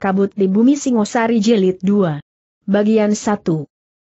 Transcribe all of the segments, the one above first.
Kabut di Bumi Singosari jelit 2. Bagian 1.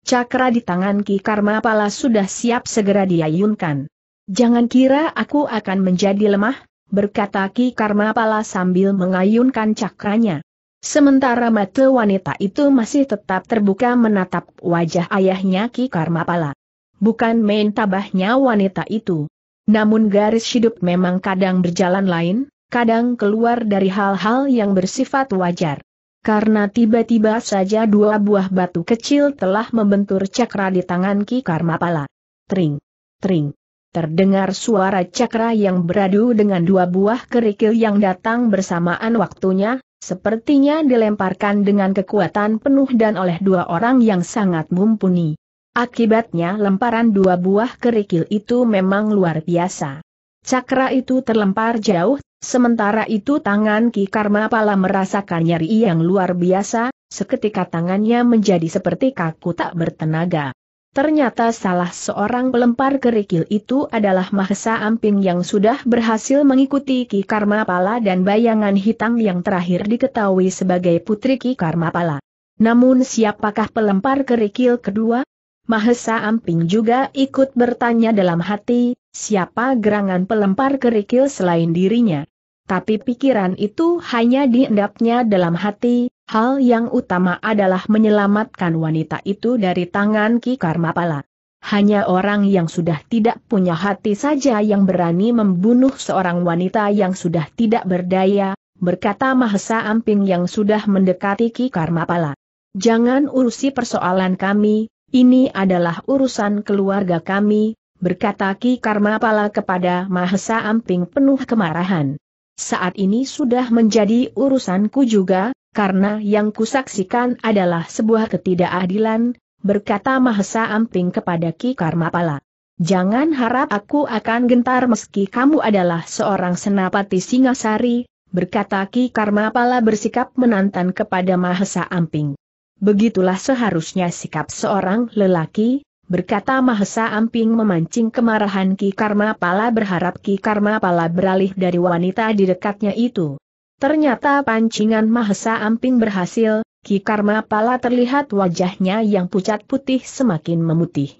Cakra di tangan Ki Karma Pala sudah siap segera diayunkan. Jangan kira aku akan menjadi lemah, berkata Ki Karma Pala sambil mengayunkan cakranya. Sementara mata wanita itu masih tetap terbuka menatap wajah ayahnya Ki Karma Pala. Bukan main tabahnya wanita itu. Namun garis hidup memang kadang berjalan lain, kadang keluar dari hal-hal yang bersifat wajar karena tiba-tiba saja dua buah batu kecil telah membentur cakra di tangan Ki Karmapala. Tring, tring. Terdengar suara cakra yang beradu dengan dua buah kerikil yang datang bersamaan waktunya, sepertinya dilemparkan dengan kekuatan penuh dan oleh dua orang yang sangat mumpuni. Akibatnya lemparan dua buah kerikil itu memang luar biasa. Cakra itu terlempar jauh Sementara itu tangan Ki Karma Pala merasakan nyeri yang luar biasa, seketika tangannya menjadi seperti kaku tak bertenaga. Ternyata salah seorang pelempar kerikil itu adalah Mahesa Amping yang sudah berhasil mengikuti Ki Karma Pala dan bayangan hitam yang terakhir diketahui sebagai putri Ki Karma Pala. Namun siapakah pelempar kerikil kedua? Mahesa Amping juga ikut bertanya dalam hati, Siapa gerangan pelempar kerikil selain dirinya? Tapi pikiran itu hanya diendapnya dalam hati, hal yang utama adalah menyelamatkan wanita itu dari tangan Ki Karmapala. Hanya orang yang sudah tidak punya hati saja yang berani membunuh seorang wanita yang sudah tidak berdaya, berkata Mahesa Amping yang sudah mendekati Ki Karmapala. Jangan urusi persoalan kami, ini adalah urusan keluarga kami, berkata Ki Karmapala kepada Mahesa Amping penuh kemarahan. Saat ini sudah menjadi urusanku juga, karena yang kusaksikan adalah sebuah ketidakadilan, berkata Mahesa Amping kepada Ki Karmapala. Jangan harap aku akan gentar meski kamu adalah seorang senapati Singasari, berkata Ki Karmapala bersikap menantang kepada Mahesa Amping. Begitulah seharusnya sikap seorang lelaki, berkata Mahesa Amping memancing kemarahan Ki Karma Pala berharap Ki Karma Pala beralih dari wanita di dekatnya itu. Ternyata pancingan Mahesa Amping berhasil, Ki Karma Pala terlihat wajahnya yang pucat putih semakin memutih.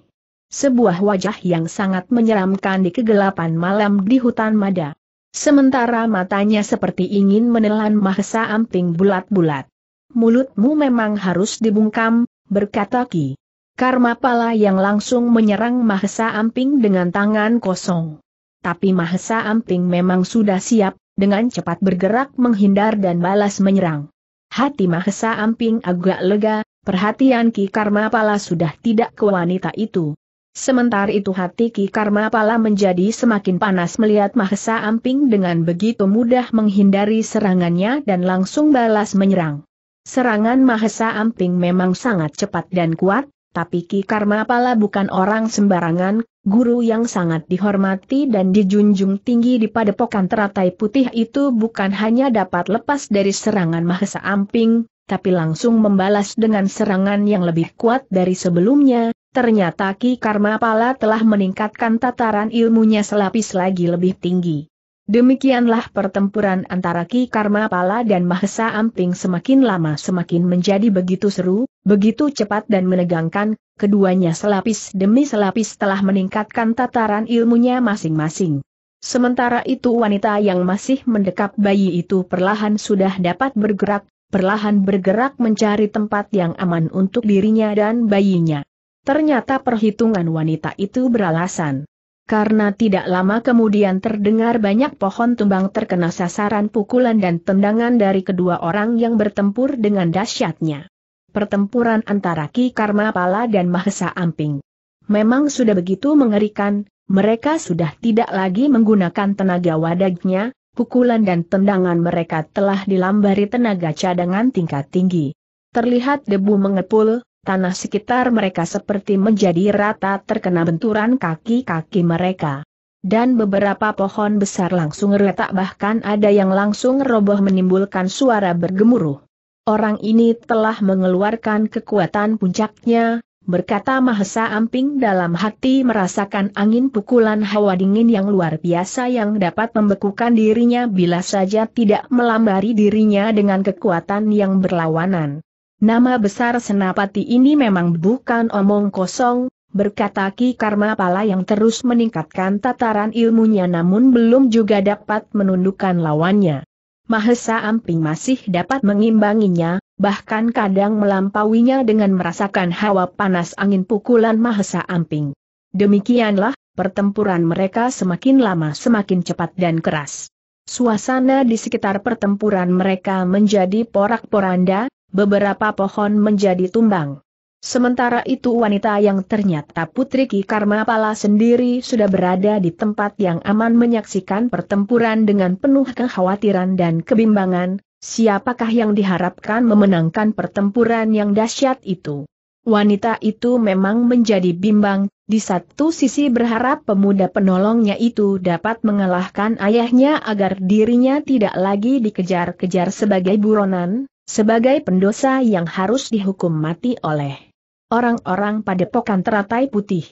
Sebuah wajah yang sangat menyeramkan di kegelapan malam di hutan Mada. Sementara matanya seperti ingin menelan Mahesa Amping bulat-bulat. Mulutmu memang harus dibungkam, berkata Ki. Karma Pala yang langsung menyerang Mahesa Amping dengan tangan kosong. Tapi Mahesa Amping memang sudah siap, dengan cepat bergerak menghindar dan balas menyerang. Hati Mahesa Amping agak lega, perhatian Ki Karma Pala sudah tidak ke wanita itu. Sementara itu hati Ki Karma Pala menjadi semakin panas melihat Mahesa Amping dengan begitu mudah menghindari serangannya dan langsung balas menyerang. Serangan Mahesa Amping memang sangat cepat dan kuat, tapi Ki Karma Pala bukan orang sembarangan, guru yang sangat dihormati dan dijunjung tinggi di padepokan teratai putih itu bukan hanya dapat lepas dari serangan Mahesa Amping, tapi langsung membalas dengan serangan yang lebih kuat dari sebelumnya, ternyata Ki Karma Pala telah meningkatkan tataran ilmunya selapis lagi lebih tinggi. Demikianlah pertempuran antara Ki Karma Pala dan Mahesa Amping semakin lama semakin menjadi begitu seru, begitu cepat dan menegangkan, keduanya selapis demi selapis telah meningkatkan tataran ilmunya masing-masing. Sementara itu wanita yang masih mendekap bayi itu perlahan sudah dapat bergerak, perlahan bergerak mencari tempat yang aman untuk dirinya dan bayinya. Ternyata perhitungan wanita itu beralasan karena tidak lama kemudian terdengar banyak pohon tumbang terkena sasaran pukulan dan tendangan dari kedua orang yang bertempur dengan dahsyatnya. Pertempuran antara Ki Karma Pala dan Mahesa Amping. Memang sudah begitu mengerikan, mereka sudah tidak lagi menggunakan tenaga wadagnya, pukulan dan tendangan mereka telah dilambari tenaga cadangan tingkat tinggi. Terlihat debu mengepul, tanah sekitar mereka seperti menjadi rata terkena benturan kaki-kaki mereka. Dan beberapa pohon besar langsung retak bahkan ada yang langsung roboh menimbulkan suara bergemuruh. Orang ini telah mengeluarkan kekuatan puncaknya, berkata Mahesa Amping dalam hati merasakan angin pukulan hawa dingin yang luar biasa yang dapat membekukan dirinya bila saja tidak melambari dirinya dengan kekuatan yang berlawanan. Nama besar Senapati ini memang bukan omong kosong, berkata Ki Karma Pala yang terus meningkatkan tataran ilmunya namun belum juga dapat menundukkan lawannya. Mahesa Amping masih dapat mengimbanginya, bahkan kadang melampauinya dengan merasakan hawa panas angin pukulan Mahesa Amping. Demikianlah, pertempuran mereka semakin lama semakin cepat dan keras. Suasana di sekitar pertempuran mereka menjadi porak-poranda, beberapa pohon menjadi tumbang. Sementara itu wanita yang ternyata Putri Ki Karma Pala sendiri sudah berada di tempat yang aman menyaksikan pertempuran dengan penuh kekhawatiran dan kebimbangan, siapakah yang diharapkan memenangkan pertempuran yang dahsyat itu. Wanita itu memang menjadi bimbang, di satu sisi berharap pemuda penolongnya itu dapat mengalahkan ayahnya agar dirinya tidak lagi dikejar-kejar sebagai buronan, sebagai pendosa yang harus dihukum mati oleh orang-orang padepokan teratai putih.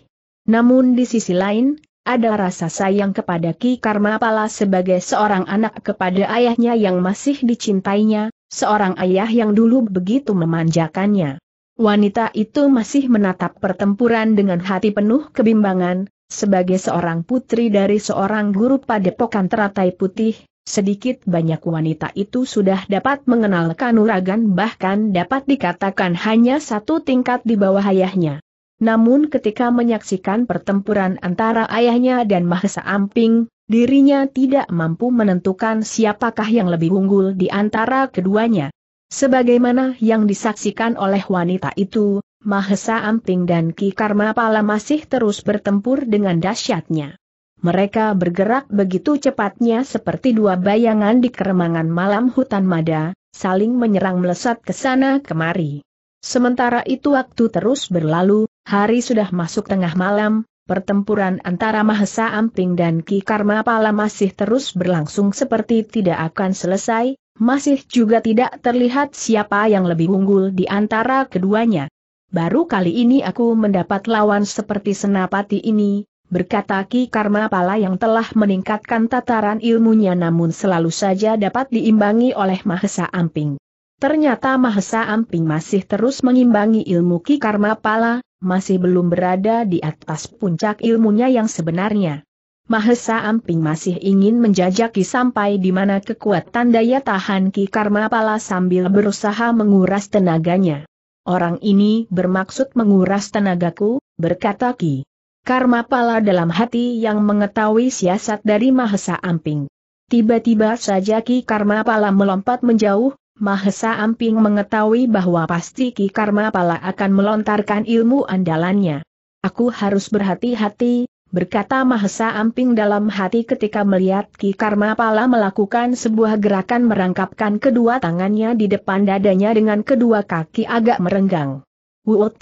Namun di sisi lain, ada rasa sayang kepada Ki Karmapala sebagai seorang anak kepada ayahnya yang masih dicintainya, seorang ayah yang dulu begitu memanjakannya. Wanita itu masih menatap pertempuran dengan hati penuh kebimbangan, sebagai seorang putri dari seorang guru padepokan teratai putih, Sedikit banyak wanita itu sudah dapat mengenal kanuragan bahkan dapat dikatakan hanya satu tingkat di bawah ayahnya. Namun ketika menyaksikan pertempuran antara ayahnya dan Mahesa Amping, dirinya tidak mampu menentukan siapakah yang lebih unggul di antara keduanya. Sebagaimana yang disaksikan oleh wanita itu, Mahesa Amping dan Ki Karma Pala masih terus bertempur dengan dahsyatnya. Mereka bergerak begitu cepatnya seperti dua bayangan di keremangan malam hutan mada, saling menyerang melesat ke sana kemari. Sementara itu waktu terus berlalu, hari sudah masuk tengah malam, pertempuran antara Mahesa Amping dan Ki Karma Pala masih terus berlangsung seperti tidak akan selesai, masih juga tidak terlihat siapa yang lebih unggul di antara keduanya. Baru kali ini aku mendapat lawan seperti senapati ini, berkata Ki Karma Pala yang telah meningkatkan tataran ilmunya namun selalu saja dapat diimbangi oleh Mahesa Amping. Ternyata Mahesa Amping masih terus mengimbangi ilmu Ki Karma Pala, masih belum berada di atas puncak ilmunya yang sebenarnya. Mahesa Amping masih ingin menjajaki sampai di mana kekuatan daya tahan Ki Karma Pala sambil berusaha menguras tenaganya. Orang ini bermaksud menguras tenagaku, berkata Ki. Karma pala dalam hati yang mengetahui siasat dari Mahesa Amping. Tiba-tiba saja Ki Karma pala melompat menjauh, Mahesa Amping mengetahui bahwa pasti Ki Karma pala akan melontarkan ilmu andalannya. Aku harus berhati-hati, berkata Mahesa Amping dalam hati ketika melihat Ki Karma pala melakukan sebuah gerakan merangkapkan kedua tangannya di depan dadanya dengan kedua kaki agak merenggang. Wut!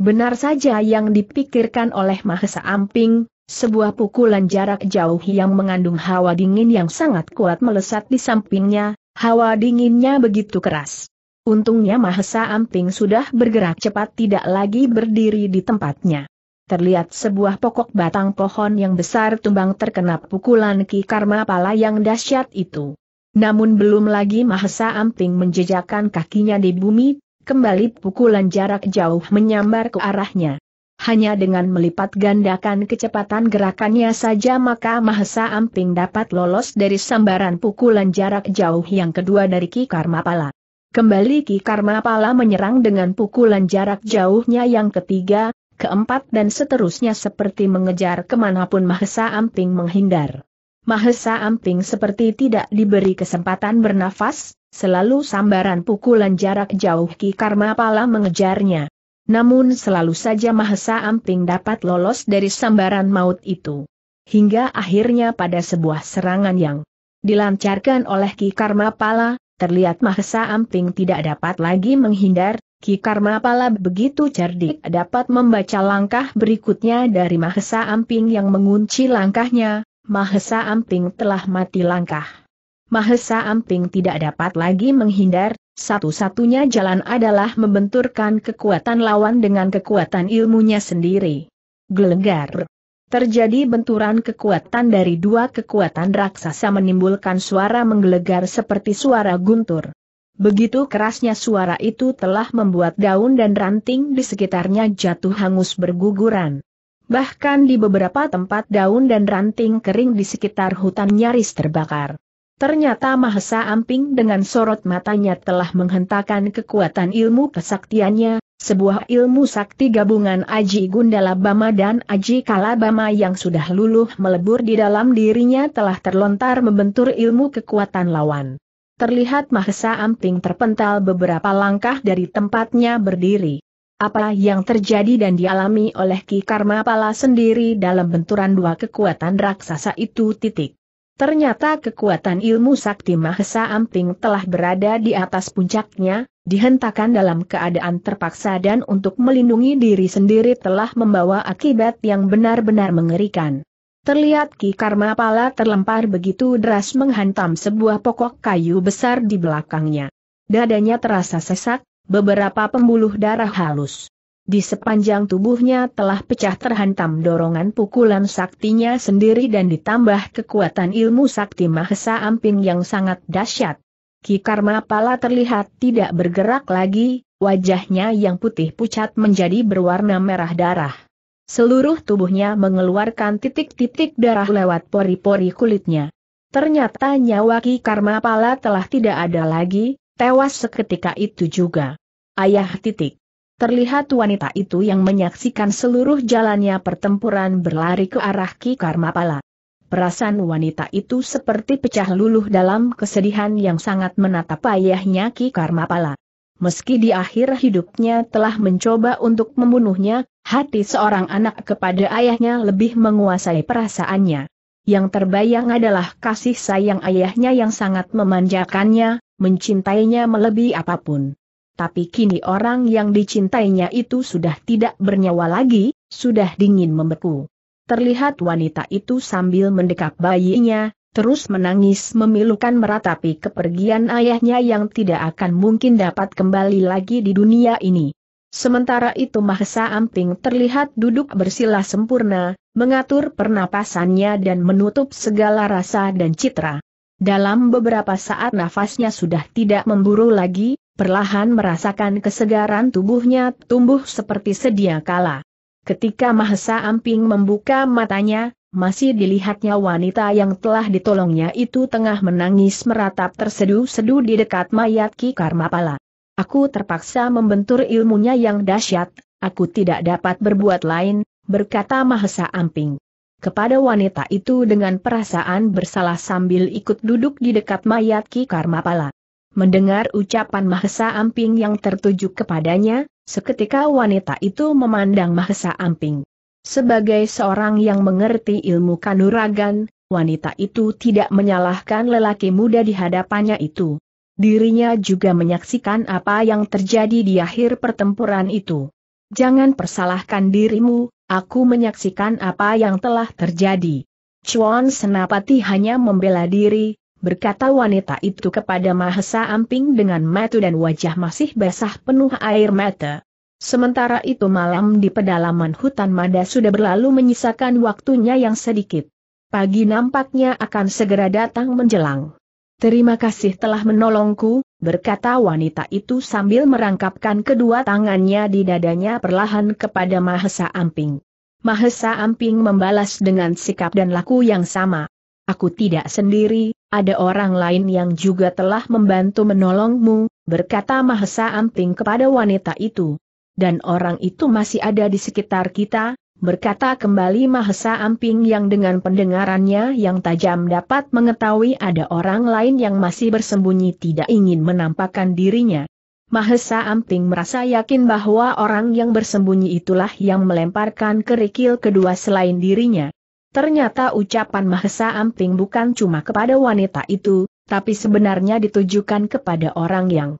Benar saja yang dipikirkan oleh Mahesa Amping, sebuah pukulan jarak jauh yang mengandung hawa dingin yang sangat kuat melesat di sampingnya, hawa dinginnya begitu keras. Untungnya Mahesa Amping sudah bergerak cepat tidak lagi berdiri di tempatnya. Terlihat sebuah pokok batang pohon yang besar tumbang terkena pukulan Ki Karma Pala yang dahsyat itu. Namun belum lagi Mahesa Amping menjejakkan kakinya di bumi, Kembali pukulan jarak jauh menyambar ke arahnya. Hanya dengan melipat gandakan kecepatan gerakannya saja maka Mahesa Amping dapat lolos dari sambaran pukulan jarak jauh yang kedua dari Ki Karmapala. Kembali Ki Pala menyerang dengan pukulan jarak jauhnya yang ketiga, keempat dan seterusnya seperti mengejar kemanapun Mahesa Amping menghindar. Mahesa Amping seperti tidak diberi kesempatan bernafas, Selalu sambaran pukulan jarak jauh Ki Karma Pala mengejarnya. Namun selalu saja Mahesa Amping dapat lolos dari sambaran maut itu. Hingga akhirnya pada sebuah serangan yang dilancarkan oleh Ki Karma Pala, terlihat Mahesa Amping tidak dapat lagi menghindar, Ki Karma Pala begitu cerdik dapat membaca langkah berikutnya dari Mahesa Amping yang mengunci langkahnya, Mahesa Amping telah mati langkah. Mahesa Amping tidak dapat lagi menghindar, satu-satunya jalan adalah membenturkan kekuatan lawan dengan kekuatan ilmunya sendiri. Gelegar. Terjadi benturan kekuatan dari dua kekuatan raksasa menimbulkan suara menggelegar seperti suara guntur. Begitu kerasnya suara itu telah membuat daun dan ranting di sekitarnya jatuh hangus berguguran. Bahkan di beberapa tempat daun dan ranting kering di sekitar hutan nyaris terbakar. Ternyata Mahesa Amping dengan sorot matanya telah menghentakkan kekuatan ilmu kesaktiannya, sebuah ilmu sakti gabungan Aji Gundala Bama dan Aji Kalabama yang sudah luluh melebur di dalam dirinya telah terlontar membentur ilmu kekuatan lawan. Terlihat Mahesa Amping terpental beberapa langkah dari tempatnya berdiri. Apa yang terjadi dan dialami oleh Ki Karma Pala sendiri dalam benturan dua kekuatan raksasa itu titik. Ternyata kekuatan ilmu sakti Mahesa Amping telah berada di atas puncaknya, dihentakan dalam keadaan terpaksa dan untuk melindungi diri sendiri telah membawa akibat yang benar-benar mengerikan. Terlihat Ki Karma Pala terlempar begitu deras menghantam sebuah pokok kayu besar di belakangnya. Dadanya terasa sesak, beberapa pembuluh darah halus di sepanjang tubuhnya telah pecah terhantam dorongan pukulan saktinya sendiri dan ditambah kekuatan ilmu sakti Mahesa Amping yang sangat dahsyat. Ki Karma Pala terlihat tidak bergerak lagi, wajahnya yang putih pucat menjadi berwarna merah darah. Seluruh tubuhnya mengeluarkan titik-titik darah lewat pori-pori kulitnya. Ternyata nyawa Ki Karma Pala telah tidak ada lagi, tewas seketika itu juga. Ayah titik. Terlihat wanita itu yang menyaksikan seluruh jalannya pertempuran berlari ke arah Ki Karmapala. Perasaan wanita itu seperti pecah luluh dalam kesedihan yang sangat menatap ayahnya Ki Karmapala. Meski di akhir hidupnya telah mencoba untuk membunuhnya, hati seorang anak kepada ayahnya lebih menguasai perasaannya. Yang terbayang adalah kasih sayang ayahnya yang sangat memanjakannya, mencintainya melebihi apapun tapi kini orang yang dicintainya itu sudah tidak bernyawa lagi, sudah dingin membeku. Terlihat wanita itu sambil mendekap bayinya, terus menangis memilukan meratapi kepergian ayahnya yang tidak akan mungkin dapat kembali lagi di dunia ini. Sementara itu Mahesa Amping terlihat duduk bersila sempurna, mengatur pernapasannya dan menutup segala rasa dan citra. Dalam beberapa saat nafasnya sudah tidak memburu lagi, perlahan merasakan kesegaran tubuhnya tumbuh seperti sedia kala. Ketika Mahesa Amping membuka matanya, masih dilihatnya wanita yang telah ditolongnya itu tengah menangis meratap terseduh-seduh di dekat mayat Ki Karmapala. Aku terpaksa membentur ilmunya yang dahsyat, aku tidak dapat berbuat lain, berkata Mahesa Amping. Kepada wanita itu dengan perasaan bersalah sambil ikut duduk di dekat mayat Ki Karmapala. Mendengar ucapan Mahesa Amping yang tertuju kepadanya, seketika wanita itu memandang Mahesa Amping. Sebagai seorang yang mengerti ilmu kanuragan, wanita itu tidak menyalahkan lelaki muda di hadapannya itu. Dirinya juga menyaksikan apa yang terjadi di akhir pertempuran itu. Jangan persalahkan dirimu, aku menyaksikan apa yang telah terjadi. Chuan Senapati hanya membela diri, berkata wanita itu kepada Mahesa Amping dengan metu dan wajah masih basah penuh air mata. Sementara itu malam di pedalaman hutan Mada sudah berlalu menyisakan waktunya yang sedikit. Pagi nampaknya akan segera datang menjelang. Terima kasih telah menolongku, berkata wanita itu sambil merangkapkan kedua tangannya di dadanya perlahan kepada Mahesa Amping. Mahesa Amping membalas dengan sikap dan laku yang sama aku tidak sendiri, ada orang lain yang juga telah membantu menolongmu, berkata Mahesa Amping kepada wanita itu. Dan orang itu masih ada di sekitar kita, berkata kembali Mahesa Amping yang dengan pendengarannya yang tajam dapat mengetahui ada orang lain yang masih bersembunyi tidak ingin menampakkan dirinya. Mahesa Amping merasa yakin bahwa orang yang bersembunyi itulah yang melemparkan kerikil kedua selain dirinya. Ternyata ucapan Mahesa Amping bukan cuma kepada wanita itu, tapi sebenarnya ditujukan kepada orang yang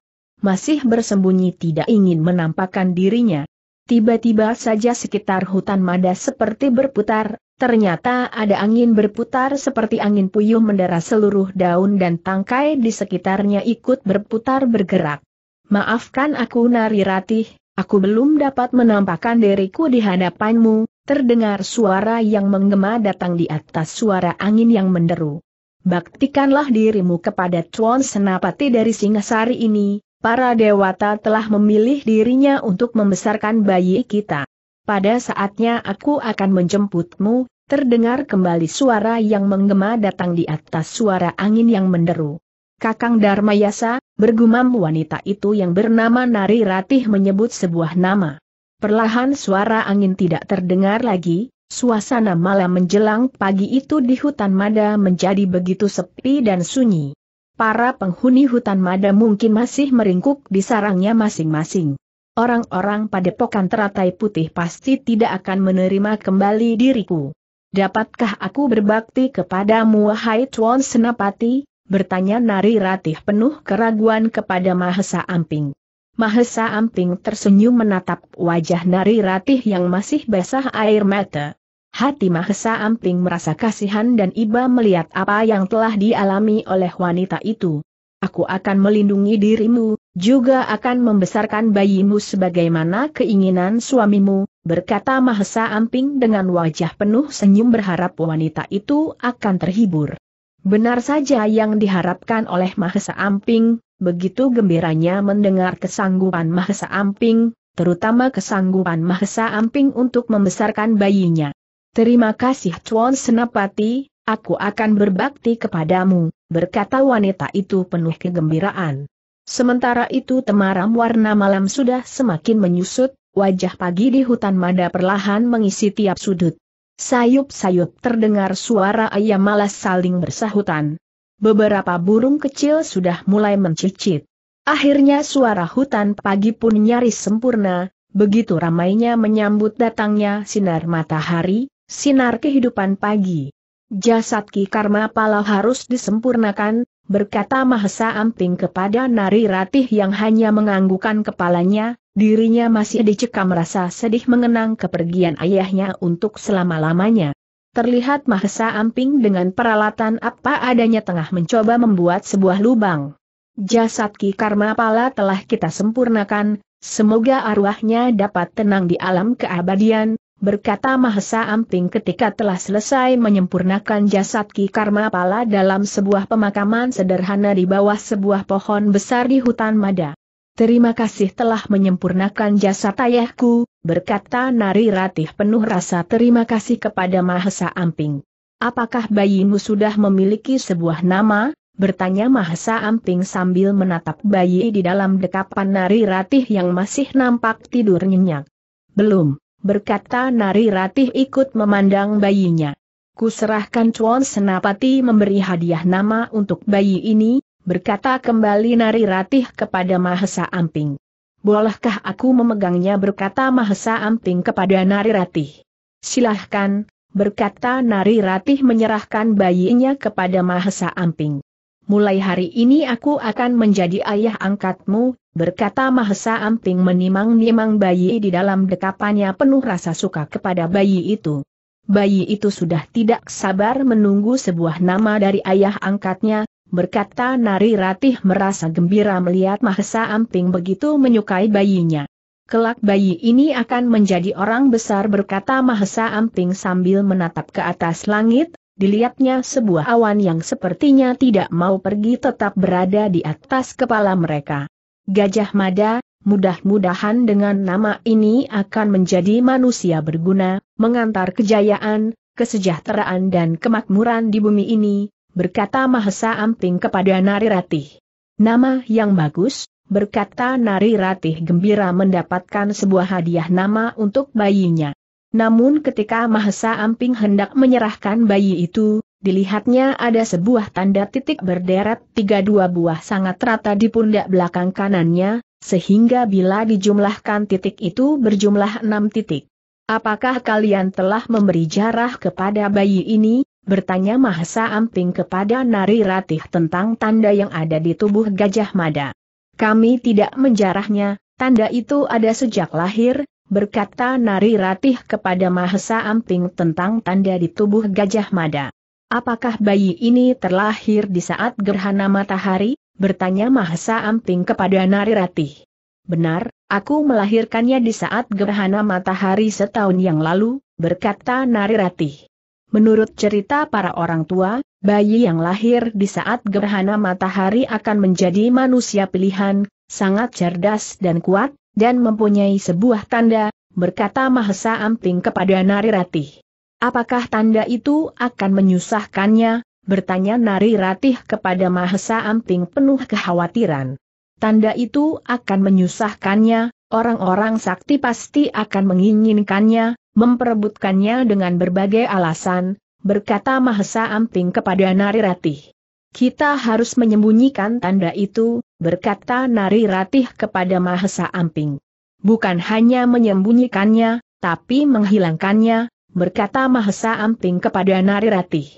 masih bersembunyi tidak ingin menampakkan dirinya. Tiba-tiba saja sekitar hutan mada seperti berputar, ternyata ada angin berputar seperti angin puyuh mendarah seluruh daun dan tangkai di sekitarnya ikut berputar bergerak. Maafkan aku Nari Ratih, aku belum dapat menampakkan diriku di hadapanmu, Terdengar suara yang menggema datang di atas suara angin yang menderu. Baktikanlah dirimu kepada Tuan Senapati dari Singasari ini, para dewata telah memilih dirinya untuk membesarkan bayi kita. Pada saatnya aku akan menjemputmu, terdengar kembali suara yang menggema datang di atas suara angin yang menderu. Kakang Yasa, bergumam wanita itu yang bernama Nari Ratih menyebut sebuah nama. Perlahan suara angin tidak terdengar lagi, suasana malam menjelang pagi itu di hutan Mada menjadi begitu sepi dan sunyi. Para penghuni hutan Mada mungkin masih meringkuk di sarangnya masing-masing. Orang-orang pada padepokan teratai putih pasti tidak akan menerima kembali diriku. Dapatkah aku berbakti kepadamu wahai Tuan Senapati? Bertanya Nari Ratih penuh keraguan kepada Mahesa Amping. Mahesa Amping tersenyum menatap wajah Nari Ratih yang masih basah air mata. Hati Mahesa Amping merasa kasihan dan iba melihat apa yang telah dialami oleh wanita itu. Aku akan melindungi dirimu, juga akan membesarkan bayimu sebagaimana keinginan suamimu, berkata Mahesa Amping dengan wajah penuh senyum berharap wanita itu akan terhibur. Benar saja yang diharapkan oleh Mahesa Amping, begitu gembiranya mendengar kesanggupan Mahesa Amping, terutama kesanggupan Mahesa Amping untuk membesarkan bayinya. Terima kasih Chuan Senapati, aku akan berbakti kepadamu, berkata wanita itu penuh kegembiraan. Sementara itu temaram warna malam sudah semakin menyusut, wajah pagi di hutan mada perlahan mengisi tiap sudut. Sayup-sayup terdengar suara ayam malas saling bersahutan, beberapa burung kecil sudah mulai mencicit. Akhirnya suara hutan pagi pun nyaris sempurna, begitu ramainya menyambut datangnya sinar matahari, sinar kehidupan pagi. Jasad Ki Karma Pala harus disempurnakan, berkata Mahesa Amping kepada Nari Ratih yang hanya menganggukan kepalanya, dirinya masih dicekam rasa sedih mengenang kepergian ayahnya untuk selama-lamanya terlihat Mahesa Amping dengan peralatan apa adanya tengah mencoba membuat sebuah lubang. Jasad Ki Karma Pala telah kita sempurnakan, semoga arwahnya dapat tenang di alam keabadian, berkata Mahesa Amping ketika telah selesai menyempurnakan jasad Ki Karma Pala dalam sebuah pemakaman sederhana di bawah sebuah pohon besar di hutan Mada. Terima kasih telah menyempurnakan jasad ayahku, berkata Nari Ratih penuh rasa terima kasih kepada Mahesa Amping. Apakah bayimu sudah memiliki sebuah nama? Bertanya Mahesa Amping sambil menatap bayi di dalam dekapan Nari Ratih yang masih nampak tidur nyenyak. Belum, berkata Nari Ratih ikut memandang bayinya. Kuserahkan Chuan Senapati memberi hadiah nama untuk bayi ini, berkata kembali Nari Ratih kepada Mahesa Amping. Bolehkah aku memegangnya berkata Mahesa Amping kepada Nari Ratih. Silahkan, berkata Nari Ratih menyerahkan bayinya kepada Mahesa Amping. Mulai hari ini aku akan menjadi ayah angkatmu, berkata Mahesa Amping menimang-nimang bayi di dalam dekapannya penuh rasa suka kepada bayi itu. Bayi itu sudah tidak sabar menunggu sebuah nama dari ayah angkatnya, berkata Nari Ratih merasa gembira melihat Mahesa Amping begitu menyukai bayinya. Kelak bayi ini akan menjadi orang besar berkata Mahesa Amping sambil menatap ke atas langit, dilihatnya sebuah awan yang sepertinya tidak mau pergi tetap berada di atas kepala mereka. Gajah Mada, mudah-mudahan dengan nama ini akan menjadi manusia berguna, mengantar kejayaan, kesejahteraan dan kemakmuran di bumi ini, berkata Mahesa Amping kepada Nari Ratih. Nama yang bagus, berkata Nari Ratih gembira mendapatkan sebuah hadiah nama untuk bayinya. Namun ketika Mahesa Amping hendak menyerahkan bayi itu, dilihatnya ada sebuah tanda titik berderet tiga dua buah sangat rata di pundak belakang kanannya, sehingga bila dijumlahkan titik itu berjumlah enam titik. Apakah kalian telah memberi jarah kepada bayi ini? bertanya Mahesa Amping kepada Nari Ratih tentang tanda yang ada di tubuh Gajah Mada. Kami tidak menjarahnya, tanda itu ada sejak lahir, berkata Nari Ratih kepada Mahesa Amping tentang tanda di tubuh Gajah Mada. Apakah bayi ini terlahir di saat gerhana matahari? bertanya Mahesa Amping kepada Nari Ratih. Benar, aku melahirkannya di saat gerhana matahari setahun yang lalu, berkata Nari Ratih. Menurut cerita para orang tua, bayi yang lahir di saat gerhana matahari akan menjadi manusia pilihan, sangat cerdas dan kuat, dan mempunyai sebuah tanda, berkata Mahesa Amping kepada Nari Ratih. Apakah tanda itu akan menyusahkannya? Bertanya Nari Ratih kepada Mahesa Amping penuh kekhawatiran. Tanda itu akan menyusahkannya, orang-orang sakti pasti akan menginginkannya, memperebutkannya dengan berbagai alasan, berkata Mahesa Amping kepada Nari Ratih. Kita harus menyembunyikan tanda itu, berkata Nari Ratih kepada Mahesa Amping. Bukan hanya menyembunyikannya, tapi menghilangkannya, berkata Mahesa Amping kepada Nari Ratih.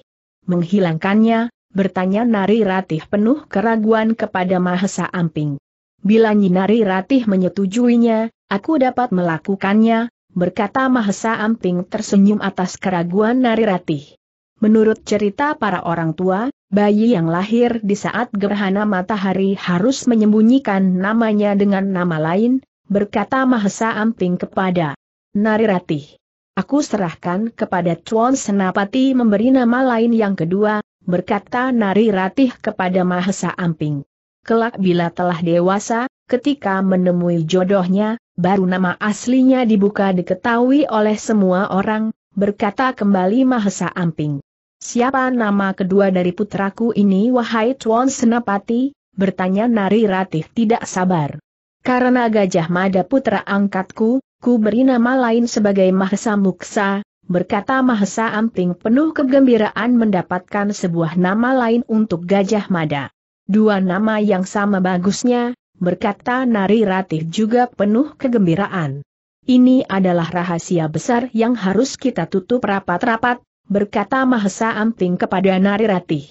Menghilangkannya, bertanya Nari Ratih penuh keraguan kepada Mahesa Amping. Bila Nyi Nari Ratih menyetujuinya, aku dapat melakukannya, berkata Mahesa Amping tersenyum atas keraguan Nariratih. Menurut cerita para orang tua, bayi yang lahir di saat gerhana matahari harus menyembunyikan namanya dengan nama lain, berkata Mahesa Amping kepada Nariratih. Aku serahkan kepada Tuan Senapati memberi nama lain yang kedua, berkata Nari kepada Mahesa Amping kelak bila telah dewasa, ketika menemui jodohnya, baru nama aslinya dibuka diketahui oleh semua orang, berkata kembali Mahesa Amping. Siapa nama kedua dari putraku ini wahai Tuan Senapati? bertanya Nari Ratih tidak sabar. Karena Gajah Mada putra angkatku, ku beri nama lain sebagai Mahesa Muksa, berkata Mahesa Amping penuh kegembiraan mendapatkan sebuah nama lain untuk Gajah Mada. Dua nama yang sama bagusnya, berkata Nari Ratih juga penuh kegembiraan. Ini adalah rahasia besar yang harus kita tutup rapat-rapat, berkata Mahesa Amping kepada Nari Ratih.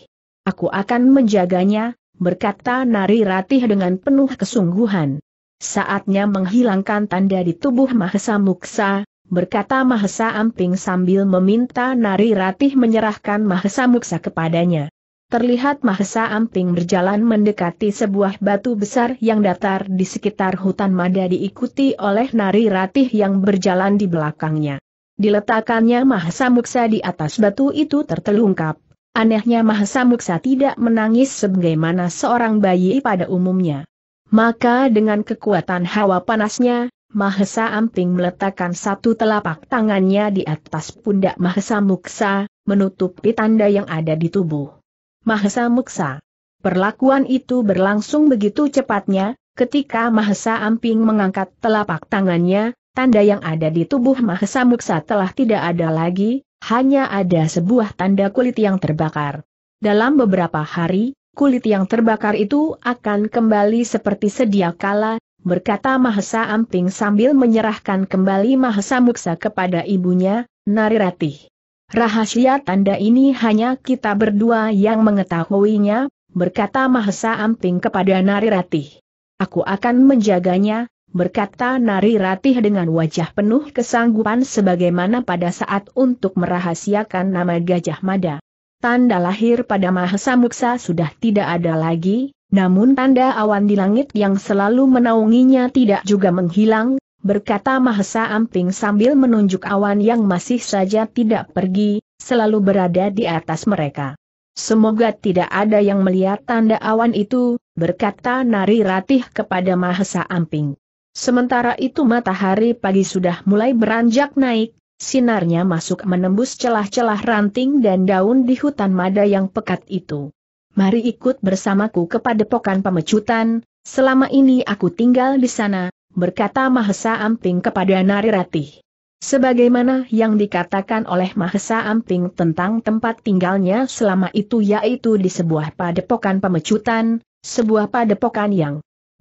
Aku akan menjaganya, berkata Nari Ratih dengan penuh kesungguhan. Saatnya menghilangkan tanda di tubuh Mahesa Muksa, berkata Mahesa Amping sambil meminta Nari Ratih menyerahkan Mahesa Muksa kepadanya terlihat Mahesa Amping berjalan mendekati sebuah batu besar yang datar di sekitar hutan Mada diikuti oleh Nari Ratih yang berjalan di belakangnya. Diletakkannya Mahesa Muksa di atas batu itu tertelungkap. Anehnya Mahesa Muksa tidak menangis sebagaimana seorang bayi pada umumnya. Maka dengan kekuatan hawa panasnya, Mahesa Amping meletakkan satu telapak tangannya di atas pundak Mahesa Muksa, menutupi tanda yang ada di tubuh. Mahesa Muksa. Perlakuan itu berlangsung begitu cepatnya, ketika Mahesa Amping mengangkat telapak tangannya, tanda yang ada di tubuh Mahesa Muksa telah tidak ada lagi, hanya ada sebuah tanda kulit yang terbakar. Dalam beberapa hari, kulit yang terbakar itu akan kembali seperti sedia kala, berkata Mahesa Amping sambil menyerahkan kembali Mahesa Muksa kepada ibunya, Nari Ratih. Rahasia tanda ini hanya kita berdua yang mengetahuinya, berkata Mahesa Amping kepada Nari Ratih. Aku akan menjaganya, berkata Nari Ratih dengan wajah penuh kesanggupan sebagaimana pada saat untuk merahasiakan nama Gajah Mada. Tanda lahir pada Mahesa Muksa sudah tidak ada lagi, namun tanda awan di langit yang selalu menaunginya tidak juga menghilang, berkata Mahesa Amping sambil menunjuk awan yang masih saja tidak pergi, selalu berada di atas mereka. Semoga tidak ada yang melihat tanda awan itu, berkata Nari Ratih kepada Mahesa Amping. Sementara itu matahari pagi sudah mulai beranjak naik, sinarnya masuk menembus celah-celah ranting dan daun di hutan mada yang pekat itu. Mari ikut bersamaku kepada pokan pemecutan, selama ini aku tinggal di sana, berkata Mahesa Amping kepada Narirati, Sebagaimana yang dikatakan oleh Mahesa Amping tentang tempat tinggalnya selama itu yaitu di sebuah padepokan pemecutan, sebuah padepokan yang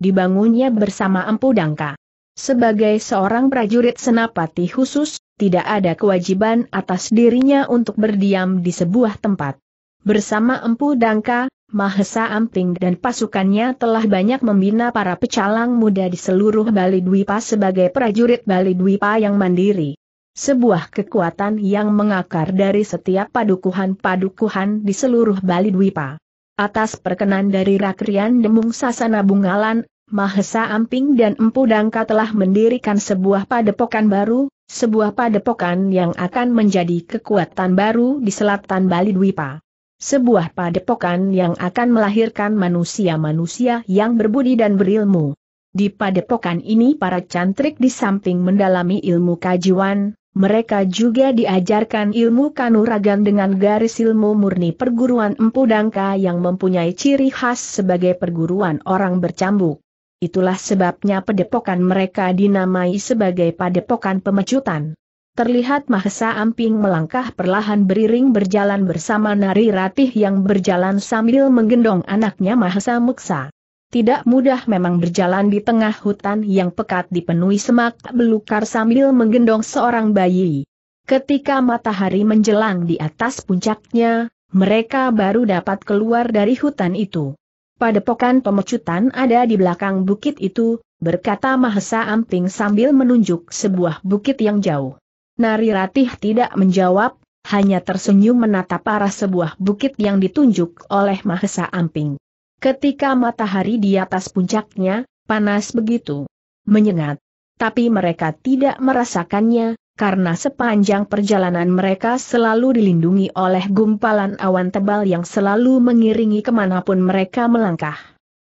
dibangunnya bersama Empu Dangka. Sebagai seorang prajurit senapati khusus, tidak ada kewajiban atas dirinya untuk berdiam di sebuah tempat. Bersama Empu Dangka, Mahesa Amping dan pasukannya telah banyak membina para pecalang muda di seluruh Bali Dwipa sebagai prajurit Bali Dwipa yang mandiri. Sebuah kekuatan yang mengakar dari setiap padukuhan-padukuhan di seluruh Bali Dwipa. Atas perkenan dari Rakrian Demung Sasana Bungalan, Mahesa Amping dan Empu Dangka telah mendirikan sebuah padepokan baru, sebuah padepokan yang akan menjadi kekuatan baru di selatan Bali Dwipa sebuah padepokan yang akan melahirkan manusia-manusia yang berbudi dan berilmu. Di padepokan ini para cantrik di samping mendalami ilmu kajiwan, mereka juga diajarkan ilmu kanuragan dengan garis ilmu murni perguruan Empu Dangka yang mempunyai ciri khas sebagai perguruan orang bercambuk. Itulah sebabnya padepokan mereka dinamai sebagai padepokan pemecutan terlihat Mahesa Amping melangkah perlahan beriring berjalan bersama Nari Ratih yang berjalan sambil menggendong anaknya Mahesa Muksa. Tidak mudah memang berjalan di tengah hutan yang pekat dipenuhi semak belukar sambil menggendong seorang bayi. Ketika matahari menjelang di atas puncaknya, mereka baru dapat keluar dari hutan itu. Pada Padepokan pemecutan ada di belakang bukit itu, berkata Mahesa Amping sambil menunjuk sebuah bukit yang jauh. Nari Ratih tidak menjawab, hanya tersenyum menatap arah sebuah bukit yang ditunjuk oleh Mahesa Amping. Ketika matahari di atas puncaknya, panas begitu menyengat. Tapi mereka tidak merasakannya, karena sepanjang perjalanan mereka selalu dilindungi oleh gumpalan awan tebal yang selalu mengiringi kemanapun mereka melangkah.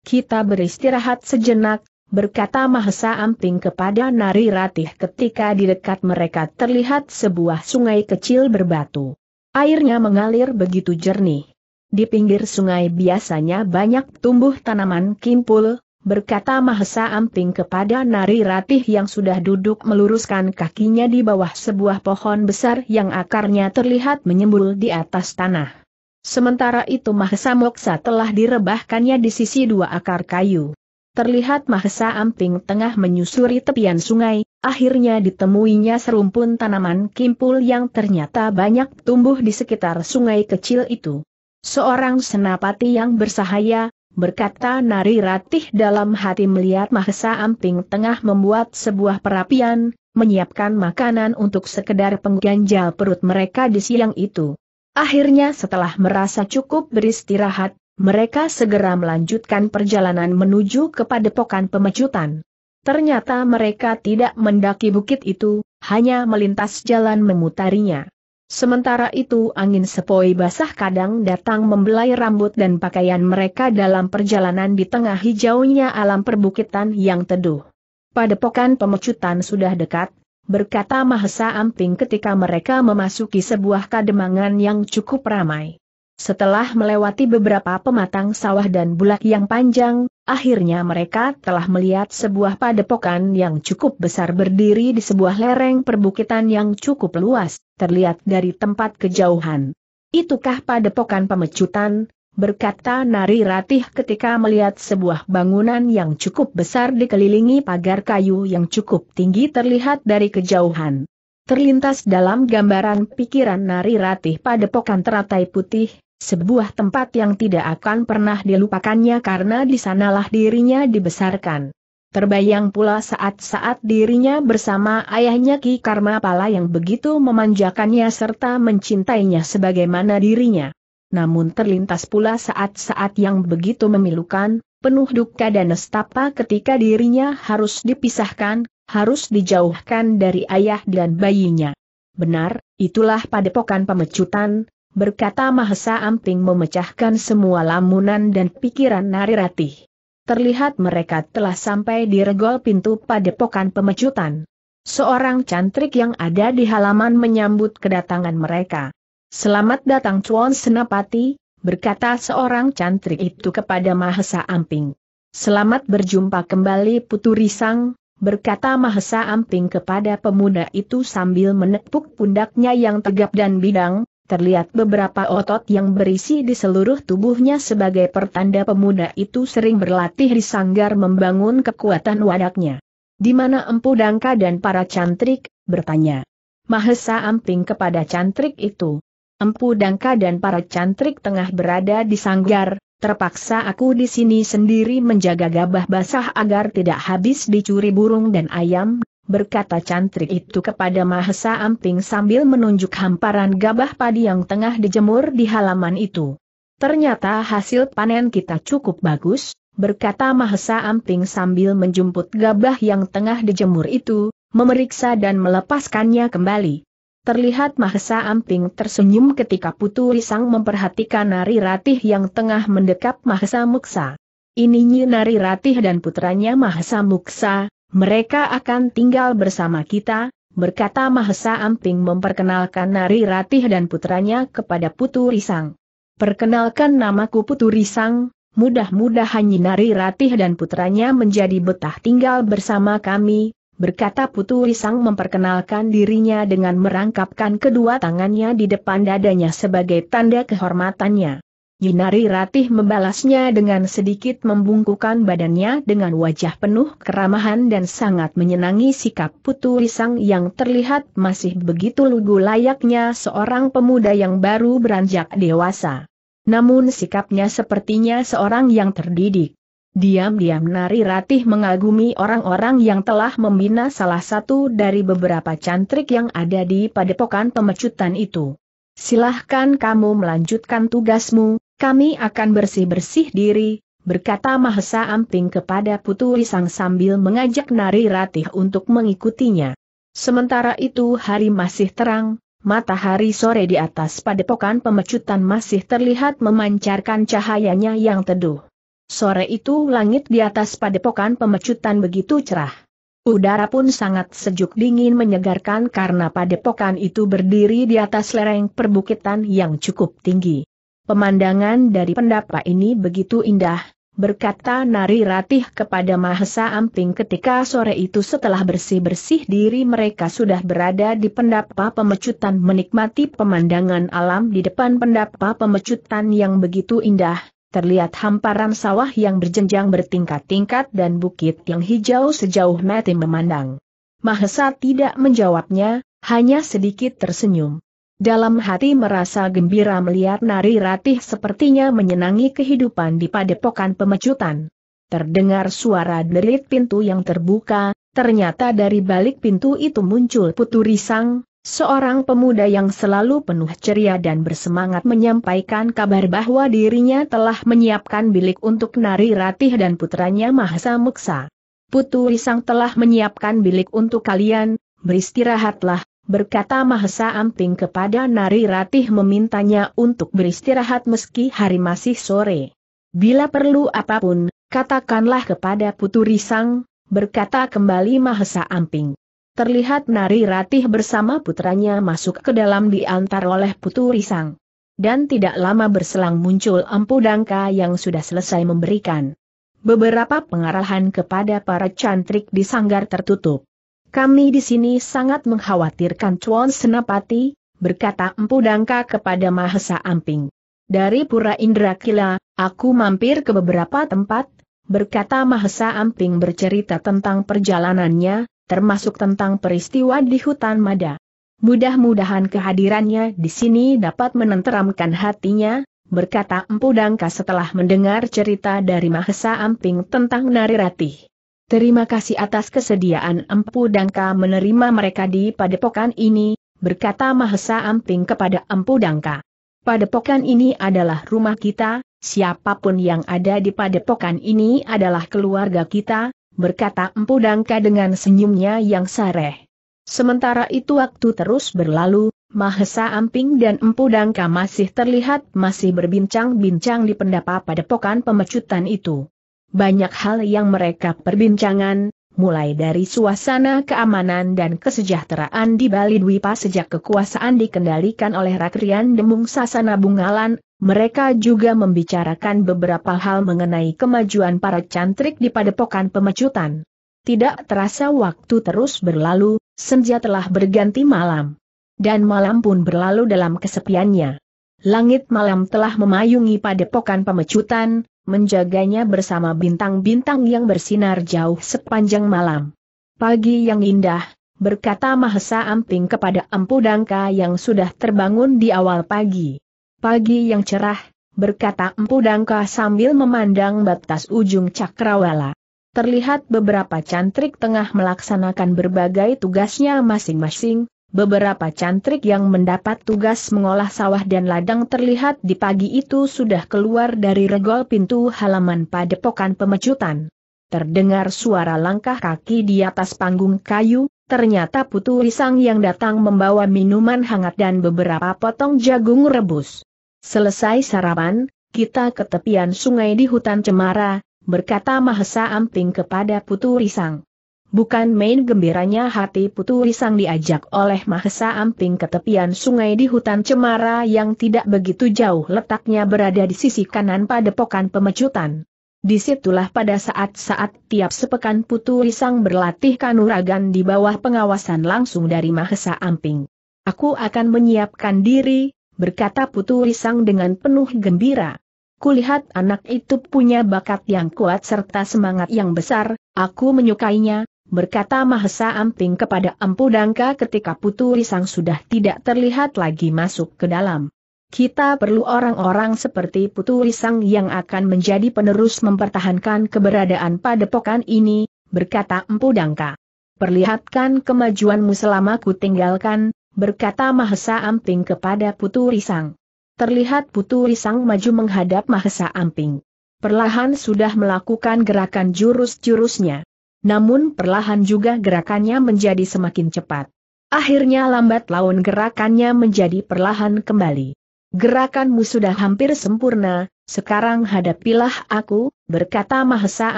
Kita beristirahat sejenak, berkata Mahesa Amping kepada Nari Ratih ketika di dekat mereka terlihat sebuah sungai kecil berbatu. Airnya mengalir begitu jernih. Di pinggir sungai biasanya banyak tumbuh tanaman kimpul, berkata Mahesa Amping kepada Nari Ratih yang sudah duduk meluruskan kakinya di bawah sebuah pohon besar yang akarnya terlihat menyembul di atas tanah. Sementara itu Mahesa Moksa telah direbahkannya di sisi dua akar kayu terlihat Mahesa Amping tengah menyusuri tepian sungai, akhirnya ditemuinya serumpun tanaman kimpul yang ternyata banyak tumbuh di sekitar sungai kecil itu. Seorang senapati yang bersahaya, berkata Nari Ratih dalam hati melihat Mahesa Amping tengah membuat sebuah perapian, menyiapkan makanan untuk sekedar pengganjal perut mereka di siang itu. Akhirnya setelah merasa cukup beristirahat, mereka segera melanjutkan perjalanan menuju ke padepokan pemecutan. Ternyata mereka tidak mendaki bukit itu, hanya melintas jalan memutarinya. Sementara itu angin sepoi basah kadang datang membelai rambut dan pakaian mereka dalam perjalanan di tengah hijaunya alam perbukitan yang teduh. Padepokan pemecutan sudah dekat, berkata Mahesa Amping ketika mereka memasuki sebuah kademangan yang cukup ramai. Setelah melewati beberapa pematang sawah dan bulak yang panjang, akhirnya mereka telah melihat sebuah padepokan yang cukup besar berdiri di sebuah lereng perbukitan yang cukup luas, terlihat dari tempat kejauhan. Itukah padepokan pemecutan? berkata Nari Ratih ketika melihat sebuah bangunan yang cukup besar dikelilingi pagar kayu yang cukup tinggi terlihat dari kejauhan. Terlintas dalam gambaran pikiran Nari Ratih pada padepokan teratai putih, sebuah tempat yang tidak akan pernah dilupakannya karena di sanalah dirinya dibesarkan. Terbayang pula saat-saat dirinya bersama ayahnya Ki Karma Pala yang begitu memanjakannya serta mencintainya sebagaimana dirinya. Namun terlintas pula saat-saat yang begitu memilukan, penuh duka dan nestapa ketika dirinya harus dipisahkan, harus dijauhkan dari ayah dan bayinya. Benar, itulah padepokan pemecutan, berkata Mahesa Amping memecahkan semua lamunan dan pikiran Ratih. Terlihat mereka telah sampai di regol pintu padepokan pemecutan. Seorang cantrik yang ada di halaman menyambut kedatangan mereka. Selamat datang Cuan Senapati, berkata seorang cantrik itu kepada Mahesa Amping. Selamat berjumpa kembali Putu Risang, berkata Mahesa Amping kepada pemuda itu sambil menepuk pundaknya yang tegap dan bidang, terlihat beberapa otot yang berisi di seluruh tubuhnya sebagai pertanda pemuda itu sering berlatih di sanggar membangun kekuatan wadaknya. Di mana Empu Dangka dan para cantrik, bertanya. Mahesa Amping kepada cantrik itu. Empu Dangka dan para cantrik tengah berada di sanggar, terpaksa aku di sini sendiri menjaga gabah basah agar tidak habis dicuri burung dan ayam, berkata cantrik itu kepada Mahesa Amping sambil menunjuk hamparan gabah padi yang tengah dijemur di halaman itu. Ternyata hasil panen kita cukup bagus, berkata Mahesa Amping sambil menjemput gabah yang tengah dijemur itu, memeriksa dan melepaskannya kembali. Terlihat Mahesa Amping tersenyum ketika Putu Risang memperhatikan Nari Ratih yang tengah mendekap Mahesa Muksa. Ini Nari Ratih dan putranya Mahesa Muksa, mereka akan tinggal bersama kita, berkata Mahesa Amping memperkenalkan Nari Ratih dan putranya kepada Putu Risang. Perkenalkan namaku Putu Risang, mudah-mudahan Nari Ratih dan putranya menjadi betah tinggal bersama kami, berkata Putu Risang memperkenalkan dirinya dengan merangkapkan kedua tangannya di depan dadanya sebagai tanda kehormatannya. Yunari Ratih membalasnya dengan sedikit membungkukan badannya dengan wajah penuh keramahan dan sangat menyenangi sikap Putu Risang yang terlihat masih begitu lugu layaknya seorang pemuda yang baru beranjak dewasa. Namun sikapnya sepertinya seorang yang terdidik. Diam-diam Nari Ratih mengagumi orang-orang yang telah membina salah satu dari beberapa cantrik yang ada di padepokan pemecutan itu. Silahkan kamu melanjutkan tugasmu, kami akan bersih-bersih diri, berkata Mahesa Amping kepada Putu Risang sambil mengajak Nari Ratih untuk mengikutinya. Sementara itu hari masih terang, matahari sore di atas padepokan pemecutan masih terlihat memancarkan cahayanya yang teduh. Sore itu langit di atas padepokan pemecutan begitu cerah. Udara pun sangat sejuk dingin menyegarkan karena padepokan itu berdiri di atas lereng perbukitan yang cukup tinggi. Pemandangan dari pendapa ini begitu indah, berkata Nari Ratih kepada Mahesa Amping ketika sore itu setelah bersih-bersih diri mereka sudah berada di pendapa pemecutan menikmati pemandangan alam di depan pendapa pemecutan yang begitu indah. Terlihat hamparan sawah yang berjenjang bertingkat-tingkat dan bukit yang hijau sejauh mati memandang. Mahesa tidak menjawabnya, hanya sedikit tersenyum. Dalam hati merasa gembira melihat nari ratih sepertinya menyenangi kehidupan di padepokan pemecutan. Terdengar suara derit pintu yang terbuka, ternyata dari balik pintu itu muncul Putu Risang, seorang pemuda yang selalu penuh ceria dan bersemangat menyampaikan kabar bahwa dirinya telah menyiapkan bilik untuk Nari Ratih dan putranya Mahsa Muksa. Putu Risang telah menyiapkan bilik untuk kalian, beristirahatlah, berkata Mahesa Amping kepada Nari Ratih memintanya untuk beristirahat meski hari masih sore. Bila perlu apapun, katakanlah kepada Putu Risang, berkata kembali Mahesa Amping. Terlihat Nari Ratih bersama putranya masuk ke dalam diantar oleh Putu Risang. Dan tidak lama berselang muncul Empu Dangka yang sudah selesai memberikan beberapa pengarahan kepada para cantrik di sanggar tertutup. Kami di sini sangat mengkhawatirkan Chuan Senapati, berkata Empu Dangka kepada Mahesa Amping. Dari Pura Indrakila, aku mampir ke beberapa tempat, berkata Mahesa Amping bercerita tentang perjalanannya, termasuk tentang peristiwa di hutan Mada. Mudah-mudahan kehadirannya di sini dapat menenteramkan hatinya, berkata Empu Dangka setelah mendengar cerita dari Mahesa Amping tentang Nari Ratih. Terima kasih atas kesediaan Empu Dangka menerima mereka di padepokan ini, berkata Mahesa Amping kepada Empu Dangka. Padepokan ini adalah rumah kita, siapapun yang ada di padepokan ini adalah keluarga kita, berkata Empu Dangka dengan senyumnya yang sareh. Sementara itu waktu terus berlalu, Mahesa Amping dan Empu Dangka masih terlihat masih berbincang-bincang di pendapa padepokan pemecutan itu. Banyak hal yang mereka perbincangan, mulai dari suasana keamanan dan kesejahteraan di Bali Dwipa sejak kekuasaan dikendalikan oleh Rakrian Demung Sasana Bungalan, mereka juga membicarakan beberapa hal mengenai kemajuan para cantrik di padepokan pemecutan. Tidak terasa waktu terus berlalu, senja telah berganti malam. Dan malam pun berlalu dalam kesepiannya. Langit malam telah memayungi padepokan pemecutan, menjaganya bersama bintang-bintang yang bersinar jauh sepanjang malam. Pagi yang indah, berkata Mahesa Amping kepada Empu Dangka yang sudah terbangun di awal pagi. Pagi yang cerah, berkata Empu Dangka sambil memandang batas ujung cakrawala. Terlihat beberapa cantrik tengah melaksanakan berbagai tugasnya masing-masing, Beberapa cantrik yang mendapat tugas mengolah sawah dan ladang terlihat di pagi itu sudah keluar dari regol pintu halaman padepokan pemecutan. Terdengar suara langkah kaki di atas panggung kayu, ternyata Putu Risang yang datang membawa minuman hangat dan beberapa potong jagung rebus. Selesai sarapan, kita ke tepian sungai di hutan Cemara, berkata Mahesa Amping kepada Putu Risang. Bukan main gembiranya hati Putu Risang diajak oleh Mahesa Amping ke tepian sungai di hutan Cemara yang tidak begitu jauh letaknya berada di sisi kanan pada padepokan pemecutan. Disitulah pada saat-saat tiap sepekan Putu Risang berlatih kanuragan di bawah pengawasan langsung dari Mahesa Amping. Aku akan menyiapkan diri, berkata Putu Risang dengan penuh gembira. Kulihat anak itu punya bakat yang kuat serta semangat yang besar, aku menyukainya, berkata Mahesa Amping kepada Empu Dangka ketika Putu Risang sudah tidak terlihat lagi masuk ke dalam. Kita perlu orang-orang seperti Putu Risang yang akan menjadi penerus mempertahankan keberadaan padepokan ini, berkata Empu Dangka. Perlihatkan kemajuanmu selama ku tinggalkan, berkata Mahesa Amping kepada Putu Risang. Terlihat Putu Risang maju menghadap Mahesa Amping. Perlahan sudah melakukan gerakan jurus-jurusnya namun perlahan juga gerakannya menjadi semakin cepat. Akhirnya lambat laun gerakannya menjadi perlahan kembali. Gerakanmu sudah hampir sempurna, sekarang hadapilah aku, berkata Mahesa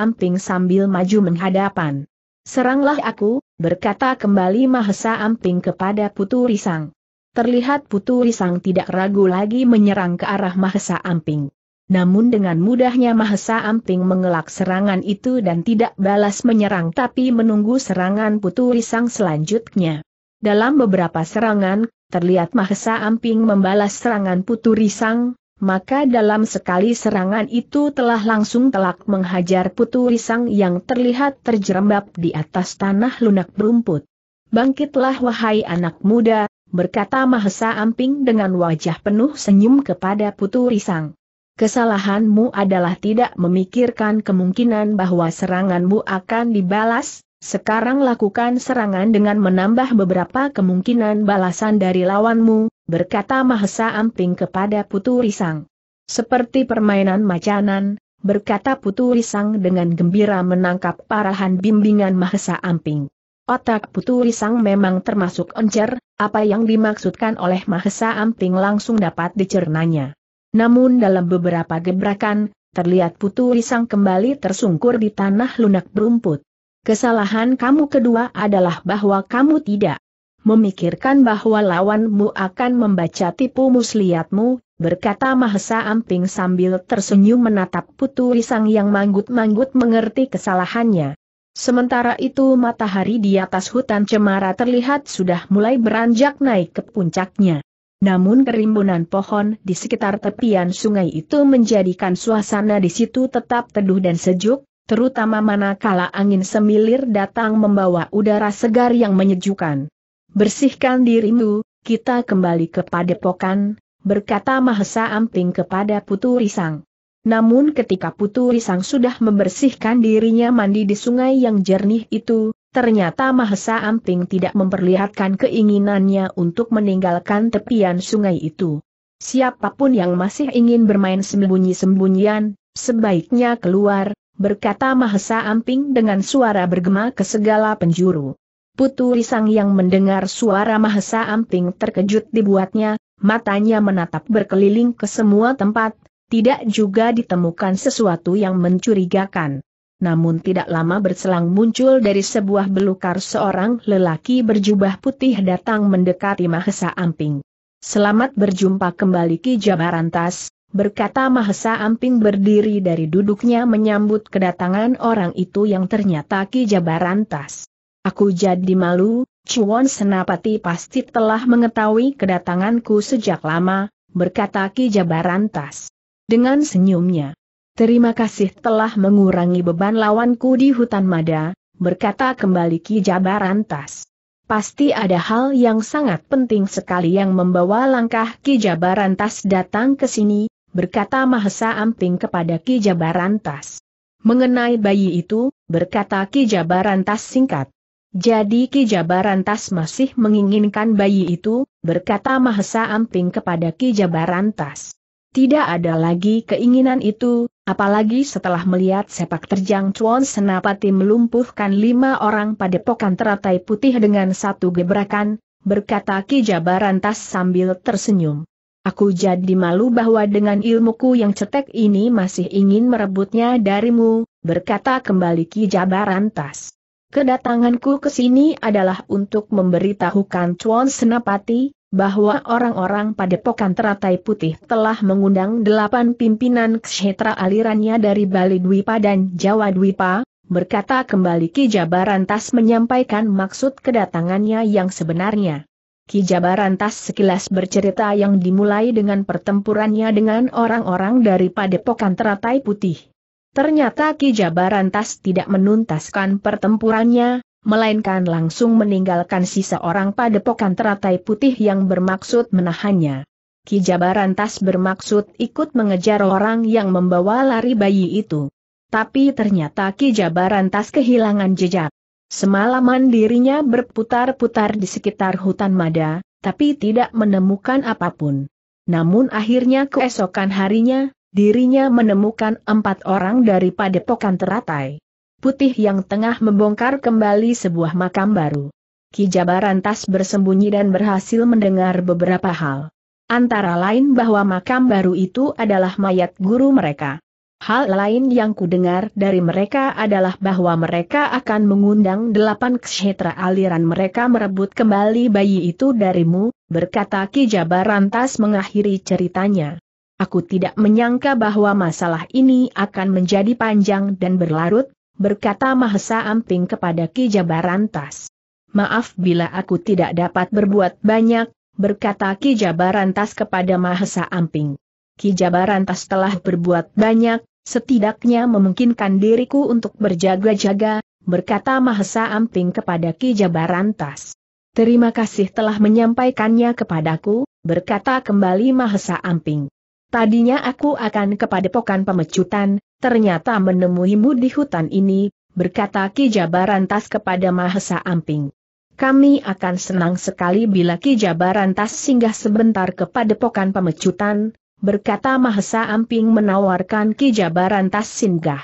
Amping sambil maju menghadapan. Seranglah aku, berkata kembali Mahesa Amping kepada Putu Risang. Terlihat Putu Risang tidak ragu lagi menyerang ke arah Mahesa Amping. Namun dengan mudahnya Mahesa Amping mengelak serangan itu dan tidak balas menyerang tapi menunggu serangan Putu Risang selanjutnya. Dalam beberapa serangan, terlihat Mahesa Amping membalas serangan Putu Risang, maka dalam sekali serangan itu telah langsung telak menghajar Putu Risang yang terlihat terjerembab di atas tanah lunak berumput. Bangkitlah wahai anak muda, berkata Mahesa Amping dengan wajah penuh senyum kepada Putu Risang. Kesalahanmu adalah tidak memikirkan kemungkinan bahwa seranganmu akan dibalas, sekarang lakukan serangan dengan menambah beberapa kemungkinan balasan dari lawanmu, berkata Mahesa Amping kepada Putu Risang. Seperti permainan macanan, berkata Putu Risang dengan gembira menangkap parahan bimbingan Mahesa Amping. Otak Putu Risang memang termasuk encer, apa yang dimaksudkan oleh Mahesa Amping langsung dapat dicernanya. Namun dalam beberapa gebrakan, terlihat Putu Risang kembali tersungkur di tanah lunak berumput. Kesalahan kamu kedua adalah bahwa kamu tidak memikirkan bahwa lawanmu akan membaca tipu muslihatmu, berkata Mahesa Amping sambil tersenyum menatap Putu Risang yang manggut-manggut mengerti kesalahannya. Sementara itu matahari di atas hutan cemara terlihat sudah mulai beranjak naik ke puncaknya. Namun kerimbunan pohon di sekitar tepian sungai itu menjadikan suasana di situ tetap teduh dan sejuk, terutama manakala angin semilir datang membawa udara segar yang menyejukkan. Bersihkan dirimu, kita kembali ke padepokan, berkata Mahesa Amping kepada Putu Risang. Namun ketika Putu Risang sudah membersihkan dirinya mandi di sungai yang jernih itu, Ternyata Mahesa Amping tidak memperlihatkan keinginannya untuk meninggalkan tepian sungai itu. Siapapun yang masih ingin bermain sembunyi-sembunyian, sebaiknya keluar, berkata Mahesa Amping dengan suara bergema ke segala penjuru. Putu Risang yang mendengar suara Mahesa Amping terkejut dibuatnya, matanya menatap berkeliling ke semua tempat, tidak juga ditemukan sesuatu yang mencurigakan. Namun tidak lama berselang muncul dari sebuah belukar seorang lelaki berjubah putih datang mendekati Mahesa Amping. Selamat berjumpa kembali Ki Jabarantas, berkata Mahesa Amping berdiri dari duduknya menyambut kedatangan orang itu yang ternyata Ki Jabarantas. Aku jadi malu, Cuan Senapati pasti telah mengetahui kedatanganku sejak lama, berkata Ki Jabarantas. Dengan senyumnya, Terima kasih telah mengurangi beban lawanku di hutan mada, berkata kembali Ki Jabarantas. Pasti ada hal yang sangat penting sekali yang membawa langkah Ki Jabarantas datang ke sini, berkata Mahesa Amping kepada Ki Jabarantas. Mengenai bayi itu, berkata Ki Jabarantas singkat. Jadi Ki Jabarantas masih menginginkan bayi itu, berkata Mahesa Amping kepada Ki Jabarantas. Tidak ada lagi keinginan itu, Apalagi setelah melihat sepak terjang Chuan Senapati melumpuhkan lima orang pada padepokan teratai putih dengan satu gebrakan, berkata Ki Jabarantas sambil tersenyum. Aku jadi malu bahwa dengan ilmuku yang cetek ini masih ingin merebutnya darimu, berkata kembali Ki Jabarantas. Kedatanganku ke sini adalah untuk memberitahukan Chuan Senapati, bahwa orang-orang padepokan teratai putih telah mengundang delapan pimpinan kshetra alirannya dari Bali Dwipa dan Jawa Dwipa, berkata kembali Ki Jabarantas menyampaikan maksud kedatangannya yang sebenarnya. Ki Jabarantas sekilas bercerita yang dimulai dengan pertempurannya dengan orang-orang dari padepokan teratai putih. Ternyata Ki Jabarantas tidak menuntaskan pertempurannya, melainkan langsung meninggalkan sisa orang pada padepokan teratai putih yang bermaksud menahannya. Kijabaran tas bermaksud ikut mengejar orang yang membawa lari bayi itu. Tapi ternyata Kijabaran tas kehilangan jejak. Semalaman dirinya berputar-putar di sekitar hutan Mada, tapi tidak menemukan apapun. Namun akhirnya keesokan harinya, dirinya menemukan empat orang dari pokan teratai putih yang tengah membongkar kembali sebuah makam baru. Kijabaran tas bersembunyi dan berhasil mendengar beberapa hal. Antara lain bahwa makam baru itu adalah mayat guru mereka. Hal lain yang kudengar dari mereka adalah bahwa mereka akan mengundang delapan kshetra aliran mereka merebut kembali bayi itu darimu, berkata Kijabaran tas mengakhiri ceritanya. Aku tidak menyangka bahwa masalah ini akan menjadi panjang dan berlarut, berkata Mahesa Amping kepada Ki Jabarantas. Maaf bila aku tidak dapat berbuat banyak, berkata Ki Jabarantas kepada Mahesa Amping. Ki Jabarantas telah berbuat banyak, setidaknya memungkinkan diriku untuk berjaga-jaga, berkata Mahesa Amping kepada Ki Jabarantas. Terima kasih telah menyampaikannya kepadaku, berkata kembali Mahesa Amping. Tadinya aku akan kepada pokan pemecutan, ternyata menemuimu di hutan ini, berkata Ki Jabarantas kepada Mahesa Amping. Kami akan senang sekali bila Ki Jabarantas singgah sebentar kepada pokan pemecutan, berkata Mahesa Amping menawarkan Ki Jabarantas singgah.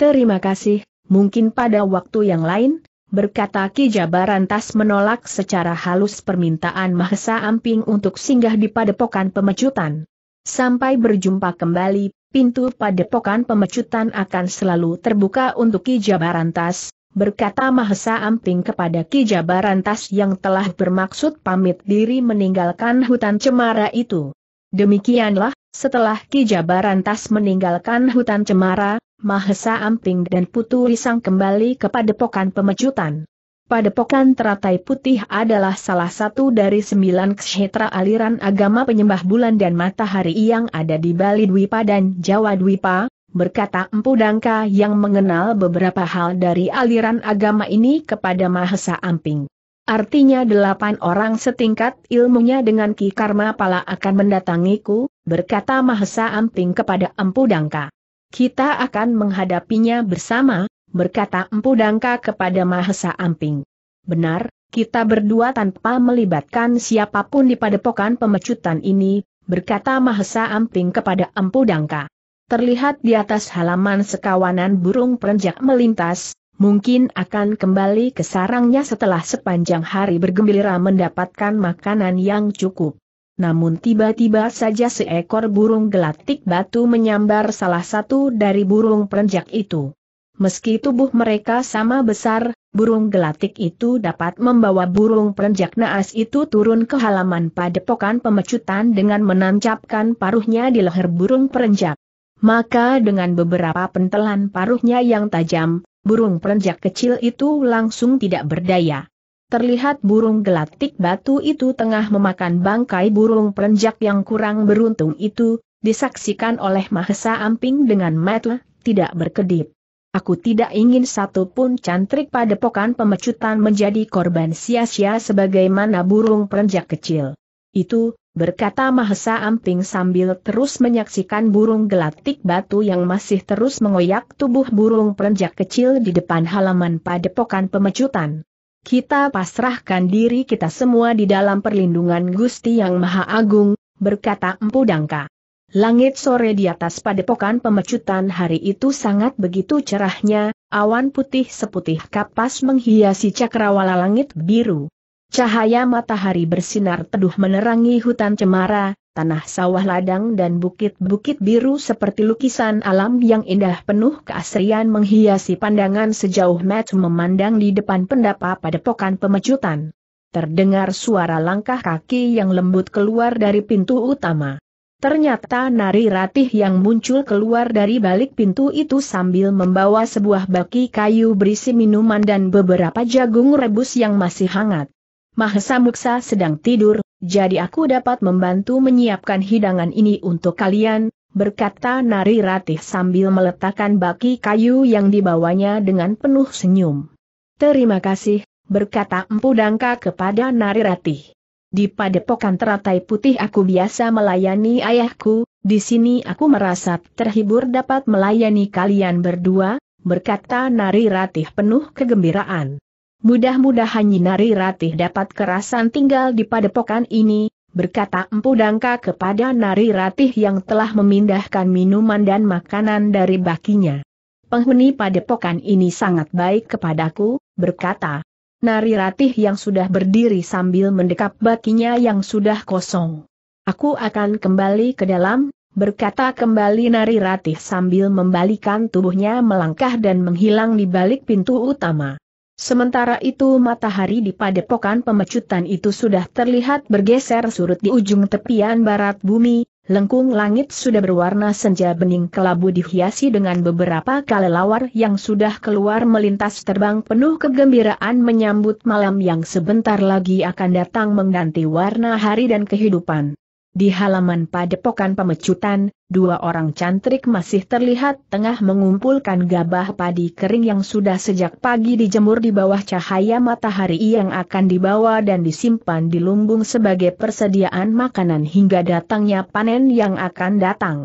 Terima kasih, mungkin pada waktu yang lain, berkata Ki Jabarantas menolak secara halus permintaan Mahesa Amping untuk singgah di padepokan pemecutan. Sampai berjumpa kembali, pintu padepokan pemecutan akan selalu terbuka untuk Ki Jabarantas, berkata Mahesa Amping kepada Ki Jabarantas yang telah bermaksud pamit diri meninggalkan hutan cemara itu. Demikianlah, setelah Ki Jabarantas meninggalkan hutan cemara, Mahesa Amping dan Putu Risang kembali ke pokan pemecutan. Padepokan teratai putih adalah salah satu dari sembilan kshetra aliran agama penyembah bulan dan matahari yang ada di Bali Dwipa dan Jawa Dwipa, berkata Empu Dangka yang mengenal beberapa hal dari aliran agama ini kepada Mahesa Amping. Artinya delapan orang setingkat ilmunya dengan Ki Karma Pala akan mendatangiku, berkata Mahesa Amping kepada Empu Dangka. Kita akan menghadapinya bersama, berkata Empu Dangka kepada Mahesa Amping. Benar, kita berdua tanpa melibatkan siapapun di padepokan pemecutan ini, berkata Mahesa Amping kepada Empu Dangka. Terlihat di atas halaman sekawanan burung perenjak melintas, mungkin akan kembali ke sarangnya setelah sepanjang hari bergembira mendapatkan makanan yang cukup. Namun tiba-tiba saja seekor burung gelatik batu menyambar salah satu dari burung perenjak itu. Meski tubuh mereka sama besar, burung gelatik itu dapat membawa burung perenjak naas itu turun ke halaman padepokan pemecutan dengan menancapkan paruhnya di leher burung perenjak. Maka dengan beberapa pentelan paruhnya yang tajam, burung perenjak kecil itu langsung tidak berdaya. Terlihat burung gelatik batu itu tengah memakan bangkai burung perenjak yang kurang beruntung itu, disaksikan oleh Mahesa Amping dengan mata tidak berkedip. Aku tidak ingin satu pun cantrik pada pokan pemecutan menjadi korban sia-sia sebagaimana burung perenjak kecil. Itu, berkata Mahesa Amping sambil terus menyaksikan burung gelatik batu yang masih terus mengoyak tubuh burung perenjak kecil di depan halaman pada pokan pemecutan. Kita pasrahkan diri kita semua di dalam perlindungan Gusti Yang Maha Agung, berkata Empu Dangka. Langit sore di atas padepokan pemecutan hari itu sangat begitu cerahnya, awan putih seputih kapas menghiasi cakrawala langit biru. Cahaya matahari bersinar teduh menerangi hutan cemara, tanah sawah ladang dan bukit-bukit biru seperti lukisan alam yang indah penuh keasrian menghiasi pandangan sejauh mata memandang di depan pendapa padepokan pemecutan. Terdengar suara langkah kaki yang lembut keluar dari pintu utama. Ternyata nari ratih yang muncul keluar dari balik pintu itu sambil membawa sebuah baki kayu berisi minuman dan beberapa jagung rebus yang masih hangat. Mahesa Muksa sedang tidur, jadi aku dapat membantu menyiapkan hidangan ini untuk kalian, berkata Nari Ratih sambil meletakkan baki kayu yang dibawanya dengan penuh senyum. Terima kasih, berkata Empu Dangka kepada Nari Ratih. Di padepokan teratai putih aku biasa melayani ayahku, di sini aku merasa terhibur dapat melayani kalian berdua, berkata Nari Ratih penuh kegembiraan. Mudah-mudahan Nari Ratih dapat kerasan tinggal di padepokan ini, berkata Empu Dangka kepada Nari Ratih yang telah memindahkan minuman dan makanan dari bakinya. Penghuni padepokan ini sangat baik kepadaku, berkata Nari Ratih yang sudah berdiri sambil mendekap bakinya yang sudah kosong. Aku akan kembali ke dalam, berkata kembali Nari Ratih sambil membalikan tubuhnya melangkah dan menghilang di balik pintu utama. Sementara itu matahari di padepokan pemecutan itu sudah terlihat bergeser surut di ujung tepian barat bumi, lengkung langit sudah berwarna senja bening kelabu dihiasi dengan beberapa kalelawar yang sudah keluar melintas terbang penuh kegembiraan menyambut malam yang sebentar lagi akan datang mengganti warna hari dan kehidupan. Di halaman padepokan pemecutan, dua orang cantrik masih terlihat tengah mengumpulkan gabah padi kering yang sudah sejak pagi dijemur di bawah cahaya matahari yang akan dibawa dan disimpan di lumbung sebagai persediaan makanan hingga datangnya panen yang akan datang.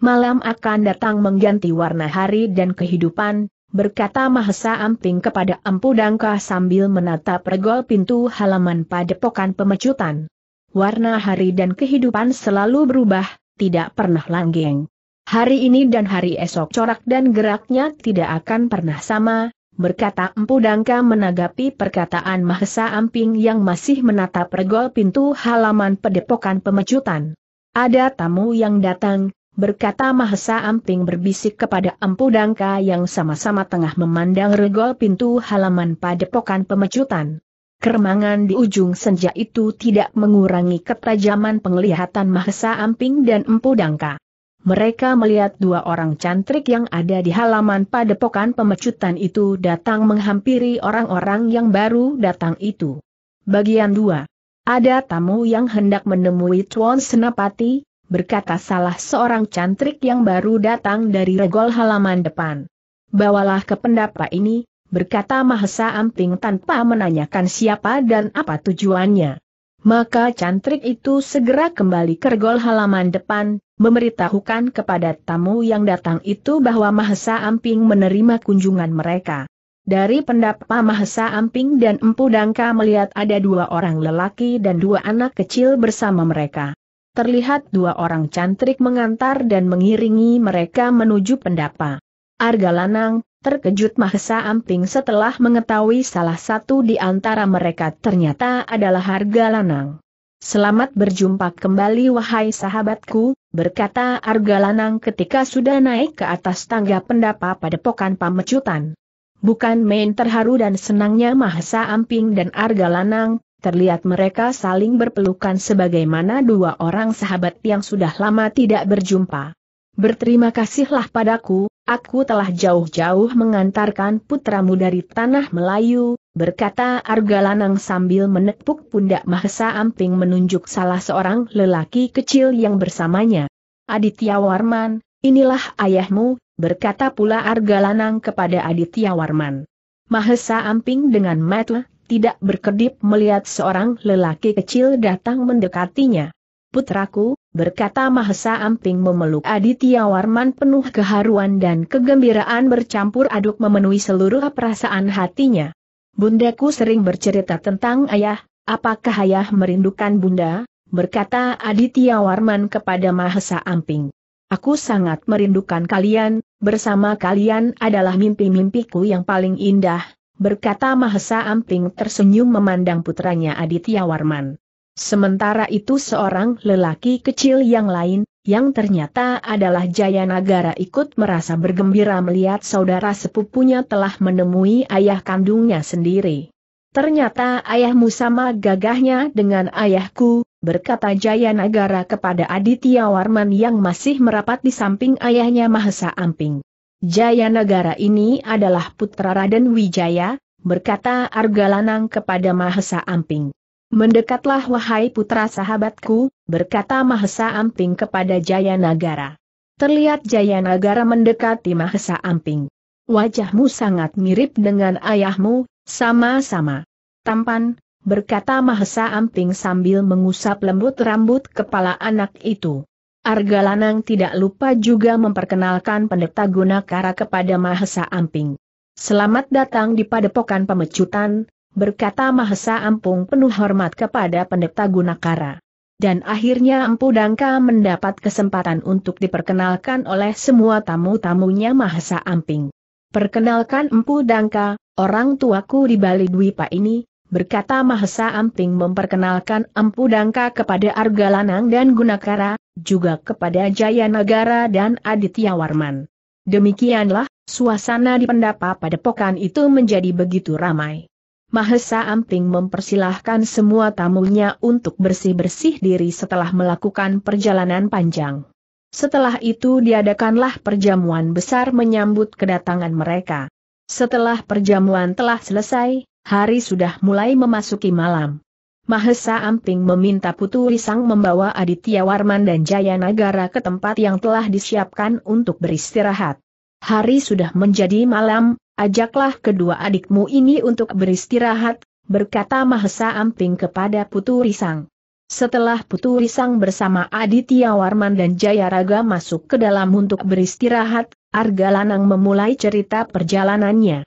Malam akan datang mengganti warna hari dan kehidupan, berkata Mahesa Amping kepada Empu Dangka sambil menatap regol pintu halaman padepokan pemecutan warna hari dan kehidupan selalu berubah, tidak pernah langgeng. Hari ini dan hari esok corak dan geraknya tidak akan pernah sama, berkata Empu Dangka menanggapi perkataan Mahesa Amping yang masih menatap regol pintu halaman pedepokan pemecutan. Ada tamu yang datang, berkata Mahesa Amping berbisik kepada Empu Dangka yang sama-sama tengah memandang regol pintu halaman padepokan pemecutan. Keremangan di ujung senja itu tidak mengurangi ketajaman penglihatan Mahesa Amping dan Empu Dangka. Mereka melihat dua orang cantrik yang ada di halaman padepokan pemecutan itu datang menghampiri orang-orang yang baru datang itu. Bagian 2. Ada tamu yang hendak menemui Tuan Senapati, berkata salah seorang cantrik yang baru datang dari regol halaman depan. Bawalah ke pendapa ini, berkata Mahesa Amping tanpa menanyakan siapa dan apa tujuannya. Maka cantrik itu segera kembali ke gol halaman depan, memberitahukan kepada tamu yang datang itu bahwa Mahesa Amping menerima kunjungan mereka. Dari pendapa Mahesa Amping dan Empu Dangka melihat ada dua orang lelaki dan dua anak kecil bersama mereka. Terlihat dua orang cantrik mengantar dan mengiringi mereka menuju pendapa. Argalanang, Terkejut Mahesa Amping setelah mengetahui salah satu di antara mereka ternyata adalah Harga Lanang. Selamat berjumpa kembali wahai sahabatku, berkata Harga Lanang ketika sudah naik ke atas tangga pendapa pada pokan pamecutan. Bukan main terharu dan senangnya Mahesa Amping dan Arga Lanang, terlihat mereka saling berpelukan sebagaimana dua orang sahabat yang sudah lama tidak berjumpa. Berterima kasihlah padaku, aku telah jauh-jauh mengantarkan putramu dari tanah Melayu, berkata Argalanang sambil menepuk pundak Mahesa Amping menunjuk salah seorang lelaki kecil yang bersamanya. Aditya Warman, inilah ayahmu, berkata pula Argalanang kepada Aditya Warman. Mahesa Amping dengan mata tidak berkedip melihat seorang lelaki kecil datang mendekatinya. Putraku, berkata Mahesa Amping memeluk Aditya Warman penuh keharuan dan kegembiraan bercampur aduk memenuhi seluruh perasaan hatinya. Bundaku sering bercerita tentang ayah, apakah ayah merindukan bunda? berkata Aditya Warman kepada Mahesa Amping. Aku sangat merindukan kalian, bersama kalian adalah mimpi-mimpiku yang paling indah, berkata Mahesa Amping tersenyum memandang putranya Aditya Warman. Sementara itu seorang lelaki kecil yang lain, yang ternyata adalah Jaya Nagara ikut merasa bergembira melihat saudara sepupunya telah menemui ayah kandungnya sendiri. Ternyata ayahmu sama gagahnya dengan ayahku, berkata Jaya Nagara kepada Aditya Warman yang masih merapat di samping ayahnya Mahesa Amping. Jaya Nagara ini adalah putra Raden Wijaya, berkata Argalanang kepada Mahesa Amping. Mendekatlah wahai putra sahabatku, berkata Mahesa Amping kepada Jaya Nagara. Terlihat Jaya Nagara mendekati Mahesa Amping. Wajahmu sangat mirip dengan ayahmu, sama-sama. Tampan, berkata Mahesa Amping sambil mengusap lembut rambut kepala anak itu. Argalanang tidak lupa juga memperkenalkan pendeta Gunakara kepada Mahesa Amping. Selamat datang di padepokan pemecutan, berkata Mahesa Ampung penuh hormat kepada pendeta Gunakara. Dan akhirnya Empu Dangka mendapat kesempatan untuk diperkenalkan oleh semua tamu-tamunya Mahesa Amping. Perkenalkan Empu Dangka, orang tuaku di Bali Dwipa ini, berkata Mahesa Amping memperkenalkan Empu Dangka kepada Argalanang dan Gunakara, juga kepada Jaya Jayanagara dan Aditya Warman. Demikianlah, suasana di pendapa pada pokan itu menjadi begitu ramai. Mahesa Amping mempersilahkan semua tamunya untuk bersih-bersih diri setelah melakukan perjalanan panjang. Setelah itu diadakanlah perjamuan besar menyambut kedatangan mereka. Setelah perjamuan telah selesai, hari sudah mulai memasuki malam. Mahesa Amping meminta Putu Risang membawa Aditya Warman dan Jaya Nagara ke tempat yang telah disiapkan untuk beristirahat. Hari sudah menjadi malam, ajaklah kedua adikmu ini untuk beristirahat, berkata Mahesa Amping kepada Putu Risang. Setelah Putu Risang bersama Aditya Warman dan Jayaraga masuk ke dalam untuk beristirahat, Argalanang memulai cerita perjalanannya.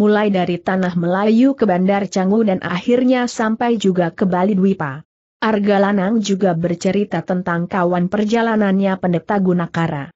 Mulai dari Tanah Melayu ke Bandar Canggu dan akhirnya sampai juga ke Bali Dwipa. Argalanang juga bercerita tentang kawan perjalanannya pendeta Gunakara.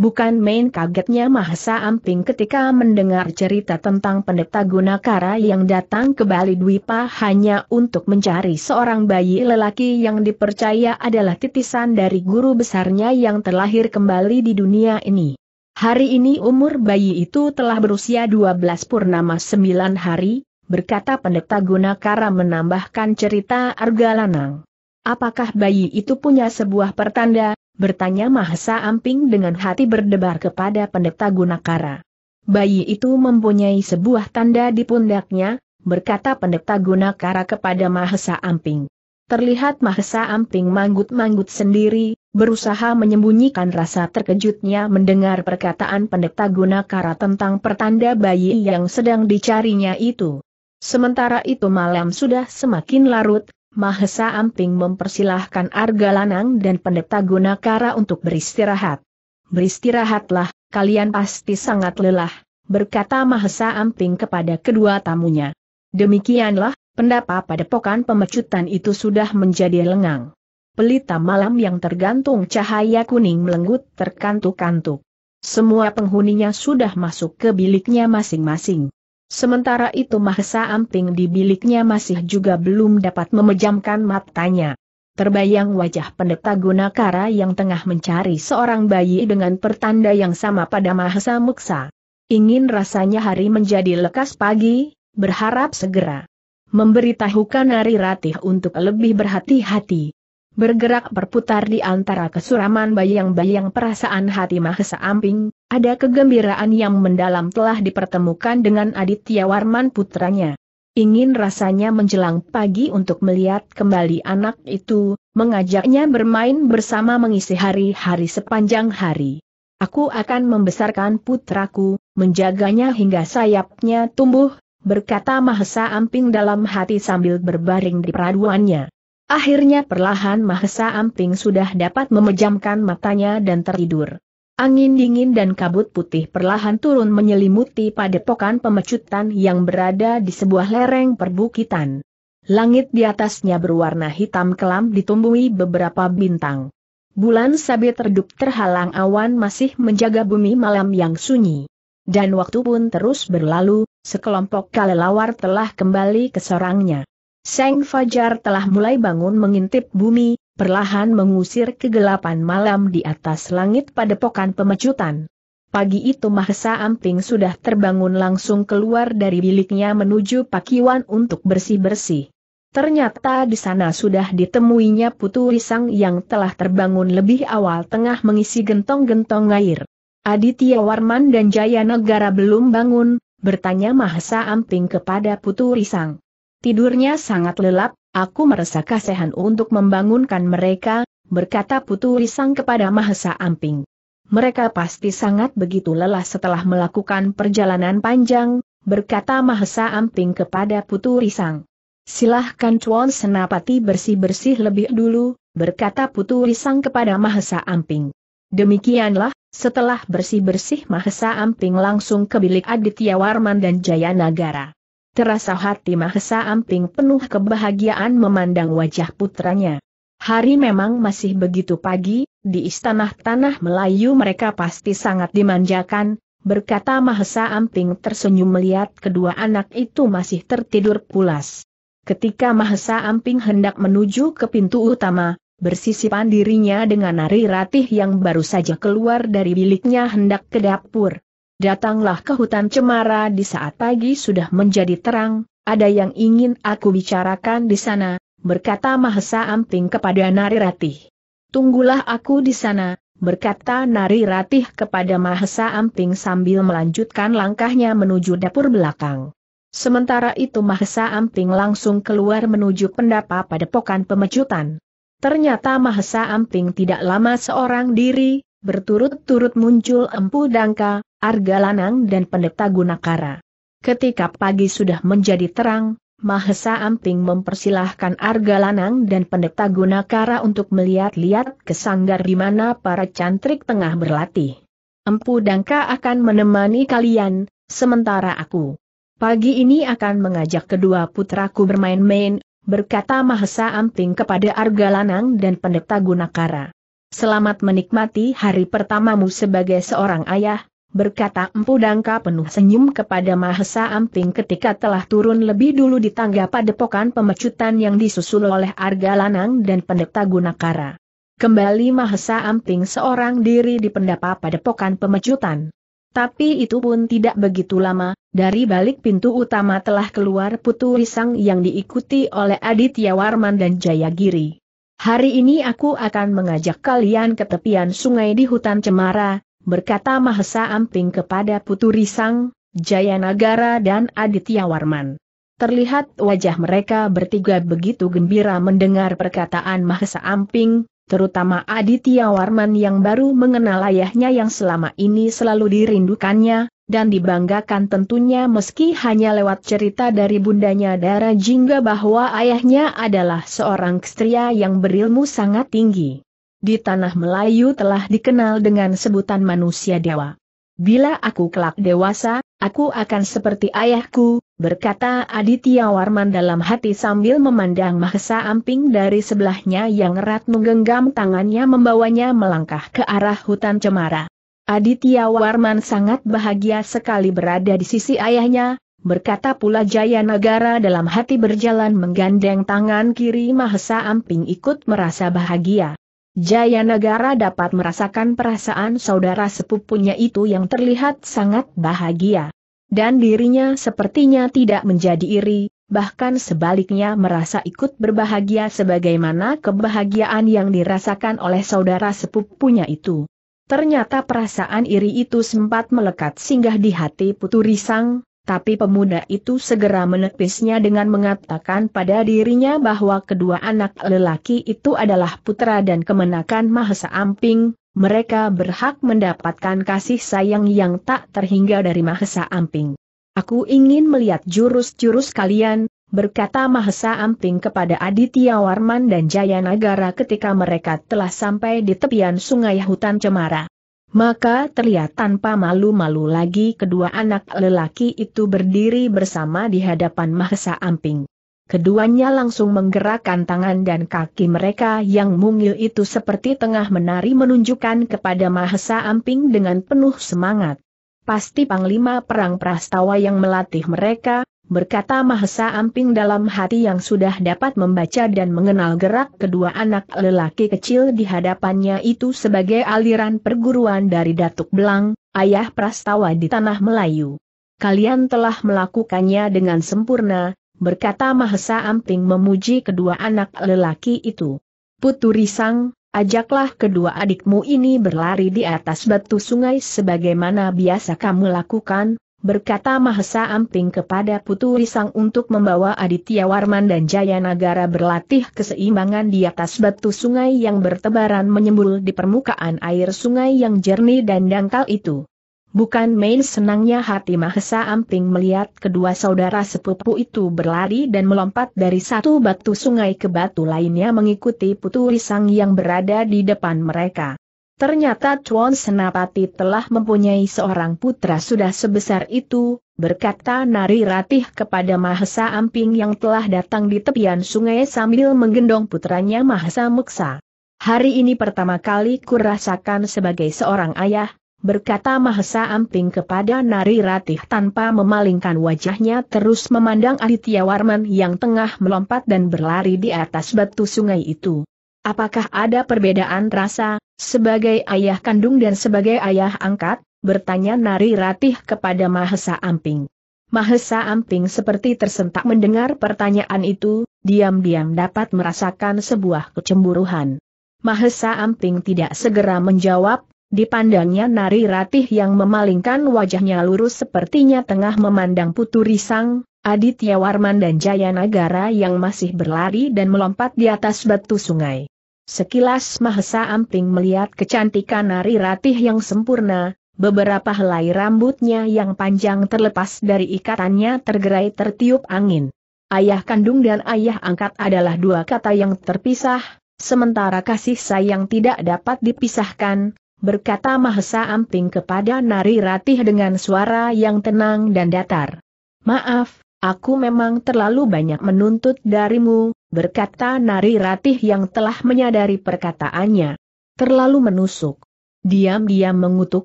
Bukan main kagetnya Mahesa Amping ketika mendengar cerita tentang pendeta Gunakara yang datang ke Bali Dwipa hanya untuk mencari seorang bayi lelaki yang dipercaya adalah titisan dari guru besarnya yang terlahir kembali di dunia ini. Hari ini umur bayi itu telah berusia 12 purnama 9 hari, berkata pendeta Gunakara menambahkan cerita Argalanang. Apakah bayi itu punya sebuah pertanda, bertanya Mahesa Amping dengan hati berdebar kepada pendeta Gunakara. Bayi itu mempunyai sebuah tanda di pundaknya, berkata pendeta Gunakara kepada Mahesa Amping. Terlihat Mahesa Amping manggut-manggut sendiri, berusaha menyembunyikan rasa terkejutnya mendengar perkataan pendeta Gunakara tentang pertanda bayi yang sedang dicarinya itu. Sementara itu malam sudah semakin larut, Mahesa Amping mempersilahkan Arga Lanang dan Pendeta Gunakara untuk beristirahat. Beristirahatlah, kalian pasti sangat lelah, berkata Mahesa Amping kepada kedua tamunya. Demikianlah, pendapat pokan pemecutan itu sudah menjadi lengang. Pelita malam yang tergantung cahaya kuning melenggut terkantuk-kantuk. Semua penghuninya sudah masuk ke biliknya masing-masing. Sementara itu Mahesa Amping di biliknya masih juga belum dapat memejamkan matanya. Terbayang wajah pendeta Gunakara yang tengah mencari seorang bayi dengan pertanda yang sama pada Mahesa Muksa. Ingin rasanya hari menjadi lekas pagi, berharap segera memberitahukan Nari Ratih untuk lebih berhati-hati bergerak berputar di antara kesuraman bayang-bayang perasaan hati Mahesa Amping, ada kegembiraan yang mendalam telah dipertemukan dengan Aditya Warman putranya. Ingin rasanya menjelang pagi untuk melihat kembali anak itu, mengajaknya bermain bersama mengisi hari-hari sepanjang hari. Aku akan membesarkan putraku, menjaganya hingga sayapnya tumbuh, berkata Mahesa Amping dalam hati sambil berbaring di peraduannya. Akhirnya perlahan Mahesa Amping sudah dapat memejamkan matanya dan tertidur. Angin dingin dan kabut putih perlahan turun menyelimuti padepokan pemecutan yang berada di sebuah lereng perbukitan. Langit di atasnya berwarna hitam kelam ditumbuhi beberapa bintang. Bulan sabit terdup terhalang awan masih menjaga bumi malam yang sunyi. Dan waktu pun terus berlalu, sekelompok kalelawar telah kembali ke sorangnya. Seng Fajar telah mulai bangun mengintip bumi, perlahan mengusir kegelapan malam di atas langit pada padepokan pemecutan. Pagi itu Mahesa Amping sudah terbangun langsung keluar dari biliknya menuju Pakiwan untuk bersih-bersih. Ternyata di sana sudah ditemuinya Putu Risang yang telah terbangun lebih awal tengah mengisi gentong-gentong air. Aditya Warman dan Jaya Negara belum bangun, bertanya Mahesa Amping kepada Putu Risang. Tidurnya sangat lelap, aku merasa kasihan untuk membangunkan mereka, berkata Putu Risang kepada Mahesa Amping. Mereka pasti sangat begitu lelah setelah melakukan perjalanan panjang, berkata Mahesa Amping kepada Putu Risang. Silahkan Cuan Senapati bersih-bersih lebih dulu, berkata Putu Risang kepada Mahesa Amping. Demikianlah, setelah bersih-bersih Mahesa Amping langsung ke bilik Aditya Warman dan Jaya Nagara terasa hati Mahesa Amping penuh kebahagiaan memandang wajah putranya. Hari memang masih begitu pagi, di istana tanah Melayu mereka pasti sangat dimanjakan, berkata Mahesa Amping tersenyum melihat kedua anak itu masih tertidur pulas. Ketika Mahesa Amping hendak menuju ke pintu utama, bersisipan dirinya dengan Nari Ratih yang baru saja keluar dari biliknya hendak ke dapur. Datanglah ke hutan cemara di saat pagi sudah menjadi terang, ada yang ingin aku bicarakan di sana, berkata Mahesa Amping kepada Nari Ratih. Tunggulah aku di sana, berkata Nari Ratih kepada Mahesa Amping sambil melanjutkan langkahnya menuju dapur belakang. Sementara itu Mahesa Amping langsung keluar menuju pendapa pada pokan pemecutan. Ternyata Mahesa Amping tidak lama seorang diri, Berturut-turut muncul Empu Dangka, Argalanang dan Pendeta Gunakara. Ketika pagi sudah menjadi terang, Mahesa Amping mempersilahkan Argalanang dan Pendeta Gunakara untuk melihat-lihat ke sanggar di mana para cantrik tengah berlatih. Empu Dangka akan menemani kalian, sementara aku pagi ini akan mengajak kedua putraku bermain-main, berkata Mahesa Amping kepada Argalanang dan Pendeta Gunakara. Selamat menikmati hari pertamamu sebagai seorang ayah, berkata Empu Dangka penuh senyum kepada Mahesa Amping ketika telah turun lebih dulu di tangga padepokan pemecutan yang disusul oleh Arga Lanang dan Pendeta Gunakara. Kembali Mahesa Amping seorang diri di pendapa padepokan pemecutan. Tapi itu pun tidak begitu lama, dari balik pintu utama telah keluar Putu Risang yang diikuti oleh Aditya Warman dan Jayagiri. Hari ini aku akan mengajak kalian ke tepian sungai di hutan Cemara, berkata Mahesa Amping kepada Putu Risang, Jayanagara dan Aditya Warman. Terlihat wajah mereka bertiga begitu gembira mendengar perkataan Mahesa Amping, terutama Aditya Warman yang baru mengenal ayahnya yang selama ini selalu dirindukannya, dan dibanggakan tentunya meski hanya lewat cerita dari bundanya Dara Jingga bahwa ayahnya adalah seorang ksatria yang berilmu sangat tinggi. Di tanah Melayu telah dikenal dengan sebutan manusia dewa. Bila aku kelak dewasa, aku akan seperti ayahku, berkata Aditya Warman dalam hati sambil memandang Mahesa Amping dari sebelahnya yang erat menggenggam tangannya membawanya melangkah ke arah hutan cemara. Aditya Warman sangat bahagia sekali berada di sisi ayahnya, berkata pula Jaya Negara dalam hati berjalan menggandeng tangan kiri Mahesa Amping ikut merasa bahagia. Jaya Negara dapat merasakan perasaan saudara sepupunya itu yang terlihat sangat bahagia. Dan dirinya sepertinya tidak menjadi iri, bahkan sebaliknya merasa ikut berbahagia sebagaimana kebahagiaan yang dirasakan oleh saudara sepupunya itu. Ternyata perasaan iri itu sempat melekat singgah di hati Putu Risang, tapi pemuda itu segera menepisnya dengan mengatakan pada dirinya bahwa kedua anak lelaki itu adalah putra dan kemenakan Mahesa Amping, mereka berhak mendapatkan kasih sayang yang tak terhingga dari Mahesa Amping. Aku ingin melihat jurus-jurus kalian, berkata Mahesa Amping kepada Aditya Warman dan Jayanagara ketika mereka telah sampai di tepian sungai hutan Cemara. Maka terlihat tanpa malu-malu lagi kedua anak lelaki itu berdiri bersama di hadapan Mahesa Amping. Keduanya langsung menggerakkan tangan dan kaki mereka yang mungil itu seperti tengah menari menunjukkan kepada Mahesa Amping dengan penuh semangat. Pasti Panglima Perang Prastawa yang melatih mereka, berkata Mahesa Amping dalam hati yang sudah dapat membaca dan mengenal gerak kedua anak lelaki kecil di hadapannya itu sebagai aliran perguruan dari Datuk Belang, ayah prastawa di Tanah Melayu. Kalian telah melakukannya dengan sempurna, berkata Mahesa Amping memuji kedua anak lelaki itu. Putu Risang, ajaklah kedua adikmu ini berlari di atas batu sungai sebagaimana biasa kamu lakukan, berkata Mahesa Amping kepada Putu Risang untuk membawa Aditya Warman dan Jayanagara berlatih keseimbangan di atas batu sungai yang bertebaran menyembul di permukaan air sungai yang jernih dan dangkal itu. Bukan main senangnya hati Mahesa Amping melihat kedua saudara sepupu itu berlari dan melompat dari satu batu sungai ke batu lainnya mengikuti Putu Risang yang berada di depan mereka. Ternyata Chuan Senapati telah mempunyai seorang putra sudah sebesar itu, berkata Nari Ratih kepada Mahesa Amping yang telah datang di tepian sungai sambil menggendong putranya Mahesa Muksa. Hari ini pertama kali kurasakan sebagai seorang ayah, berkata Mahesa Amping kepada Nari Ratih tanpa memalingkan wajahnya terus memandang Aditya Warman yang tengah melompat dan berlari di atas batu sungai itu. Apakah ada perbedaan rasa, sebagai ayah kandung dan sebagai ayah angkat, bertanya Nari Ratih kepada Mahesa Amping. Mahesa Amping seperti tersentak mendengar pertanyaan itu, diam-diam dapat merasakan sebuah kecemburuan. Mahesa Amping tidak segera menjawab, Dipandangnya Nari Ratih yang memalingkan wajahnya lurus sepertinya tengah memandang Putu Risang, Aditya Warman dan Jayanagara yang masih berlari dan melompat di atas batu sungai. Sekilas Mahesa Amping melihat kecantikan nari ratih yang sempurna, beberapa helai rambutnya yang panjang terlepas dari ikatannya tergerai tertiup angin. Ayah kandung dan ayah angkat adalah dua kata yang terpisah, sementara kasih sayang tidak dapat dipisahkan, berkata Mahesa Amping kepada Nari Ratih dengan suara yang tenang dan datar. Maaf, Aku memang terlalu banyak menuntut darimu, berkata Nari Ratih yang telah menyadari perkataannya. Terlalu menusuk. Diam-diam mengutuk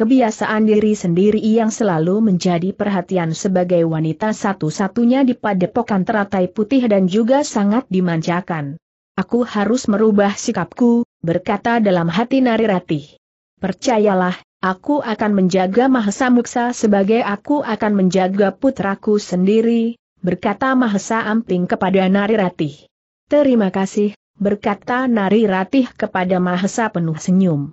kebiasaan diri sendiri yang selalu menjadi perhatian sebagai wanita satu-satunya di padepokan teratai putih dan juga sangat dimanjakan. Aku harus merubah sikapku, berkata dalam hati Nari Ratih. Percayalah, Aku akan menjaga Mahesa Muksa sebagai aku akan menjaga putraku sendiri, berkata Mahesa Amping kepada Nari Ratih. Terima kasih, berkata Nari Ratih kepada Mahesa penuh senyum.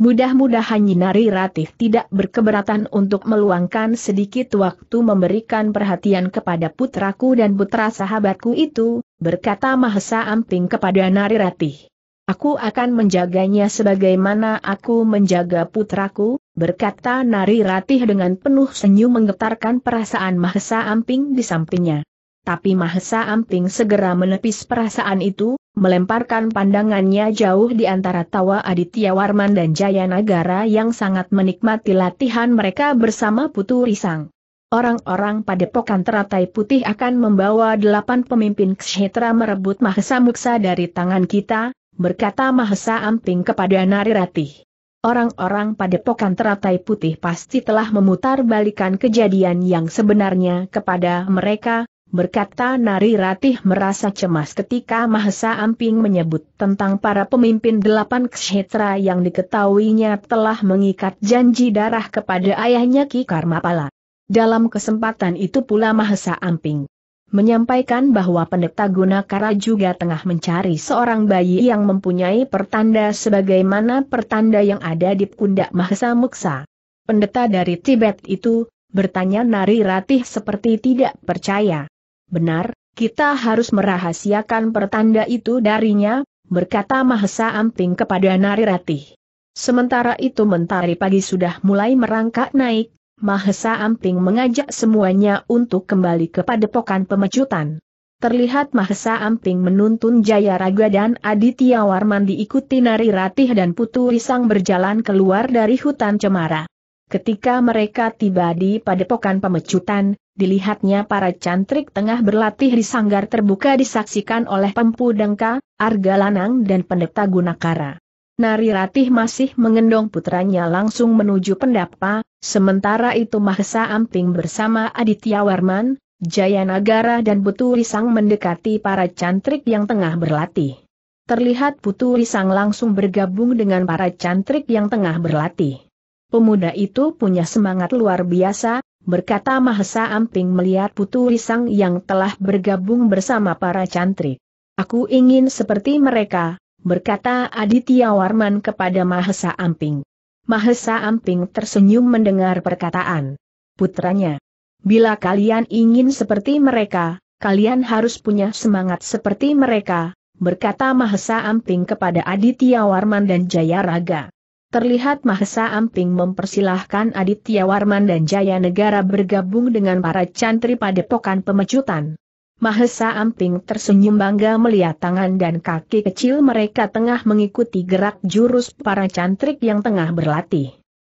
Mudah-mudahan Nari Ratih tidak berkeberatan untuk meluangkan sedikit waktu memberikan perhatian kepada putraku dan putra sahabatku itu, berkata Mahesa Amping kepada Nari Ratih. Aku akan menjaganya sebagaimana aku menjaga putraku, berkata Nari Ratih dengan penuh senyum menggetarkan perasaan Mahesa Amping di sampingnya. Tapi Mahesa Amping segera menepis perasaan itu, melemparkan pandangannya jauh di antara tawa Aditya Warman dan Jaya Nagara yang sangat menikmati latihan mereka bersama Putu Risang. Orang-orang padepokan teratai putih akan membawa delapan pemimpin kshetra merebut Mahesa Muksa dari tangan kita, berkata Mahesa Amping kepada Nari Ratih. Orang-orang padepokan teratai putih pasti telah memutar balikan kejadian yang sebenarnya kepada mereka, berkata Nari merasa cemas ketika Mahesa Amping menyebut tentang para pemimpin delapan kshetra yang diketahuinya telah mengikat janji darah kepada ayahnya Ki Karmapala. Dalam kesempatan itu pula Mahesa Amping menyampaikan bahwa pendeta Gunakara juga tengah mencari seorang bayi yang mempunyai pertanda sebagaimana pertanda yang ada di pundak Mahesa Muksa. Pendeta dari Tibet itu, bertanya Nari Ratih seperti tidak percaya. Benar, kita harus merahasiakan pertanda itu darinya, berkata Mahesa Amping kepada Nari Ratih. Sementara itu mentari pagi sudah mulai merangkak naik, Mahesa Amping mengajak semuanya untuk kembali ke padepokan pemecutan. Terlihat Mahesa Amping menuntun Jaya Raga dan Aditya Warman diikuti Nari Ratih dan Putu Risang berjalan keluar dari hutan cemara. Ketika mereka tiba di padepokan pemecutan, dilihatnya para cantrik tengah berlatih di sanggar terbuka disaksikan oleh Pempu Dengka, Arga Lanang dan Pendeta Gunakara. Nari Ratih masih mengendong putranya langsung menuju pendapa, Sementara itu Mahesa Amping bersama Aditya Warman, Jayanagara dan Putu Risang mendekati para cantrik yang tengah berlatih. Terlihat Putu Risang langsung bergabung dengan para cantrik yang tengah berlatih. Pemuda itu punya semangat luar biasa, berkata Mahesa Amping melihat Putu Risang yang telah bergabung bersama para cantrik. Aku ingin seperti mereka, berkata Aditya Warman kepada Mahesa Amping. Mahesa Amping tersenyum mendengar perkataan putranya. Bila kalian ingin seperti mereka, kalian harus punya semangat seperti mereka, berkata Mahesa Amping kepada Aditya Warman dan Jaya Raga. Terlihat Mahesa Amping mempersilahkan Aditya Warman dan Jaya Negara bergabung dengan para cantri pada padepokan pemecutan. Mahesa Amping tersenyum bangga melihat tangan dan kaki kecil mereka tengah mengikuti gerak jurus para cantrik yang tengah berlatih.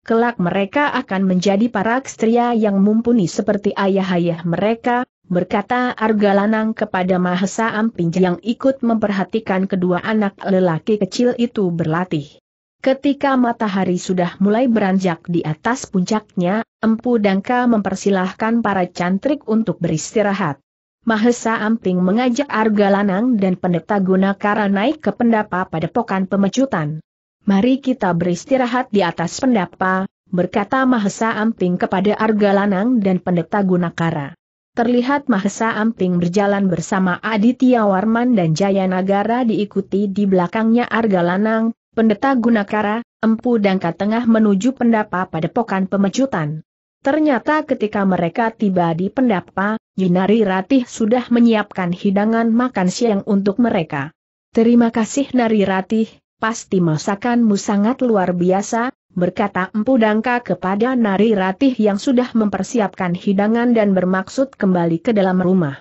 Kelak mereka akan menjadi para ksatria yang mumpuni seperti ayah-ayah mereka, berkata Argalanang kepada Mahesa Amping yang ikut memperhatikan kedua anak lelaki kecil itu berlatih. Ketika matahari sudah mulai beranjak di atas puncaknya, Empu Dangka mempersilahkan para cantrik untuk beristirahat. Mahesa Amping mengajak Argalanang dan pendeta Gunakara naik ke pendapa pada pokan pemecutan. Mari kita beristirahat di atas pendapa, berkata Mahesa Amping kepada Argalanang dan pendeta Gunakara. Terlihat Mahesa Amping berjalan bersama Aditya Warman dan Jayanagara diikuti di belakangnya Argalanang, pendeta Gunakara, Empu Dangka tengah menuju pendapa pada pokan pemecutan. Ternyata ketika mereka tiba di pendapa, Yunari Ratih sudah menyiapkan hidangan makan siang untuk mereka. Terima kasih Nari Ratih, pasti masakanmu sangat luar biasa, berkata Empu Dangka kepada Nari Ratih yang sudah mempersiapkan hidangan dan bermaksud kembali ke dalam rumah.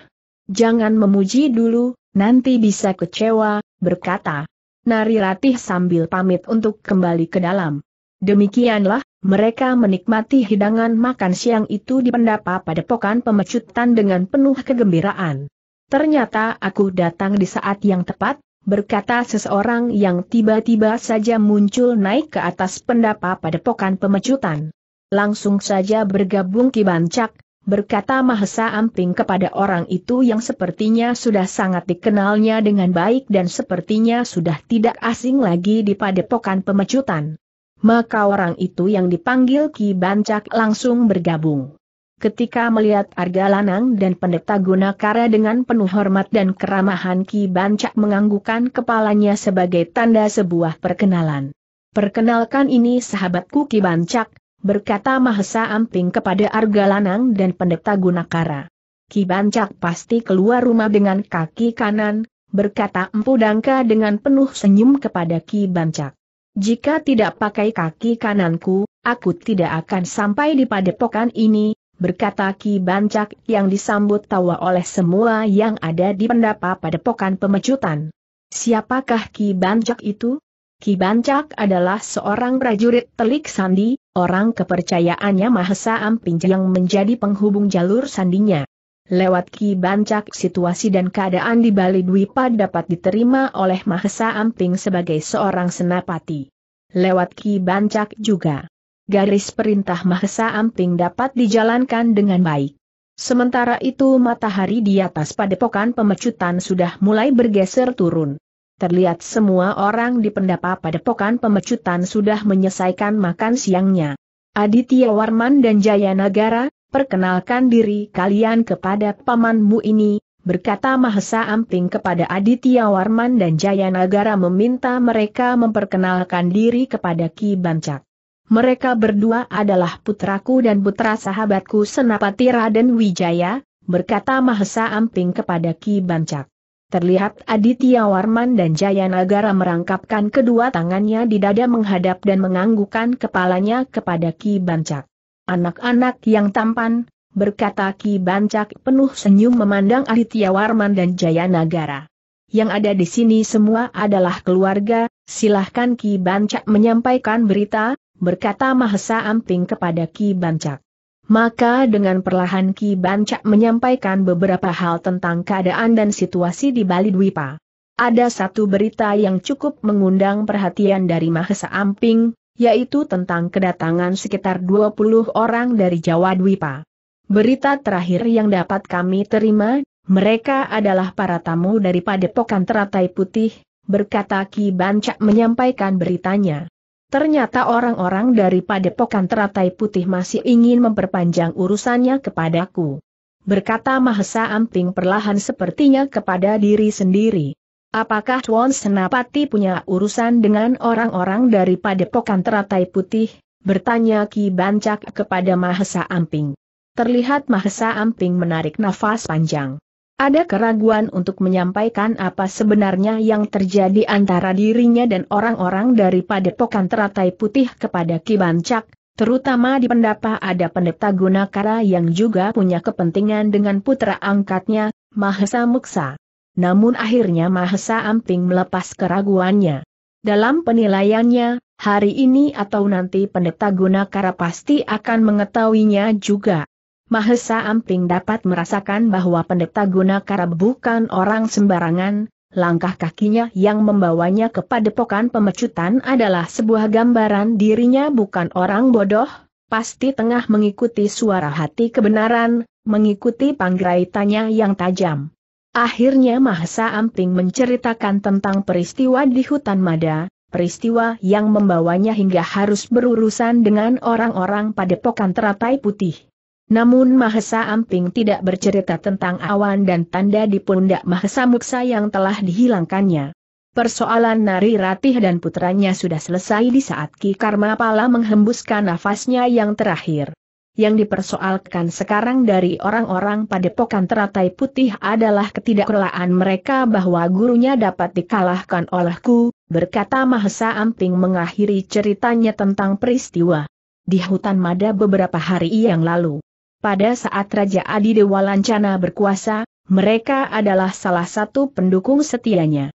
Jangan memuji dulu, nanti bisa kecewa, berkata Nari Ratih sambil pamit untuk kembali ke dalam. Demikianlah mereka menikmati hidangan makan siang itu di pendapa padepokan pemecutan dengan penuh kegembiraan. Ternyata aku datang di saat yang tepat, berkata seseorang yang tiba-tiba saja muncul naik ke atas pendapa padepokan pemecutan. Langsung saja bergabung Kibancak, berkata Mahesa Amping kepada orang itu yang sepertinya sudah sangat dikenalnya dengan baik dan sepertinya sudah tidak asing lagi di padepokan pemecutan maka orang itu yang dipanggil Ki Bancak langsung bergabung. Ketika melihat Arga Lanang dan pendeta Gunakara dengan penuh hormat dan keramahan Ki Bancak menganggukkan kepalanya sebagai tanda sebuah perkenalan. Perkenalkan ini sahabatku Ki Bancak, berkata Mahesa Amping kepada Arga Lanang dan pendeta Gunakara. Ki Bancak pasti keluar rumah dengan kaki kanan, berkata Empu Dangka dengan penuh senyum kepada Ki Bancak. Jika tidak pakai kaki kananku, aku tidak akan sampai di padepokan ini, berkata Ki Bancak yang disambut tawa oleh semua yang ada di pendapa padepokan pemecutan. Siapakah Ki Bancak itu? Ki Bancak adalah seorang prajurit telik sandi, orang kepercayaannya Mahesa Amping yang menjadi penghubung jalur sandinya. Lewat Ki Bancak situasi dan keadaan di Bali Dwipa dapat diterima oleh Mahesa Amping sebagai seorang senapati. Lewat Ki Bancak juga. Garis perintah Mahesa Amping dapat dijalankan dengan baik. Sementara itu matahari di atas padepokan pemecutan sudah mulai bergeser turun. Terlihat semua orang di pendapa padepokan pemecutan sudah menyelesaikan makan siangnya. Aditya Warman dan Jaya Nagara, perkenalkan diri kalian kepada pamanmu ini, berkata Mahesa Amping kepada Aditya Warman dan Jayanagara meminta mereka memperkenalkan diri kepada Ki Bancak. Mereka berdua adalah putraku dan putra sahabatku Senapati Raden Wijaya, berkata Mahesa Amping kepada Ki Bancak. Terlihat Aditya Warman dan Jayanagara merangkapkan kedua tangannya di dada menghadap dan menganggukkan kepalanya kepada Ki Bancak. Anak-anak yang tampan, berkata Ki Bancak penuh senyum memandang Aditya Warman dan Jayanagara. Yang ada di sini semua adalah keluarga, silahkan Ki Bancak menyampaikan berita, berkata Mahesa Amping kepada Ki Bancak. Maka dengan perlahan Ki Bancak menyampaikan beberapa hal tentang keadaan dan situasi di Bali Dwipa. Ada satu berita yang cukup mengundang perhatian dari Mahesa Amping, yaitu tentang kedatangan sekitar 20 orang dari Jawa Dwipa. Berita terakhir yang dapat kami terima, mereka adalah para tamu dari Padepokan Teratai Putih, berkata Ki Bancak menyampaikan beritanya. Ternyata orang-orang dari Padepokan Teratai Putih masih ingin memperpanjang urusannya kepadaku. Berkata Mahesa Amping perlahan sepertinya kepada diri sendiri. Apakah Tuan Senapati punya urusan dengan orang-orang dari padepokan teratai putih? Bertanya Ki Bancak kepada Mahesa Amping. Terlihat Mahesa Amping menarik nafas panjang. Ada keraguan untuk menyampaikan apa sebenarnya yang terjadi antara dirinya dan orang-orang dari padepokan teratai putih kepada Ki Bancak, terutama di pendapa ada pendeta Gunakara yang juga punya kepentingan dengan putra angkatnya, Mahesa Muksa namun akhirnya Mahesa Amping melepas keraguannya. Dalam penilaiannya, hari ini atau nanti pendeta Gunakara pasti akan mengetahuinya juga. Mahesa Amping dapat merasakan bahwa pendeta Gunakara bukan orang sembarangan, langkah kakinya yang membawanya ke padepokan pemecutan adalah sebuah gambaran dirinya bukan orang bodoh, pasti tengah mengikuti suara hati kebenaran, mengikuti panggraitannya yang tajam. Akhirnya Mahsa Amping menceritakan tentang peristiwa di hutan Mada, peristiwa yang membawanya hingga harus berurusan dengan orang-orang padepokan teratai putih. Namun Mahesa Amping tidak bercerita tentang awan dan tanda di pundak Mahesa Muksa yang telah dihilangkannya. Persoalan Nari Ratih dan putranya sudah selesai di saat Ki Karma Pala menghembuskan nafasnya yang terakhir. Yang dipersoalkan sekarang dari orang-orang padepokan teratai putih adalah ketidakrelaan mereka bahwa gurunya dapat dikalahkan olehku, berkata Mahesa Amping mengakhiri ceritanya tentang peristiwa di hutan Mada beberapa hari yang lalu. Pada saat Raja Adi Dewa Lancana berkuasa, mereka adalah salah satu pendukung setianya.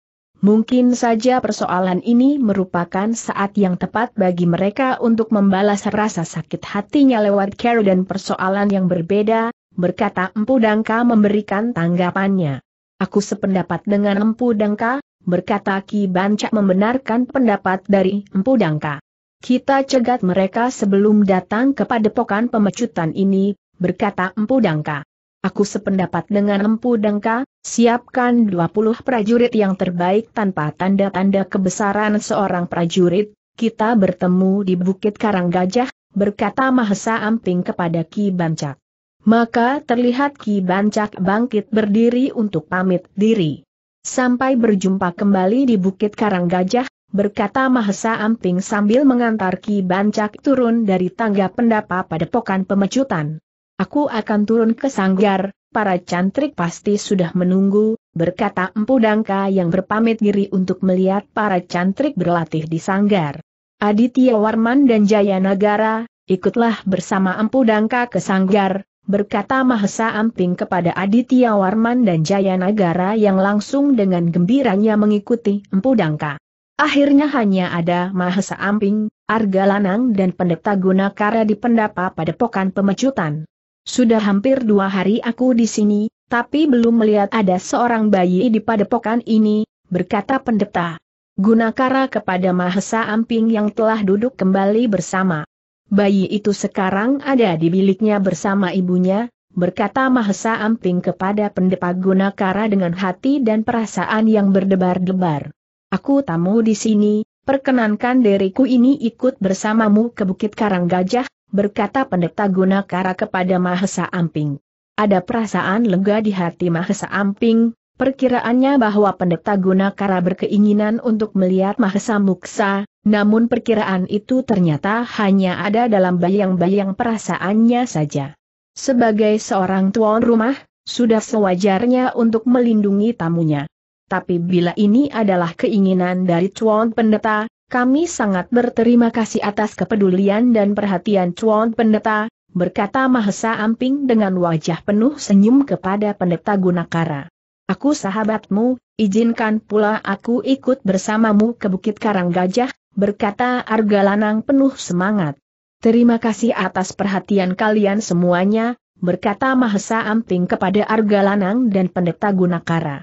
Mungkin saja persoalan ini merupakan saat yang tepat bagi mereka untuk membalas rasa sakit hatinya lewat care dan persoalan yang berbeda, berkata Empu Dangka memberikan tanggapannya. Aku sependapat dengan Empu Dangka, berkata Ki Bancak membenarkan pendapat dari Empu Dangka. Kita cegat mereka sebelum datang kepada padepokan pemecutan ini, berkata Empu Dangka. Aku sependapat dengan Empu Dengka, siapkan 20 prajurit yang terbaik tanpa tanda-tanda kebesaran seorang prajurit, kita bertemu di Bukit Karanggajah, berkata Mahesa Amping kepada Ki Bancak. Maka terlihat Ki Bancak bangkit berdiri untuk pamit diri. Sampai berjumpa kembali di Bukit Karanggajah, berkata Mahesa Amping sambil mengantar Ki Bancak turun dari tangga pendapa pada pokan pemecutan. Aku akan turun ke sanggar, para cantrik pasti sudah menunggu, berkata Empu Dangka yang berpamit diri untuk melihat para cantrik berlatih di sanggar. Aditya Warman dan Jaya Nagara, ikutlah bersama Empu Dangka ke sanggar, berkata Mahesa Amping kepada Aditya Warman dan Jaya Nagara yang langsung dengan gembiranya mengikuti Empu Dangka. Akhirnya hanya ada Mahesa Amping, Argalanang dan Pendeta Gunakara di pendapa pada pokan pemecutan. Sudah hampir dua hari aku di sini, tapi belum melihat ada seorang bayi di padepokan ini, berkata pendeta. Gunakara kepada Mahesa Amping yang telah duduk kembali bersama. Bayi itu sekarang ada di biliknya bersama ibunya, berkata Mahesa Amping kepada pendeta Gunakara dengan hati dan perasaan yang berdebar-debar. Aku tamu di sini, perkenankan diriku ini ikut bersamamu ke Bukit Karang Gajah, berkata pendeta Gunakara kepada Mahesa Amping. Ada perasaan lega di hati Mahesa Amping, perkiraannya bahwa pendeta Gunakara berkeinginan untuk melihat Mahesa Muksa, namun perkiraan itu ternyata hanya ada dalam bayang-bayang perasaannya saja. Sebagai seorang tuan rumah, sudah sewajarnya untuk melindungi tamunya. Tapi bila ini adalah keinginan dari Tuan Pendeta, kami sangat berterima kasih atas kepedulian dan perhatian Chuan Pendeta, berkata Mahesa Amping dengan wajah penuh senyum kepada Pendeta Gunakara. Aku sahabatmu, izinkan pula aku ikut bersamamu ke Bukit Karang Gajah, berkata Argalanang penuh semangat. Terima kasih atas perhatian kalian semuanya, berkata Mahesa Amping kepada Argalanang dan Pendeta Gunakara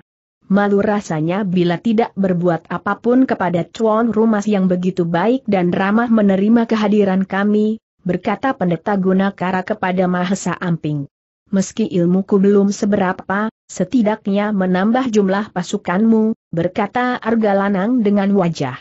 malu rasanya bila tidak berbuat apapun kepada cuan rumah yang begitu baik dan ramah menerima kehadiran kami, berkata pendeta Gunakara kepada Mahesa Amping. Meski ilmuku belum seberapa, setidaknya menambah jumlah pasukanmu, berkata Argalanang dengan wajah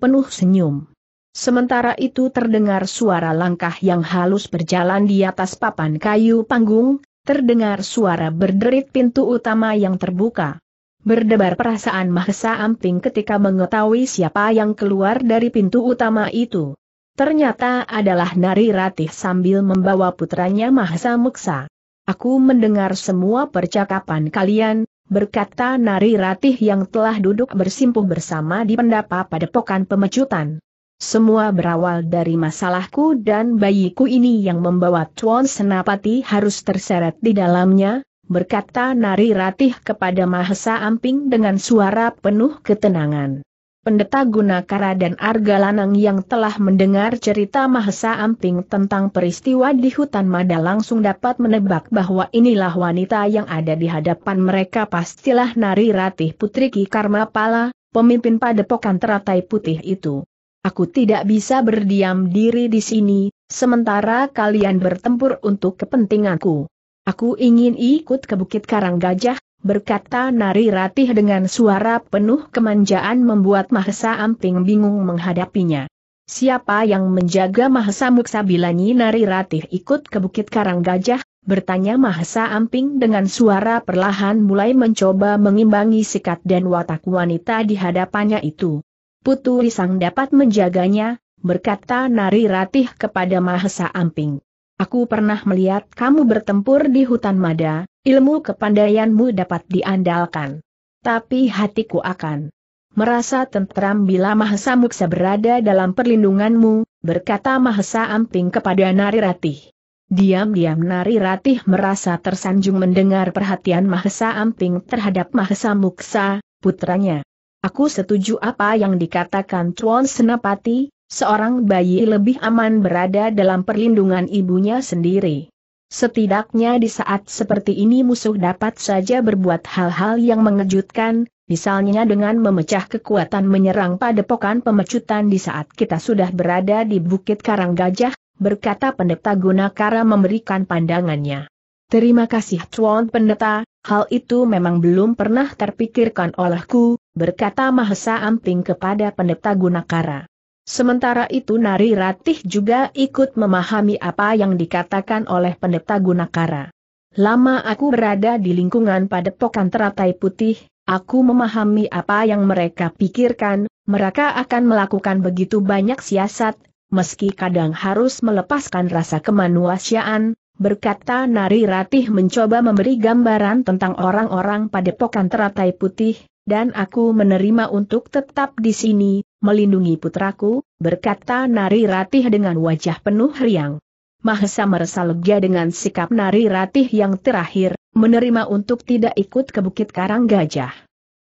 penuh senyum. Sementara itu terdengar suara langkah yang halus berjalan di atas papan kayu panggung, terdengar suara berderit pintu utama yang terbuka. Berdebar perasaan Mahesa Amping ketika mengetahui siapa yang keluar dari pintu utama itu. Ternyata adalah Nari Ratih sambil membawa putranya Mahesa Muksa. Aku mendengar semua percakapan kalian, berkata Nari Ratih yang telah duduk bersimpuh bersama di pendapa padepokan pemecutan. Semua berawal dari masalahku dan bayiku ini yang membawa Tuan Senapati harus terseret di dalamnya, berkata Nari Ratih kepada Mahesa Amping dengan suara penuh ketenangan. Pendeta Gunakara dan Argalanang yang telah mendengar cerita Mahesa Amping tentang peristiwa di hutan Mada langsung dapat menebak bahwa inilah wanita yang ada di hadapan mereka pastilah Nari Ratih Putri Ki Karma Pala, pemimpin padepokan teratai putih itu. Aku tidak bisa berdiam diri di sini, sementara kalian bertempur untuk kepentinganku. Aku ingin ikut ke Bukit Karang Gajah, berkata Nari Ratih dengan suara penuh kemanjaan membuat Mahesa Amping bingung menghadapinya. Siapa yang menjaga Mahesa Muksabilani Nari Ratih ikut ke Bukit Karang Gajah, bertanya Mahesa Amping dengan suara perlahan mulai mencoba mengimbangi sikat dan watak wanita di hadapannya itu. Putu Risang dapat menjaganya, berkata Nari Ratih kepada Mahesa Amping. Aku pernah melihat kamu bertempur di hutan mada, ilmu kepandaianmu dapat diandalkan. Tapi hatiku akan merasa tentram bila Mahesa Muksa berada dalam perlindunganmu, berkata Mahesa Amping kepada Nari Ratih. Diam-diam Nari Ratih merasa tersanjung mendengar perhatian Mahesa Amping terhadap Mahesa Muksa, putranya. Aku setuju apa yang dikatakan Tuan Senapati, seorang bayi lebih aman berada dalam perlindungan ibunya sendiri. Setidaknya di saat seperti ini musuh dapat saja berbuat hal-hal yang mengejutkan, misalnya dengan memecah kekuatan menyerang pada padepokan pemecutan di saat kita sudah berada di Bukit Karang Gajah, berkata pendeta Gunakara memberikan pandangannya. Terima kasih Tuan Pendeta, hal itu memang belum pernah terpikirkan olehku, berkata Mahesa Amping kepada pendeta Gunakara. Sementara itu Nari Ratih juga ikut memahami apa yang dikatakan oleh pendeta Gunakara. Lama aku berada di lingkungan padepokan teratai putih, aku memahami apa yang mereka pikirkan, mereka akan melakukan begitu banyak siasat, meski kadang harus melepaskan rasa kemanusiaan, berkata Nari Ratih mencoba memberi gambaran tentang orang-orang padepokan teratai putih, dan aku menerima untuk tetap di sini, melindungi putraku, berkata Nari Ratih dengan wajah penuh riang. Mahesa merasa lega dengan sikap Nari Ratih yang terakhir, menerima untuk tidak ikut ke Bukit Karang Gajah.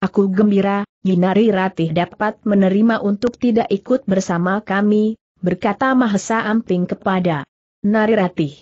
Aku gembira, Nari Ratih dapat menerima untuk tidak ikut bersama kami, berkata Mahesa Amping kepada Nari Ratih.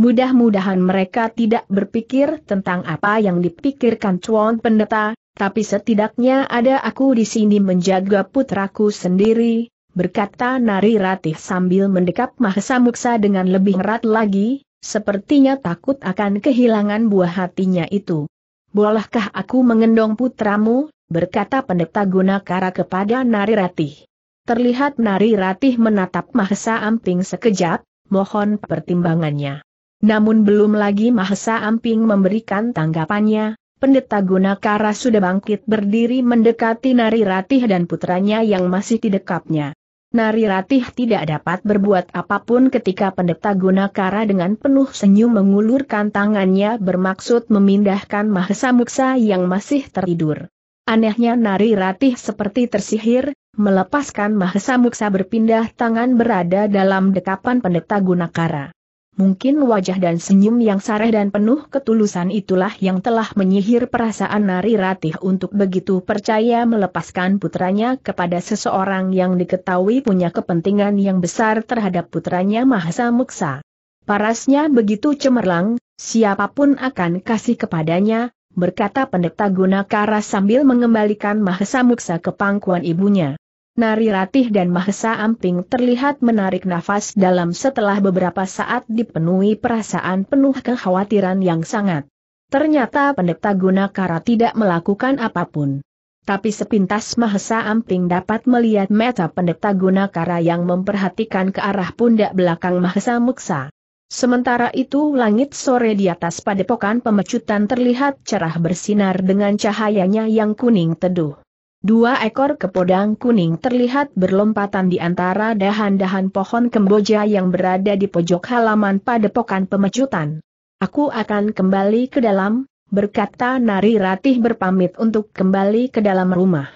Mudah-mudahan mereka tidak berpikir tentang apa yang dipikirkan Chuan Pendeta, tapi setidaknya ada aku di sini menjaga putraku sendiri, berkata Nari Ratih sambil mendekap Mahesa Muksa dengan lebih erat lagi, sepertinya takut akan kehilangan buah hatinya itu. Bolehkah aku mengendong putramu, berkata pendeta Gunakara kepada Nari Ratih. Terlihat Nari Ratih menatap Mahesa Amping sekejap, mohon pertimbangannya. Namun belum lagi Mahesa Amping memberikan tanggapannya, Pendeta Gunakara sudah bangkit berdiri mendekati Nari Ratih dan putranya yang masih di dekapnya. Nari Ratih tidak dapat berbuat apapun ketika pendeta Gunakara dengan penuh senyum mengulurkan tangannya bermaksud memindahkan Mahesa Muksa yang masih tertidur. Anehnya Nari Ratih seperti tersihir, melepaskan Mahesa Muksa berpindah tangan berada dalam dekapan pendeta Gunakara. Mungkin wajah dan senyum yang sareh dan penuh ketulusan itulah yang telah menyihir perasaan Nari Ratih untuk begitu percaya melepaskan putranya kepada seseorang yang diketahui punya kepentingan yang besar terhadap putranya Mahasa Muksa. Parasnya begitu cemerlang, siapapun akan kasih kepadanya, berkata pendeta Gunakara sambil mengembalikan Mahasa Muksa ke pangkuan ibunya. Nari Ratih dan Mahesa Amping terlihat menarik nafas dalam setelah beberapa saat dipenuhi perasaan penuh kekhawatiran yang sangat. Ternyata pendeta Gunakara tidak melakukan apapun. Tapi sepintas Mahesa Amping dapat melihat mata pendeta Gunakara yang memperhatikan ke arah pundak belakang Mahesa Muksa. Sementara itu langit sore di atas padepokan pemecutan terlihat cerah bersinar dengan cahayanya yang kuning teduh. Dua ekor kepodang kuning terlihat berlompatan di antara dahan-dahan pohon kemboja yang berada di pojok halaman padepokan pemecutan. Aku akan kembali ke dalam, berkata Nari Ratih berpamit untuk kembali ke dalam rumah.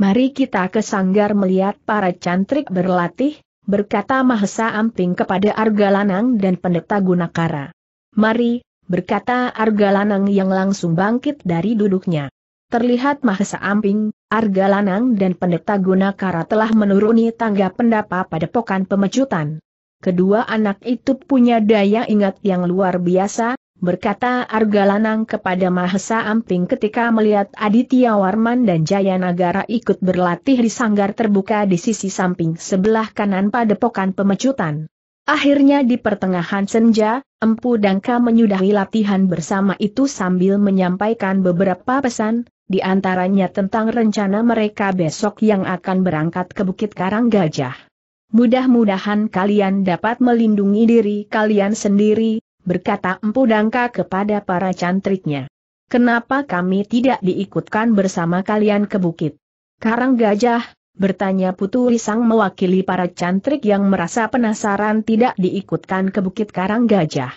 Mari kita ke sanggar melihat para cantrik berlatih, berkata Mahesa Amping kepada Argalanang dan pendeta Gunakara. Mari, berkata Argalanang yang langsung bangkit dari duduknya. Terlihat Mahesa Amping, Arga Lanang dan Pendeta Gunakara telah menuruni tangga pendapa pada pokan pemecutan. Kedua anak itu punya daya ingat yang luar biasa, berkata Arga Lanang kepada Mahesa Amping ketika melihat Aditya Warman dan Jaya Nagara ikut berlatih di sanggar terbuka di sisi samping sebelah kanan pada pokan pemecutan. Akhirnya di pertengahan senja, Empu Dangka menyudahi latihan bersama itu sambil menyampaikan beberapa pesan, di antaranya tentang rencana mereka besok yang akan berangkat ke Bukit Karang Gajah. Mudah-mudahan kalian dapat melindungi diri kalian sendiri, berkata Empu Dangka kepada para cantriknya. Kenapa kami tidak diikutkan bersama kalian ke bukit? Karang Gajah, bertanya Putu Risang mewakili para cantrik yang merasa penasaran tidak diikutkan ke bukit Karang Gajah.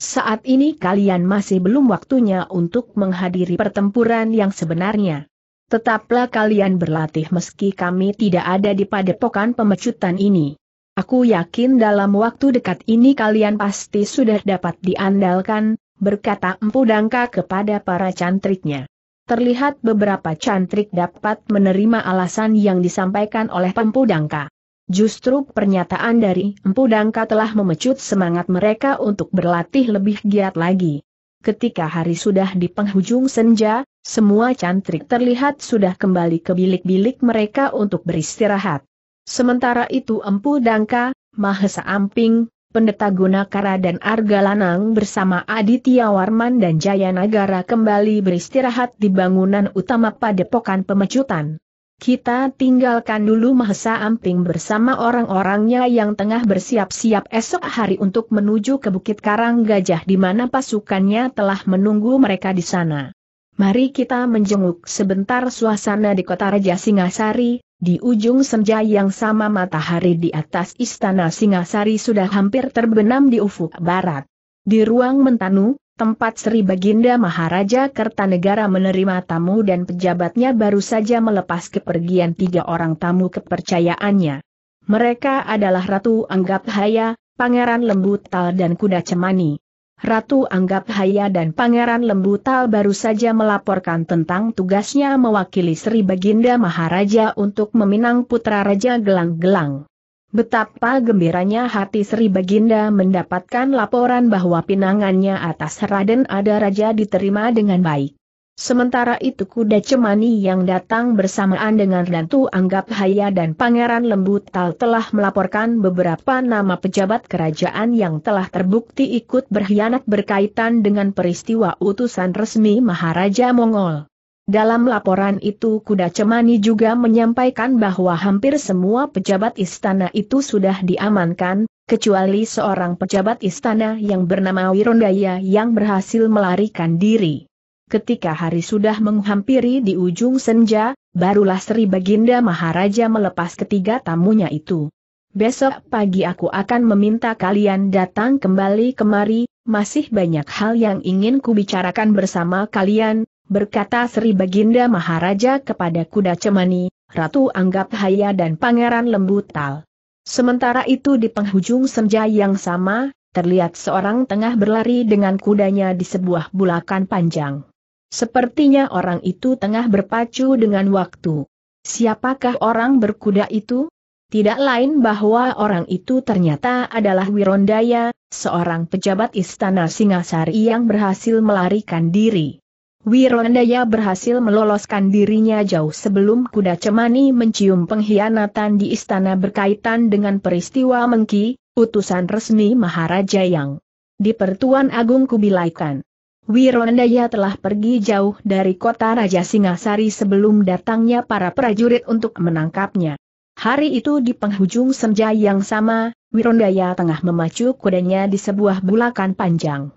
Saat ini kalian masih belum waktunya untuk menghadiri pertempuran yang sebenarnya. Tetaplah kalian berlatih meski kami tidak ada di padepokan pemecutan ini. Aku yakin dalam waktu dekat ini kalian pasti sudah dapat diandalkan, berkata Empu Dangka kepada para cantriknya. Terlihat beberapa cantrik dapat menerima alasan yang disampaikan oleh Empu Dangka. Justru pernyataan dari Empu Dangka telah memecut semangat mereka untuk berlatih lebih giat lagi. Ketika hari sudah di penghujung senja, semua cantrik terlihat sudah kembali ke bilik-bilik mereka untuk beristirahat. Sementara itu Empu Dangka, Mahesa Amping, Pendeta Gunakara dan Arga Lanang bersama Aditya Warman dan Jayanagara kembali beristirahat di bangunan utama Padepokan Pemecutan. Kita tinggalkan dulu Mahesa Amping bersama orang-orangnya yang tengah bersiap-siap esok hari untuk menuju ke Bukit Karang Gajah di mana pasukannya telah menunggu mereka di sana. Mari kita menjenguk sebentar suasana di kota Raja Singasari, di ujung senja yang sama matahari di atas istana Singasari sudah hampir terbenam di ufuk barat. Di ruang mentanu, tempat Sri Baginda Maharaja Kertanegara menerima tamu dan pejabatnya baru saja melepas kepergian tiga orang tamu kepercayaannya. Mereka adalah Ratu Anggap Haya, Pangeran Lembu Tal dan Kuda Cemani. Ratu Anggap Haya dan Pangeran Lembu Tal baru saja melaporkan tentang tugasnya mewakili Sri Baginda Maharaja untuk meminang putra Raja Gelang-Gelang. Betapa gembiranya hati Sri Baginda mendapatkan laporan bahwa pinangannya atas Raden ada Raja diterima dengan baik. Sementara itu kuda cemani yang datang bersamaan dengan Dantu Anggap Haya dan Pangeran Lembu Tal telah melaporkan beberapa nama pejabat kerajaan yang telah terbukti ikut berkhianat berkaitan dengan peristiwa utusan resmi Maharaja Mongol. Dalam laporan itu Kuda Cemani juga menyampaikan bahwa hampir semua pejabat istana itu sudah diamankan, kecuali seorang pejabat istana yang bernama Wirondaya yang berhasil melarikan diri. Ketika hari sudah menghampiri di ujung senja, barulah Sri Baginda Maharaja melepas ketiga tamunya itu. Besok pagi aku akan meminta kalian datang kembali kemari, masih banyak hal yang ingin kubicarakan bersama kalian, berkata Sri Baginda Maharaja kepada kuda cemani, Ratu Anggap Haya dan Pangeran Lembutal. Sementara itu di penghujung senja yang sama, terlihat seorang tengah berlari dengan kudanya di sebuah bulakan panjang. Sepertinya orang itu tengah berpacu dengan waktu. Siapakah orang berkuda itu? Tidak lain bahwa orang itu ternyata adalah Wirondaya, seorang pejabat istana Singasari yang berhasil melarikan diri. Wirondaya berhasil meloloskan dirinya jauh sebelum kuda cemani mencium pengkhianatan di istana berkaitan dengan peristiwa Mengki, utusan resmi Maharaja yang di Pertuan Agung Kubilaikan. Wirondaya telah pergi jauh dari kota Raja Singasari sebelum datangnya para prajurit untuk menangkapnya. Hari itu di penghujung senja yang sama, Wirondaya tengah memacu kudanya di sebuah bulakan panjang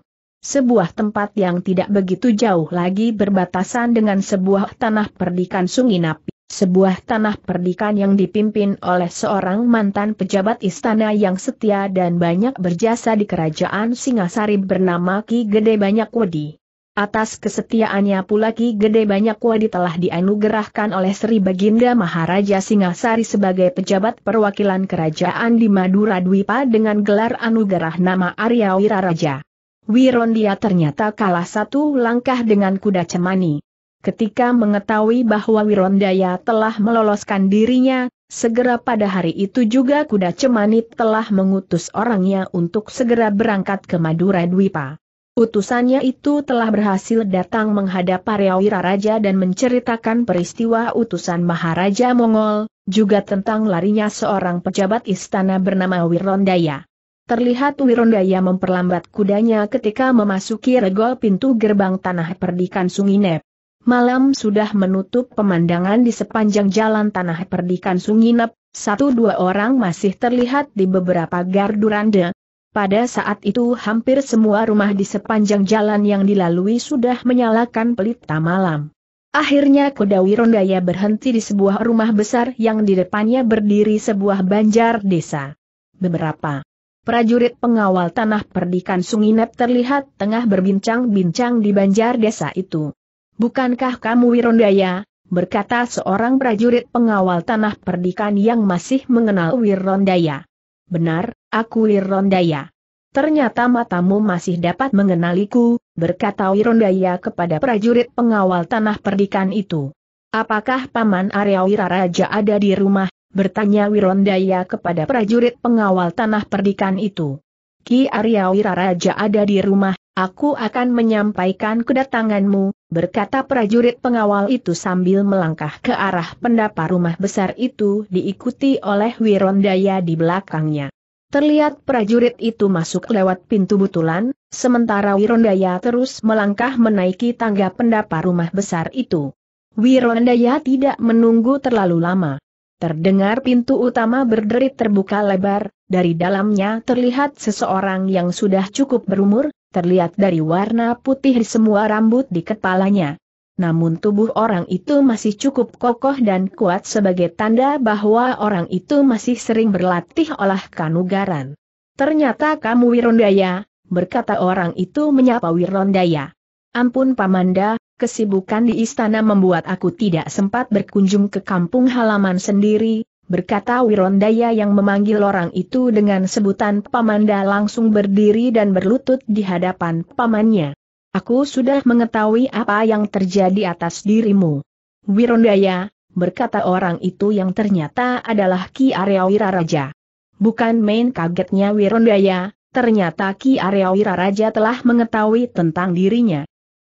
sebuah tempat yang tidak begitu jauh lagi berbatasan dengan sebuah tanah perdikan Sungai Napi. Sebuah tanah perdikan yang dipimpin oleh seorang mantan pejabat istana yang setia dan banyak berjasa di kerajaan Singasari bernama Ki Gede Banyak Wedi. Atas kesetiaannya pula Ki Gede Banyak Wedi telah dianugerahkan oleh Sri Baginda Maharaja Singasari sebagai pejabat perwakilan kerajaan di Madura Dwipa dengan gelar anugerah nama Arya Wiraraja. Wirondia ternyata kalah satu langkah dengan kuda cemani. Ketika mengetahui bahwa Wirondaya telah meloloskan dirinya, segera pada hari itu juga kuda cemani telah mengutus orangnya untuk segera berangkat ke Madura Dwipa. Utusannya itu telah berhasil datang menghadap Paryawira Raja dan menceritakan peristiwa utusan Maharaja Mongol, juga tentang larinya seorang pejabat istana bernama Wirondaya. Terlihat Wirondaya memperlambat kudanya ketika memasuki regol pintu gerbang tanah perdikan Sunginep. Malam sudah menutup pemandangan di sepanjang jalan tanah perdikan Sunginep, satu dua orang masih terlihat di beberapa gardu randa. Pada saat itu hampir semua rumah di sepanjang jalan yang dilalui sudah menyalakan pelita malam. Akhirnya kuda Wirondaya berhenti di sebuah rumah besar yang di depannya berdiri sebuah banjar desa. Beberapa prajurit pengawal tanah perdikan Sunginep terlihat tengah berbincang-bincang di banjar desa itu. Bukankah kamu Wirondaya? berkata seorang prajurit pengawal tanah perdikan yang masih mengenal Wirondaya. Benar, aku Wirondaya. Ternyata matamu masih dapat mengenaliku, berkata Wirondaya kepada prajurit pengawal tanah perdikan itu. Apakah Paman Arya Wiraraja ada di rumah, bertanya Wirondaya kepada prajurit pengawal tanah perdikan itu. Ki Arya Wiraraja ada di rumah, aku akan menyampaikan kedatanganmu, berkata prajurit pengawal itu sambil melangkah ke arah pendapa rumah besar itu diikuti oleh Wirondaya di belakangnya. Terlihat prajurit itu masuk lewat pintu butulan, sementara Wirondaya terus melangkah menaiki tangga pendapa rumah besar itu. Wirondaya tidak menunggu terlalu lama. Terdengar pintu utama berderit terbuka lebar, dari dalamnya terlihat seseorang yang sudah cukup berumur, terlihat dari warna putih di semua rambut di kepalanya. Namun tubuh orang itu masih cukup kokoh dan kuat sebagai tanda bahwa orang itu masih sering berlatih olah kanugaran. Ternyata kamu Wirondaya, berkata orang itu menyapa Wirondaya. Ampun Pamanda, kesibukan di istana membuat aku tidak sempat berkunjung ke kampung halaman sendiri, berkata Wirondaya yang memanggil orang itu dengan sebutan Pamanda langsung berdiri dan berlutut di hadapan pamannya. Aku sudah mengetahui apa yang terjadi atas dirimu. Wirondaya, berkata orang itu yang ternyata adalah Ki Arya Wiraraja. Bukan main kagetnya Wirondaya, ternyata Ki Arya Wiraraja telah mengetahui tentang dirinya.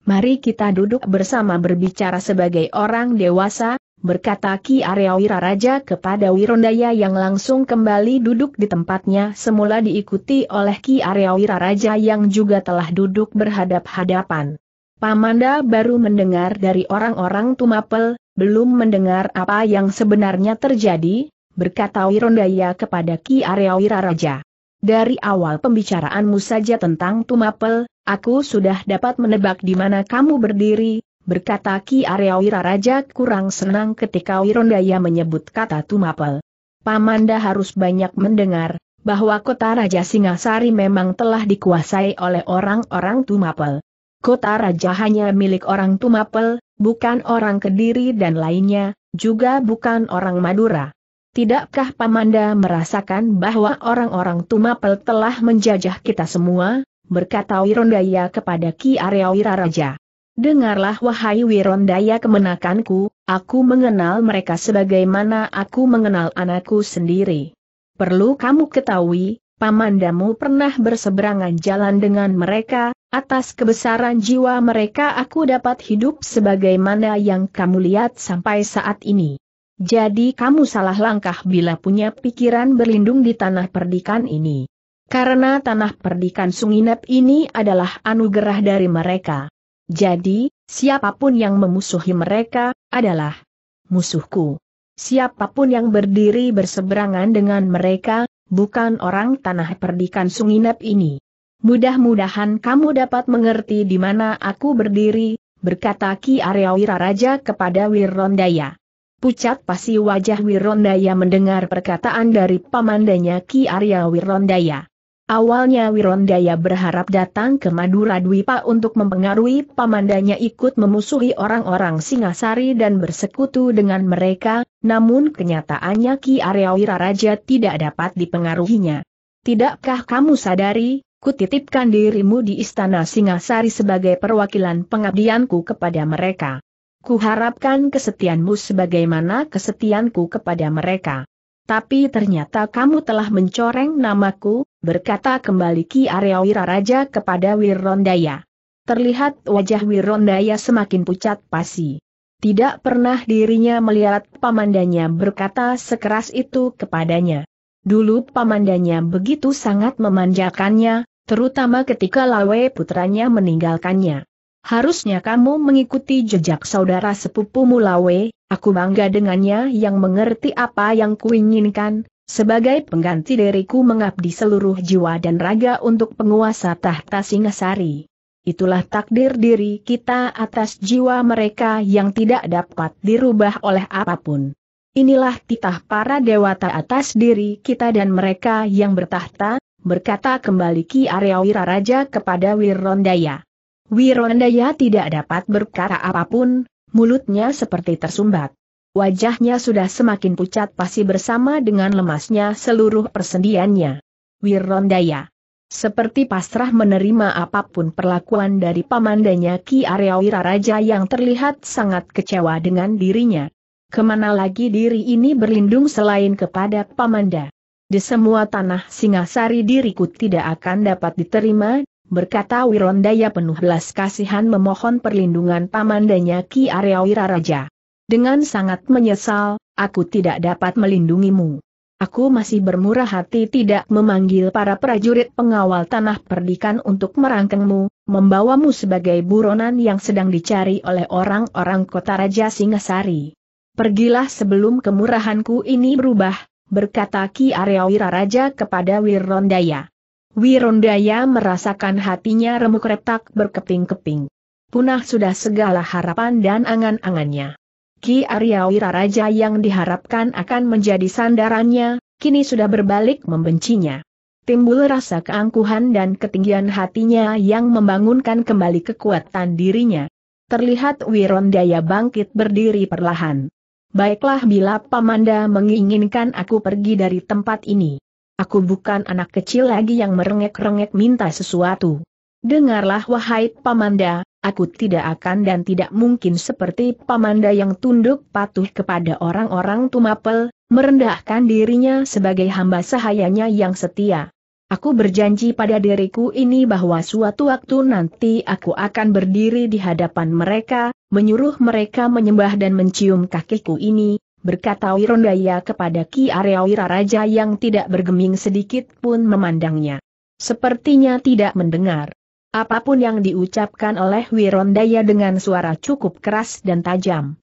Mari kita duduk bersama berbicara sebagai orang dewasa, berkata Ki Arya Wiraraja kepada Wirondaya yang langsung kembali duduk di tempatnya semula diikuti oleh Ki Arya Wiraraja yang juga telah duduk berhadap-hadapan. Pamanda baru mendengar dari orang-orang Tumapel, belum mendengar apa yang sebenarnya terjadi, berkata Wirondaya kepada Ki Arya Wiraraja. Dari awal pembicaraanmu saja tentang Tumapel, aku sudah dapat menebak di mana kamu berdiri, berkata Ki Arya Wiraraja kurang senang ketika Wirondaya menyebut kata Tumapel. Pamanda harus banyak mendengar, bahwa kota Raja Singasari memang telah dikuasai oleh orang-orang Tumapel. Kota Raja hanya milik orang Tumapel, bukan orang Kediri dan lainnya, juga bukan orang Madura. Tidakkah Pamanda merasakan bahwa orang-orang Tumapel telah menjajah kita semua? berkata Wirondaya kepada Ki Arya Wiraraja. Dengarlah wahai Wirondaya kemenakanku, aku mengenal mereka sebagaimana aku mengenal anakku sendiri. Perlu kamu ketahui, pamandamu pernah berseberangan jalan dengan mereka, atas kebesaran jiwa mereka aku dapat hidup sebagaimana yang kamu lihat sampai saat ini. Jadi kamu salah langkah bila punya pikiran berlindung di tanah perdikan ini. Karena tanah perdikan Sunginep ini adalah anugerah dari mereka. Jadi, siapapun yang memusuhi mereka, adalah musuhku. Siapapun yang berdiri berseberangan dengan mereka, bukan orang tanah perdikan Sunginep ini. Mudah-mudahan kamu dapat mengerti di mana aku berdiri, berkata Ki Aryawira Raja kepada Wirondaya. Pucat pasi wajah Wirondaya mendengar perkataan dari pamandanya Ki Arya Wirondaya. Awalnya Wirondaya berharap datang ke Madura Dwipa untuk mempengaruhi pamandanya ikut memusuhi orang-orang Singasari dan bersekutu dengan mereka, namun kenyataannya Ki Arya Wiraraja tidak dapat dipengaruhinya. Tidakkah kamu sadari, kutitipkan dirimu di Istana Singasari sebagai perwakilan pengabdianku kepada mereka? Kuharapkan kesetianmu sebagaimana kesetianku kepada mereka. Tapi ternyata kamu telah mencoreng namaku, berkata kembali Ki Arya Wiraraja kepada Wirondaya. Terlihat wajah Wirondaya semakin pucat pasi. Tidak pernah dirinya melihat Pamandanya berkata sekeras itu kepadanya. Dulu Pamandanya begitu sangat memanjakannya, terutama ketika Lawe putranya meninggalkannya. Harusnya kamu mengikuti jejak saudara sepupu Mulawe, aku bangga dengannya yang mengerti apa yang kuinginkan, sebagai pengganti diriku mengabdi seluruh jiwa dan raga untuk penguasa tahta Singasari. Itulah takdir diri kita atas jiwa mereka yang tidak dapat dirubah oleh apapun. Inilah titah para dewata atas diri kita dan mereka yang bertahta, berkata kembali Ki Aryawira Raja kepada Wirondaya. Wirondaya tidak dapat berkata apapun, mulutnya seperti tersumbat. Wajahnya sudah semakin pucat pasti bersama dengan lemasnya seluruh persendiannya. Wirondaya. Seperti pasrah menerima apapun perlakuan dari pamandanya Ki Arya Wiraraja yang terlihat sangat kecewa dengan dirinya. Kemana lagi diri ini berlindung selain kepada Pamanda? Di semua tanah Singasari diriku tidak akan dapat diterima, berkata Wirondaya penuh belas kasihan memohon perlindungan pamandanya Ki Arya Raja. Dengan sangat menyesal, aku tidak dapat melindungimu. Aku masih bermurah hati tidak memanggil para prajurit pengawal tanah perdikan untuk merangkengmu, membawamu sebagai buronan yang sedang dicari oleh orang-orang kota Raja Singasari. Pergilah sebelum kemurahanku ini berubah, berkata Ki Arya Raja kepada Wirondaya. Wirondaya merasakan hatinya remuk retak berkeping-keping. Punah sudah segala harapan dan angan-angannya. Ki Arya Wiraraja yang diharapkan akan menjadi sandarannya, kini sudah berbalik membencinya. Timbul rasa keangkuhan dan ketinggian hatinya yang membangunkan kembali kekuatan dirinya. Terlihat Wirondaya bangkit berdiri perlahan. Baiklah bila Pamanda menginginkan aku pergi dari tempat ini. Aku bukan anak kecil lagi yang merengek-rengek minta sesuatu. Dengarlah wahai Pamanda, aku tidak akan dan tidak mungkin seperti Pamanda yang tunduk patuh kepada orang-orang tumapel, merendahkan dirinya sebagai hamba sahayanya yang setia. Aku berjanji pada diriku ini bahwa suatu waktu nanti aku akan berdiri di hadapan mereka, menyuruh mereka menyembah dan mencium kakiku ini, berkata Wirondaya kepada Ki Arya Wiraraja yang tidak bergeming sedikit pun memandangnya. Sepertinya tidak mendengar. Apapun yang diucapkan oleh Wirondaya dengan suara cukup keras dan tajam.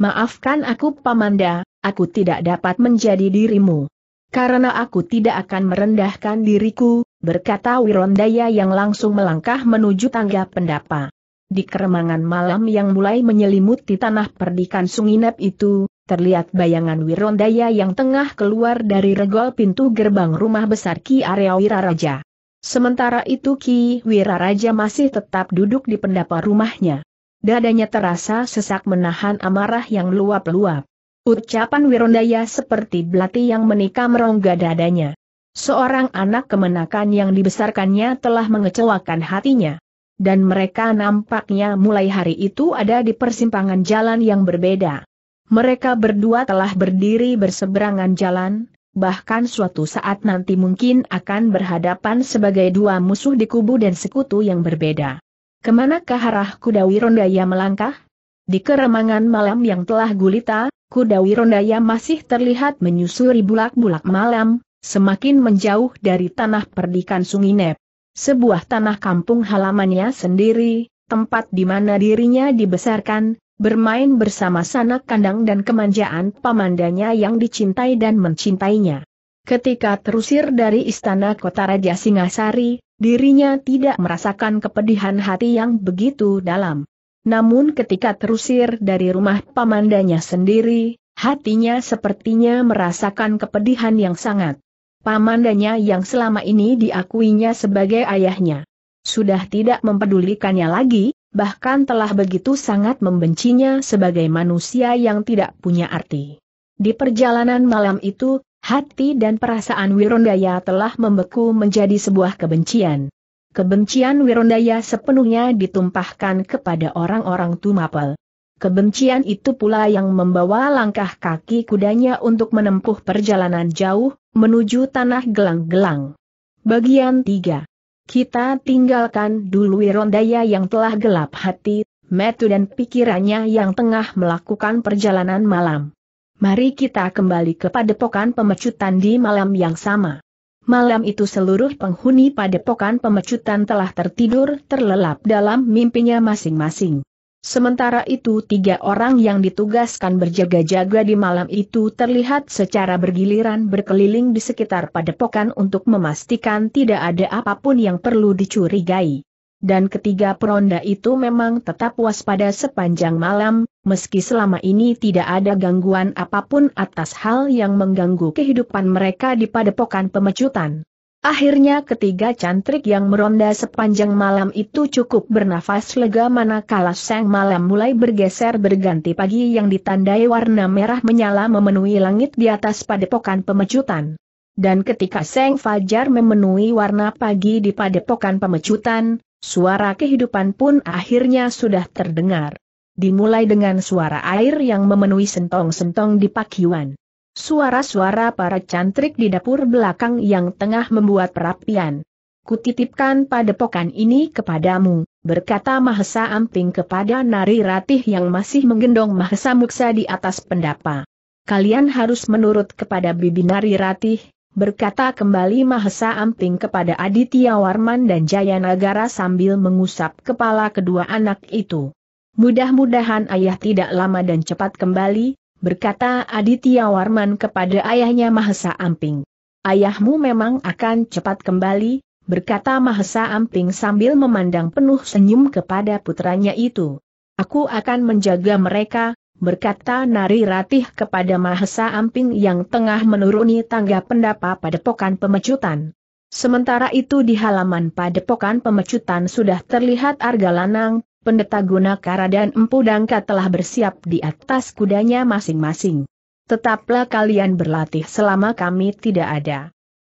Maafkan aku Pamanda, aku tidak dapat menjadi dirimu. Karena aku tidak akan merendahkan diriku, berkata Wirondaya yang langsung melangkah menuju tangga pendapa. Di keremangan malam yang mulai menyelimuti tanah perdikan Sunginep itu, terlihat bayangan Wirondaya yang tengah keluar dari regol pintu gerbang rumah besar Ki Arya Wiraraja. Sementara itu Ki Wiraraja masih tetap duduk di pendapa rumahnya. Dadanya terasa sesak menahan amarah yang luap-luap. Ucapan Wirondaya seperti belati yang menikam rongga dadanya. Seorang anak kemenakan yang dibesarkannya telah mengecewakan hatinya. Dan mereka nampaknya mulai hari itu ada di persimpangan jalan yang berbeda. Mereka berdua telah berdiri berseberangan jalan, bahkan suatu saat nanti mungkin akan berhadapan sebagai dua musuh di kubu dan sekutu yang berbeda. Kemanakah arah kuda Wirondaya melangkah? Di keremangan malam yang telah gulita, kuda Wirondaya masih terlihat menyusuri bulak-bulak malam, semakin menjauh dari tanah perdikan Sungai Nep. Sebuah tanah kampung halamannya sendiri, tempat di mana dirinya dibesarkan, bermain bersama sanak kandang dan kemanjaan pamandanya yang dicintai dan mencintainya. Ketika terusir dari istana kota Raja Singasari, dirinya tidak merasakan kepedihan hati yang begitu dalam. Namun ketika terusir dari rumah pamandanya sendiri, hatinya sepertinya merasakan kepedihan yang sangat. Pamandanya yang selama ini diakuinya sebagai ayahnya. Sudah tidak mempedulikannya lagi, bahkan telah begitu sangat membencinya sebagai manusia yang tidak punya arti. Di perjalanan malam itu, hati dan perasaan Wirondaya telah membeku menjadi sebuah kebencian. Kebencian Wirondaya sepenuhnya ditumpahkan kepada orang-orang Tumapel. Kebencian itu pula yang membawa langkah kaki kudanya untuk menempuh perjalanan jauh, menuju tanah gelang-gelang. Bagian 3 kita tinggalkan dulu Wirondaya yang telah gelap hati, metu dan pikirannya yang tengah melakukan perjalanan malam. Mari kita kembali ke padepokan pemecutan di malam yang sama. Malam itu seluruh penghuni padepokan pemecutan telah tertidur terlelap dalam mimpinya masing-masing. Sementara itu tiga orang yang ditugaskan berjaga-jaga di malam itu terlihat secara bergiliran berkeliling di sekitar padepokan untuk memastikan tidak ada apapun yang perlu dicurigai. Dan ketiga peronda itu memang tetap waspada sepanjang malam, meski selama ini tidak ada gangguan apapun atas hal yang mengganggu kehidupan mereka di padepokan pemecutan. Akhirnya ketiga cantrik yang meronda sepanjang malam itu cukup bernafas lega manakala sang malam mulai bergeser berganti pagi yang ditandai warna merah menyala memenuhi langit di atas padepokan pemecutan. Dan ketika sang fajar memenuhi warna pagi di padepokan pemecutan, suara kehidupan pun akhirnya sudah terdengar. Dimulai dengan suara air yang memenuhi sentong-sentong di pakiwan. Suara-suara para cantrik di dapur belakang yang tengah membuat perapian. Kutitipkan pada padepokan ini kepadamu, berkata Mahesa Amping kepada Nari Ratih yang masih menggendong Mahesa Muksa di atas pendapa. Kalian harus menurut kepada Bibi Nari Ratih, berkata kembali Mahesa Amping kepada Aditya Warman dan Jayanagara sambil mengusap kepala kedua anak itu. Mudah-mudahan ayah tidak lama dan cepat kembali, berkata Aditya Warman kepada ayahnya Mahesa Amping. Ayahmu memang akan cepat kembali, berkata Mahesa Amping sambil memandang penuh senyum kepada putranya itu. Aku akan menjaga mereka, berkata Nari Ratih kepada Mahesa Amping yang tengah menuruni tangga pendapa padepokan pemecutan. Sementara itu di halaman padepokan pemecutan sudah terlihat Argalanang, Pendeta Gunakara dan Empu Dangka telah bersiap di atas kudanya masing-masing. Tetaplah kalian berlatih selama kami tidak ada.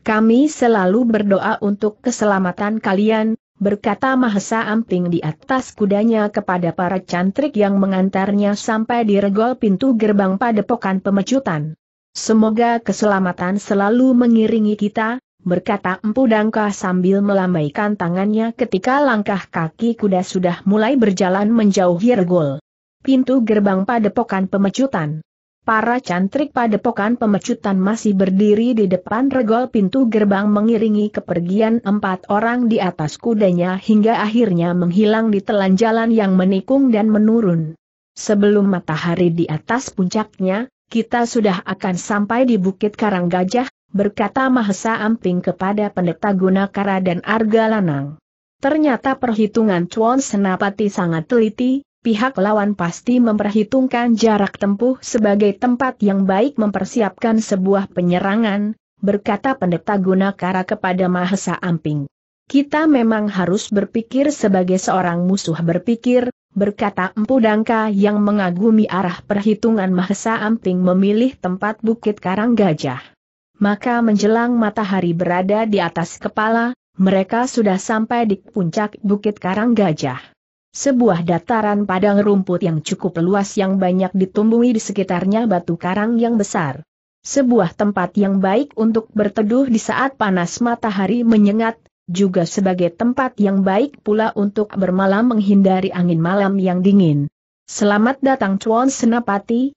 Kami selalu berdoa untuk keselamatan kalian, berkata Mahesa Amping di atas kudanya kepada para cantrik yang mengantarnya sampai di regol pintu gerbang padepokan pemecutan. Semoga keselamatan selalu mengiringi kita, berkata Empu Dangka sambil melambaikan tangannya ketika langkah kaki kuda sudah mulai berjalan menjauhi regol. Pintu gerbang padepokan pemecutan. Para cantrik padepokan pemecutan masih berdiri di depan regol pintu gerbang mengiringi kepergian empat orang di atas kudanya hingga akhirnya menghilang di telan jalan yang menikung dan menurun. Sebelum matahari di atas puncaknya, kita sudah akan sampai di Bukit Karanggajah, berkata Mahesa Amping kepada pendeta Gunakara dan Arga Lanang. Ternyata perhitungan Chuan Senapati sangat teliti, pihak lawan pasti memperhitungkan jarak tempuh sebagai tempat yang baik mempersiapkan sebuah penyerangan, berkata pendeta Gunakara kepada Mahesa Amping. Kita memang harus berpikir sebagai seorang musuh berpikir, berkata Empu Dangka yang mengagumi arah perhitungan Mahesa Amping memilih tempat Bukit Karang Gajah. Maka menjelang matahari berada di atas kepala, mereka sudah sampai di puncak Bukit Karang Gajah. Sebuah dataran padang rumput yang cukup luas yang banyak ditumbuhi di sekitarnya batu karang yang besar. Sebuah tempat yang baik untuk berteduh di saat panas matahari menyengat, juga sebagai tempat yang baik pula untuk bermalam menghindari angin malam yang dingin. Selamat datang Chuan Senapati,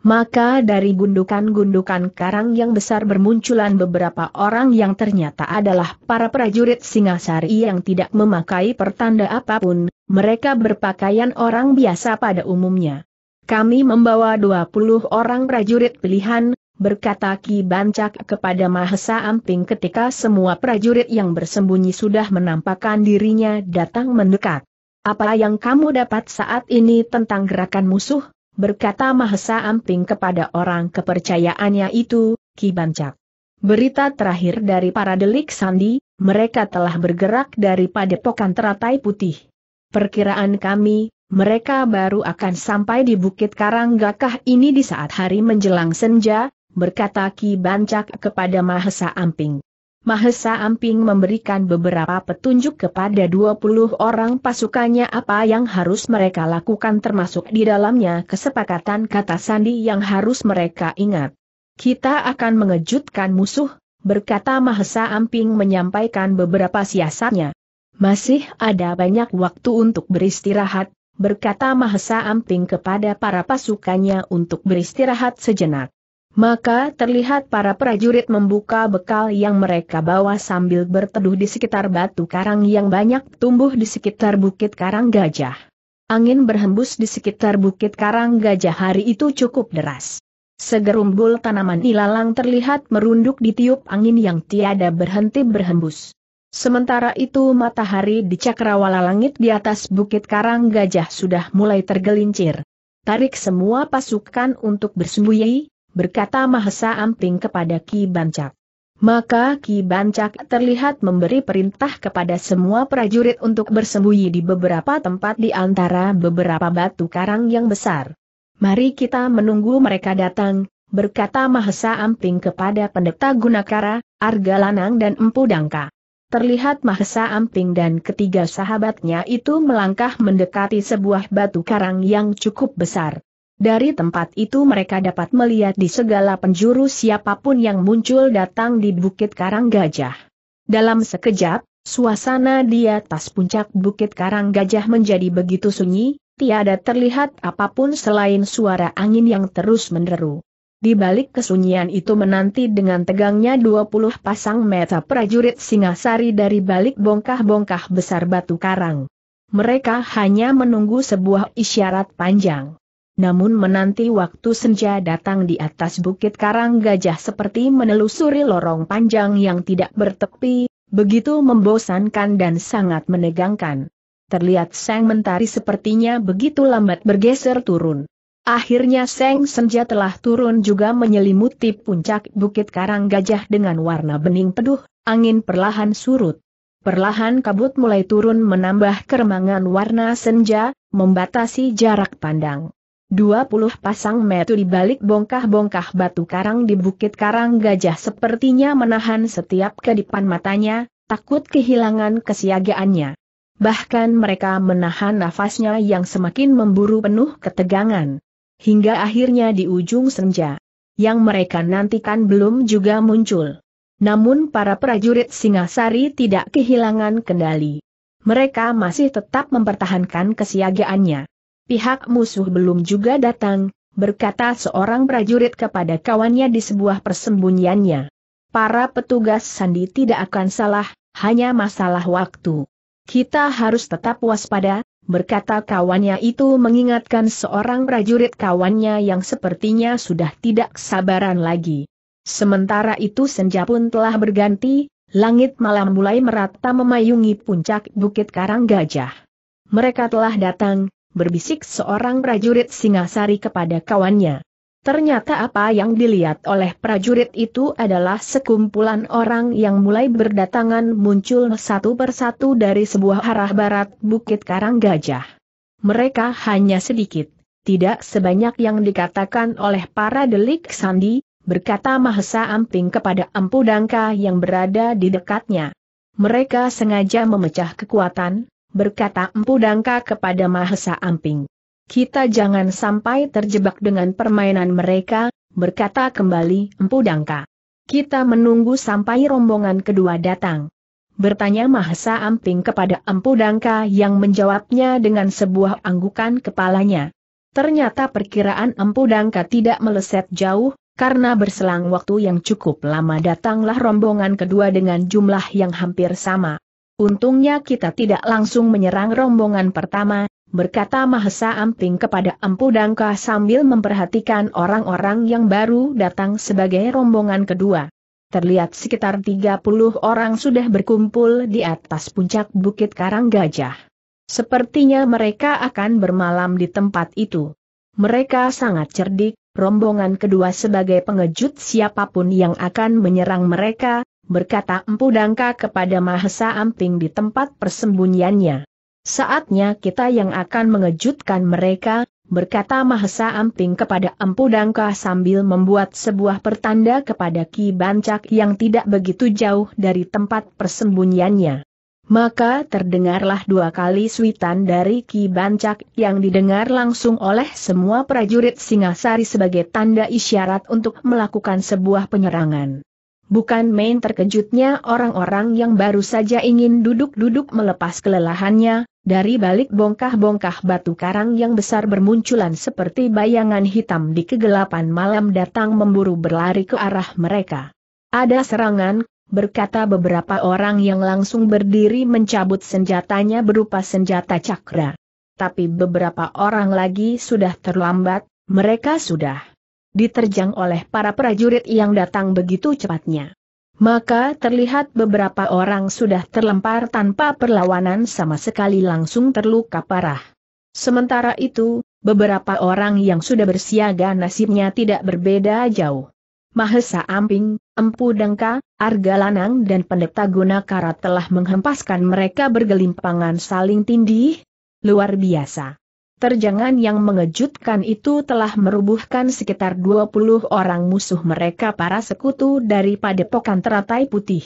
Maka dari gundukan-gundukan karang yang besar bermunculan beberapa orang yang ternyata adalah para prajurit Singasari yang tidak memakai pertanda apapun, mereka berpakaian orang biasa pada umumnya. Kami membawa 20 orang prajurit pilihan, berkata Ki Bancak kepada Mahesa Amping ketika semua prajurit yang bersembunyi sudah menampakkan dirinya datang mendekat. Apa yang kamu dapat saat ini tentang gerakan musuh? berkata Mahesa Amping kepada orang kepercayaannya itu, Ki Bancak. Berita terakhir dari para delik sandi, mereka telah bergerak dari padepokan teratai putih. Perkiraan kami, mereka baru akan sampai di Bukit Karanggakah ini di saat hari menjelang senja, berkata Ki Bancak kepada Mahesa Amping. Mahesa Amping memberikan beberapa petunjuk kepada 20 orang pasukannya apa yang harus mereka lakukan termasuk di dalamnya kesepakatan kata sandi yang harus mereka ingat. Kita akan mengejutkan musuh, berkata Mahesa Amping menyampaikan beberapa siasatnya. Masih ada banyak waktu untuk beristirahat, berkata Mahesa Amping kepada para pasukannya untuk beristirahat sejenak. Maka terlihat para prajurit membuka bekal yang mereka bawa sambil berteduh di sekitar batu karang yang banyak tumbuh di sekitar bukit karang gajah. Angin berhembus di sekitar bukit karang gajah hari itu cukup deras. Segerumbul tanaman ilalang terlihat merunduk di tiup angin yang tiada berhenti berhembus. Sementara itu matahari di cakrawala langit di atas bukit karang gajah sudah mulai tergelincir. Tarik semua pasukan untuk bersembunyi, berkata Mahesa Amping kepada Ki Bancak. Maka Ki Bancak terlihat memberi perintah kepada semua prajurit untuk bersembunyi di beberapa tempat di antara beberapa batu karang yang besar. Mari kita menunggu mereka datang, berkata Mahesa Amping kepada pendeta Gunakara, Argalanang dan Empu Dangka. Terlihat Mahesa Amping dan ketiga sahabatnya itu melangkah mendekati sebuah batu karang yang cukup besar. Dari tempat itu mereka dapat melihat di segala penjuru siapapun yang muncul datang di Bukit Karang Gajah. Dalam sekejap, suasana di atas puncak Bukit Karang Gajah menjadi begitu sunyi, tiada terlihat apapun selain suara angin yang terus menderu. Di balik kesunyian itu menanti dengan tegangnya 20 pasang meta prajurit Singasari dari balik bongkah-bongkah besar batu karang. Mereka hanya menunggu sebuah isyarat panjang namun menanti waktu senja datang di atas bukit karang gajah seperti menelusuri lorong panjang yang tidak bertepi, begitu membosankan dan sangat menegangkan. Terlihat Seng mentari sepertinya begitu lambat bergeser turun. Akhirnya Seng Senja telah turun juga menyelimuti puncak bukit karang gajah dengan warna bening peduh. angin perlahan surut. Perlahan kabut mulai turun menambah keremangan warna senja, membatasi jarak pandang. 20 pasang metu di balik bongkah-bongkah batu karang di Bukit Karang Gajah sepertinya menahan setiap kedipan matanya, takut kehilangan kesiagaannya. Bahkan mereka menahan nafasnya yang semakin memburu penuh ketegangan. Hingga akhirnya di ujung senja, yang mereka nantikan belum juga muncul. Namun para prajurit Singasari tidak kehilangan kendali. Mereka masih tetap mempertahankan kesiagaannya pihak musuh belum juga datang, berkata seorang prajurit kepada kawannya di sebuah persembunyiannya. Para petugas sandi tidak akan salah, hanya masalah waktu. Kita harus tetap waspada, berkata kawannya itu mengingatkan seorang prajurit kawannya yang sepertinya sudah tidak sabaran lagi. Sementara itu senja pun telah berganti, langit malam mulai merata memayungi puncak Bukit Karang Gajah. Mereka telah datang, berbisik seorang prajurit Singasari kepada kawannya. Ternyata apa yang dilihat oleh prajurit itu adalah sekumpulan orang yang mulai berdatangan muncul satu persatu dari sebuah arah barat Bukit Karang Gajah. Mereka hanya sedikit, tidak sebanyak yang dikatakan oleh para delik sandi, berkata Mahesa Amping kepada empu Dangka yang berada di dekatnya. Mereka sengaja memecah kekuatan, berkata Empu Dangka kepada Mahesa Amping. Kita jangan sampai terjebak dengan permainan mereka, berkata kembali Empu Dangka. Kita menunggu sampai rombongan kedua datang. Bertanya Mahesa Amping kepada Empu Dangka yang menjawabnya dengan sebuah anggukan kepalanya. Ternyata perkiraan Empu Dangka tidak meleset jauh, karena berselang waktu yang cukup lama datanglah rombongan kedua dengan jumlah yang hampir sama. Untungnya kita tidak langsung menyerang rombongan pertama, berkata Mahesa Amping kepada Empu Dangka sambil memperhatikan orang-orang yang baru datang sebagai rombongan kedua. Terlihat sekitar 30 orang sudah berkumpul di atas puncak Bukit Karang Gajah. Sepertinya mereka akan bermalam di tempat itu. Mereka sangat cerdik, rombongan kedua sebagai pengejut siapapun yang akan menyerang mereka, berkata Empu Dangka kepada Mahesa Amping di tempat persembunyiannya. Saatnya kita yang akan mengejutkan mereka, berkata Mahesa Amping kepada Empu Dangka sambil membuat sebuah pertanda kepada Ki Bancak yang tidak begitu jauh dari tempat persembunyiannya. Maka terdengarlah dua kali suitan dari Ki Bancak yang didengar langsung oleh semua prajurit Singasari sebagai tanda isyarat untuk melakukan sebuah penyerangan. Bukan main terkejutnya orang-orang yang baru saja ingin duduk-duduk melepas kelelahannya, dari balik bongkah-bongkah batu karang yang besar bermunculan seperti bayangan hitam di kegelapan malam datang memburu berlari ke arah mereka. Ada serangan, berkata beberapa orang yang langsung berdiri mencabut senjatanya berupa senjata cakra. Tapi beberapa orang lagi sudah terlambat, mereka sudah diterjang oleh para prajurit yang datang begitu cepatnya. Maka terlihat beberapa orang sudah terlempar tanpa perlawanan sama sekali langsung terluka parah. Sementara itu, beberapa orang yang sudah bersiaga nasibnya tidak berbeda jauh. Mahesa Amping, Empu Dengka, Arga Lanang dan Pendeta Gunakara telah menghempaskan mereka bergelimpangan saling tindih. Luar biasa. Terjangan yang mengejutkan itu telah merubuhkan sekitar 20 orang musuh mereka para sekutu dari padepokan teratai putih.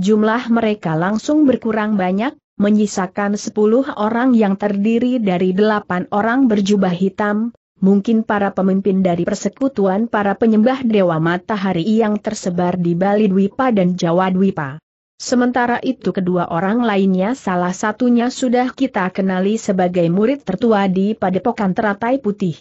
Jumlah mereka langsung berkurang banyak, menyisakan 10 orang yang terdiri dari 8 orang berjubah hitam, mungkin para pemimpin dari persekutuan para penyembah Dewa Matahari yang tersebar di Bali Dwipa dan Jawa Dwipa. Sementara itu kedua orang lainnya salah satunya sudah kita kenali sebagai murid tertua di Padepokan Teratai Putih.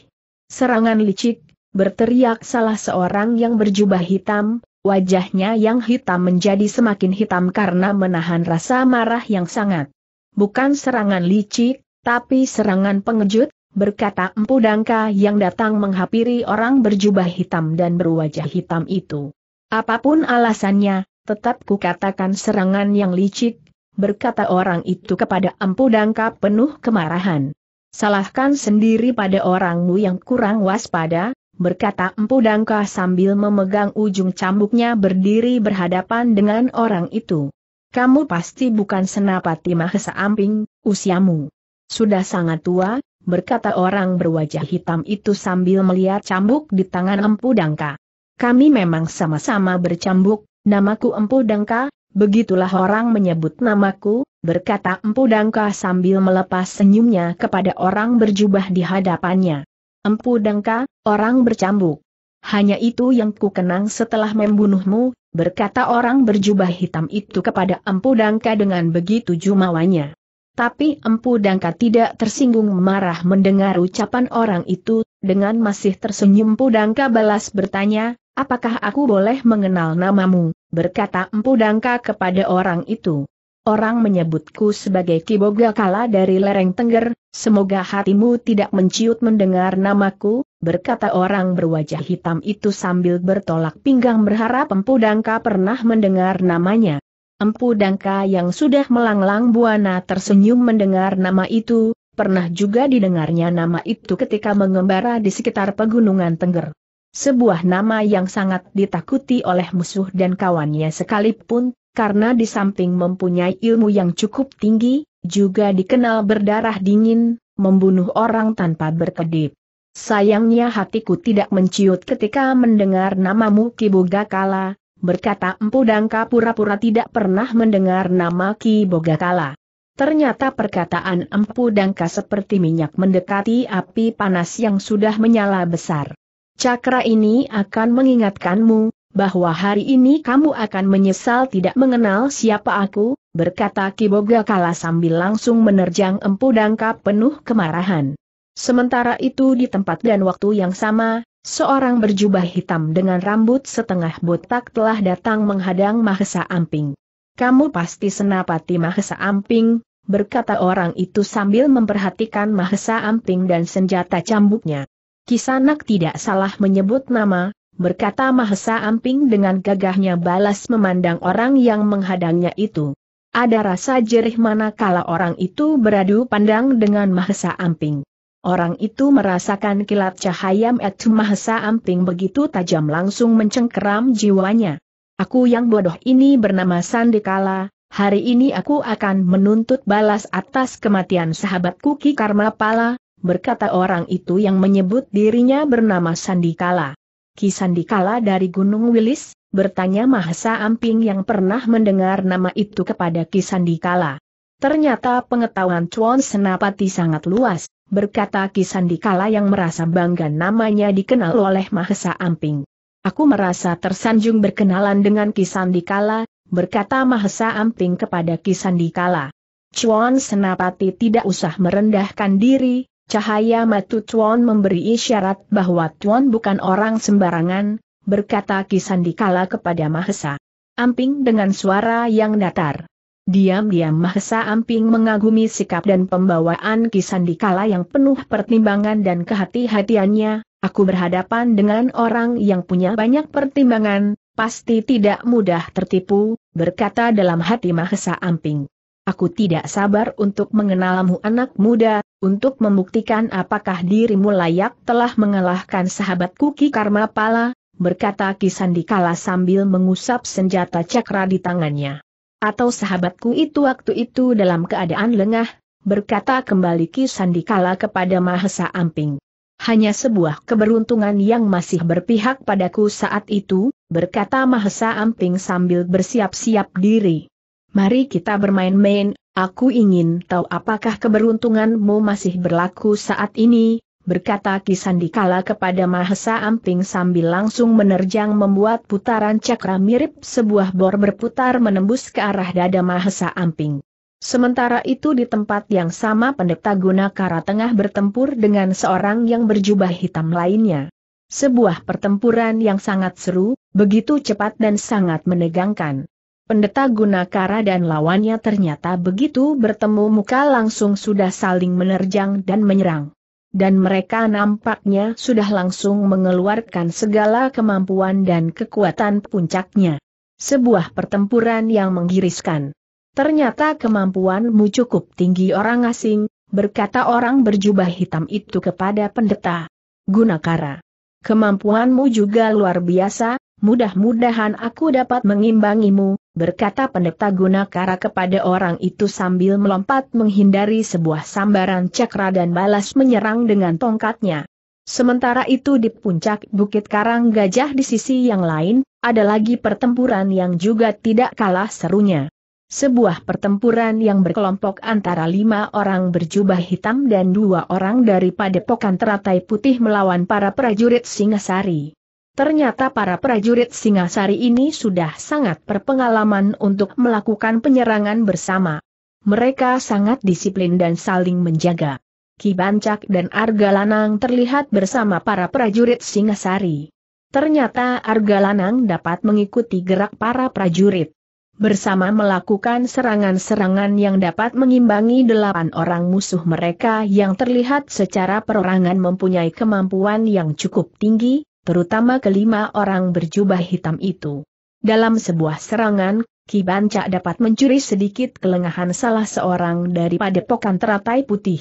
Serangan licik, berteriak salah seorang yang berjubah hitam, wajahnya yang hitam menjadi semakin hitam karena menahan rasa marah yang sangat. Bukan serangan licik, tapi serangan pengejut, berkata Empu Dangka yang datang menghampiri orang berjubah hitam dan berwajah hitam itu. Apapun alasannya, tetap kukatakan serangan yang licik, berkata orang itu kepada Empu Dangka penuh kemarahan. Salahkan sendiri pada orangmu yang kurang waspada, berkata Empu Dangka sambil memegang ujung cambuknya berdiri berhadapan dengan orang itu. Kamu pasti bukan senapati Mahesa Amping, usiamu. Sudah sangat tua, berkata orang berwajah hitam itu sambil melihat cambuk di tangan Empu Dangka. Kami memang sama-sama bercambuk, Namaku Empu Dangka, begitulah orang menyebut namaku, berkata Empu Dangka sambil melepas senyumnya kepada orang berjubah di hadapannya. Empu Dangka, orang bercambuk. Hanya itu yang ku kenang setelah membunuhmu, berkata orang berjubah hitam itu kepada Empu Dangka dengan begitu jumawanya. Tapi Empu Dangka tidak tersinggung marah mendengar ucapan orang itu, dengan masih tersenyum Empu Dangka balas bertanya, apakah aku boleh mengenal namamu, berkata Empu Dangka kepada orang itu. Orang menyebutku sebagai Kiboga Kala dari lereng Tengger, semoga hatimu tidak menciut mendengar namaku, berkata orang berwajah hitam itu sambil bertolak pinggang berharap Empu Dangka pernah mendengar namanya. Empu Dangka yang sudah melanglang buana tersenyum mendengar nama itu, pernah juga didengarnya nama itu ketika mengembara di sekitar pegunungan Tengger sebuah nama yang sangat ditakuti oleh musuh dan kawannya sekalipun, karena di samping mempunyai ilmu yang cukup tinggi, juga dikenal berdarah dingin, membunuh orang tanpa berkedip. Sayangnya hatiku tidak menciut ketika mendengar namamu Ki Bogakala, berkata Empu Dangka pura-pura tidak pernah mendengar nama Ki Bogakala. Ternyata perkataan Empu Dangka seperti minyak mendekati api panas yang sudah menyala besar. Cakra ini akan mengingatkanmu, bahwa hari ini kamu akan menyesal tidak mengenal siapa aku, berkata Kiboga Kala sambil langsung menerjang empu dangkap penuh kemarahan. Sementara itu di tempat dan waktu yang sama, seorang berjubah hitam dengan rambut setengah botak telah datang menghadang Mahesa Amping. Kamu pasti senapati Mahesa Amping, berkata orang itu sambil memperhatikan Mahesa Amping dan senjata cambuknya. Kisanak tidak salah menyebut nama, berkata Mahesa Amping dengan gagahnya balas memandang orang yang menghadangnya itu. Ada rasa jerih mana kala orang itu beradu pandang dengan Mahesa Amping. Orang itu merasakan kilat cahaya metu Mahesa Amping begitu tajam langsung mencengkeram jiwanya. Aku yang bodoh ini bernama Sandikala, hari ini aku akan menuntut balas atas kematian sahabatku Ki Karmapala, berkata orang itu yang menyebut dirinya bernama Sandikala. Ki Sandikala dari Gunung Wilis, bertanya Mahesa Amping yang pernah mendengar nama itu kepada Ki Sandikala. Ternyata pengetahuan Chuan Senapati sangat luas, berkata Ki Sandikala yang merasa bangga namanya dikenal oleh Mahesa Amping. Aku merasa tersanjung berkenalan dengan Ki Sandikala, berkata Mahesa Amping kepada Ki Sandikala. Chuan Senapati tidak usah merendahkan diri, Cahaya Matu Tuan memberi isyarat bahwa Tuan bukan orang sembarangan, berkata Kisandikala kepada Mahesa. Amping dengan suara yang datar. Diam-diam Mahesa Amping mengagumi sikap dan pembawaan Kisandikala yang penuh pertimbangan dan kehati-hatiannya, aku berhadapan dengan orang yang punya banyak pertimbangan, pasti tidak mudah tertipu, berkata dalam hati Mahesa Amping. Aku tidak sabar untuk mengenalmu anak muda, untuk membuktikan apakah dirimu layak telah mengalahkan sahabatku Ki Karma Pala, berkata Ki Sandikala sambil mengusap senjata cakra di tangannya. Atau sahabatku itu waktu itu dalam keadaan lengah, berkata kembali Ki Sandikala kepada Mahesa Amping. Hanya sebuah keberuntungan yang masih berpihak padaku saat itu, berkata Mahesa Amping sambil bersiap-siap diri. Mari kita bermain-main, aku ingin tahu apakah keberuntunganmu masih berlaku saat ini, berkata Kisandikala kepada Mahesa Amping sambil langsung menerjang membuat putaran cakra mirip sebuah bor berputar menembus ke arah dada Mahesa Amping. Sementara itu di tempat yang sama pendeta Gunakara tengah bertempur dengan seorang yang berjubah hitam lainnya. Sebuah pertempuran yang sangat seru, begitu cepat dan sangat menegangkan. Pendeta Gunakara dan lawannya ternyata begitu bertemu muka langsung sudah saling menerjang dan menyerang. Dan mereka nampaknya sudah langsung mengeluarkan segala kemampuan dan kekuatan puncaknya. Sebuah pertempuran yang menggiriskan. Ternyata kemampuanmu cukup tinggi orang asing, berkata orang berjubah hitam itu kepada pendeta. Gunakara. Kemampuanmu juga luar biasa, mudah-mudahan aku dapat mengimbangimu, berkata pendeta Gunakara kepada orang itu sambil melompat menghindari sebuah sambaran cakra dan balas menyerang dengan tongkatnya. Sementara itu di puncak Bukit Karang Gajah di sisi yang lain, ada lagi pertempuran yang juga tidak kalah serunya. Sebuah pertempuran yang berkelompok antara lima orang berjubah hitam dan dua orang dari padepokan teratai putih melawan para prajurit Singasari. Ternyata para prajurit Singasari ini sudah sangat berpengalaman untuk melakukan penyerangan bersama. Mereka sangat disiplin dan saling menjaga. Kibancak dan Argalanang terlihat bersama para prajurit Singasari. Ternyata Argalanang dapat mengikuti gerak para prajurit. Bersama melakukan serangan-serangan yang dapat mengimbangi delapan orang musuh mereka yang terlihat secara perorangan mempunyai kemampuan yang cukup tinggi, terutama kelima orang berjubah hitam itu. Dalam sebuah serangan, Ki Bancak dapat mencuri sedikit kelengahan salah seorang dari padepokan teratai putih.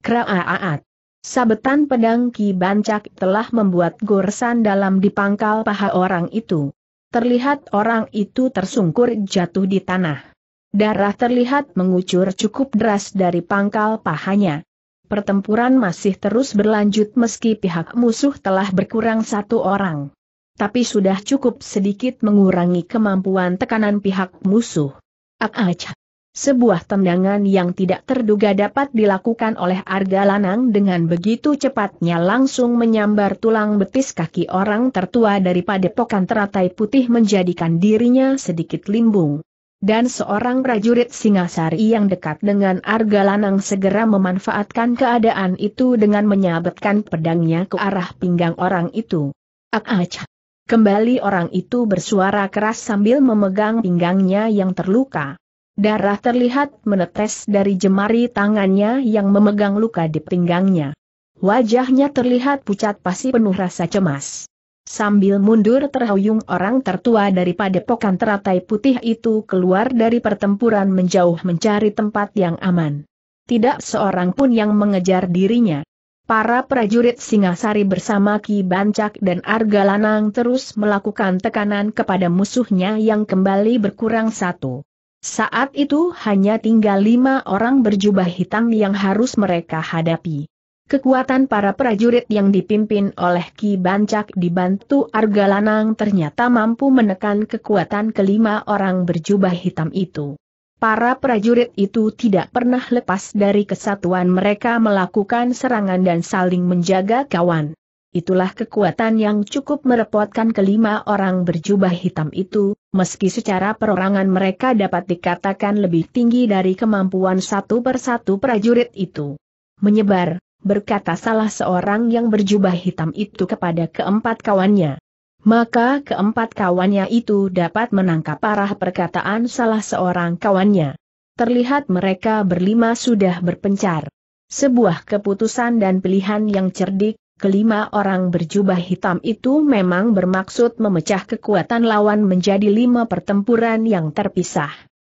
Kraaat. Sabetan pedang Ki Bancak telah membuat goresan dalam di pangkal paha orang itu. Terlihat orang itu tersungkur jatuh di tanah. Darah terlihat mengucur cukup deras dari pangkal pahanya. Pertempuran masih terus berlanjut meski pihak musuh telah berkurang satu orang. Tapi sudah cukup sedikit mengurangi kemampuan tekanan pihak musuh. ak ah, ah, Sebuah tendangan yang tidak terduga dapat dilakukan oleh Arga Lanang dengan begitu cepatnya langsung menyambar tulang betis kaki orang tertua daripada pokan teratai putih menjadikan dirinya sedikit limbung. Dan seorang prajurit Singasari yang dekat dengan Argalanang segera memanfaatkan keadaan itu dengan menyabetkan pedangnya ke arah pinggang orang itu. Ak -ach. Kembali orang itu bersuara keras sambil memegang pinggangnya yang terluka. Darah terlihat menetes dari jemari tangannya yang memegang luka di pinggangnya. Wajahnya terlihat pucat pasti penuh rasa cemas. Sambil mundur terhuyung orang tertua daripada padepokan teratai putih itu keluar dari pertempuran menjauh mencari tempat yang aman. Tidak seorang pun yang mengejar dirinya. Para prajurit Singasari bersama Ki Bancak dan Lanang terus melakukan tekanan kepada musuhnya yang kembali berkurang satu. Saat itu hanya tinggal lima orang berjubah hitam yang harus mereka hadapi. Kekuatan para prajurit yang dipimpin oleh Ki Bancak dibantu Argalanang ternyata mampu menekan kekuatan kelima orang berjubah hitam itu. Para prajurit itu tidak pernah lepas dari kesatuan mereka melakukan serangan dan saling menjaga kawan. Itulah kekuatan yang cukup merepotkan kelima orang berjubah hitam itu, meski secara perorangan mereka dapat dikatakan lebih tinggi dari kemampuan satu persatu prajurit itu. Menyebar, berkata salah seorang yang berjubah hitam itu kepada keempat kawannya. Maka keempat kawannya itu dapat menangkap arah perkataan salah seorang kawannya. Terlihat mereka berlima sudah berpencar. Sebuah keputusan dan pilihan yang cerdik, kelima orang berjubah hitam itu memang bermaksud memecah kekuatan lawan menjadi lima pertempuran yang terpisah.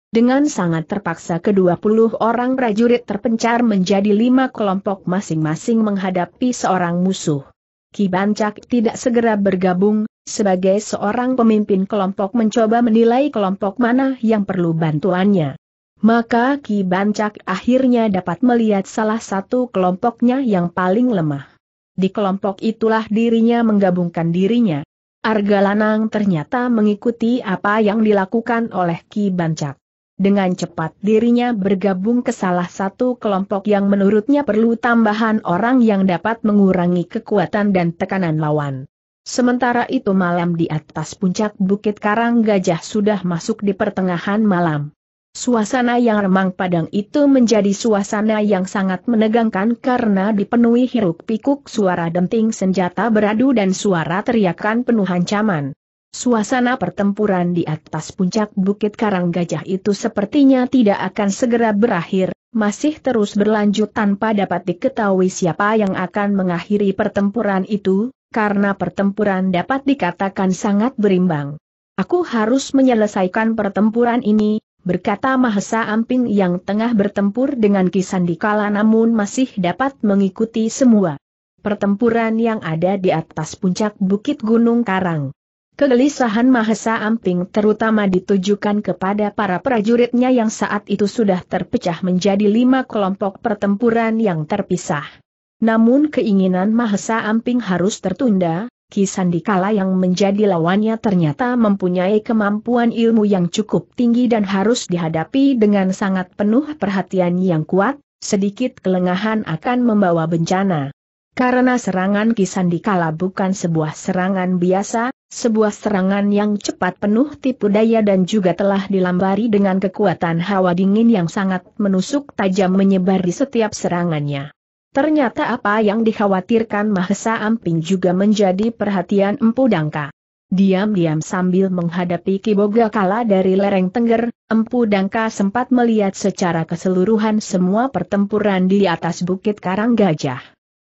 Dengan sangat terpaksa kedua puluh orang prajurit terpencar menjadi lima kelompok masing-masing menghadapi seorang musuh. Ki Kibancak tidak segera bergabung, sebagai seorang pemimpin kelompok mencoba menilai kelompok mana yang perlu bantuannya. Maka Ki Bancak akhirnya dapat melihat salah satu kelompoknya yang paling lemah. Di kelompok itulah dirinya menggabungkan dirinya. Argalanang ternyata mengikuti apa yang dilakukan oleh Ki Bancak dengan cepat dirinya bergabung ke salah satu kelompok yang menurutnya perlu tambahan orang yang dapat mengurangi kekuatan dan tekanan lawan. Sementara itu malam di atas puncak Bukit Karang Gajah sudah masuk di pertengahan malam. Suasana yang remang padang itu menjadi suasana yang sangat menegangkan karena dipenuhi hiruk pikuk suara denting senjata beradu dan suara teriakan penuh ancaman. Suasana pertempuran di atas puncak Bukit Karang Gajah itu sepertinya tidak akan segera berakhir, masih terus berlanjut tanpa dapat diketahui siapa yang akan mengakhiri pertempuran itu, karena pertempuran dapat dikatakan sangat berimbang. Aku harus menyelesaikan pertempuran ini, berkata Mahesa Amping yang tengah bertempur dengan di Kisandikala namun masih dapat mengikuti semua pertempuran yang ada di atas puncak Bukit Gunung Karang. Kegelisahan Mahesa Amping terutama ditujukan kepada para prajuritnya yang saat itu sudah terpecah menjadi lima kelompok pertempuran yang terpisah. Namun keinginan Mahesa Amping harus tertunda, Kisandikala yang menjadi lawannya ternyata mempunyai kemampuan ilmu yang cukup tinggi dan harus dihadapi dengan sangat penuh perhatian yang kuat, sedikit kelengahan akan membawa bencana. Karena serangan Kisandikala bukan sebuah serangan biasa, sebuah serangan yang cepat penuh tipu daya dan juga telah dilambari dengan kekuatan hawa dingin yang sangat menusuk tajam menyebar di setiap serangannya. Ternyata apa yang dikhawatirkan Mahesa Amping juga menjadi perhatian Empu Dangka. Diam-diam sambil menghadapi Kiboga Kala dari lereng Tengger, Empu Dangka sempat melihat secara keseluruhan semua pertempuran di atas Bukit Karang Gajah.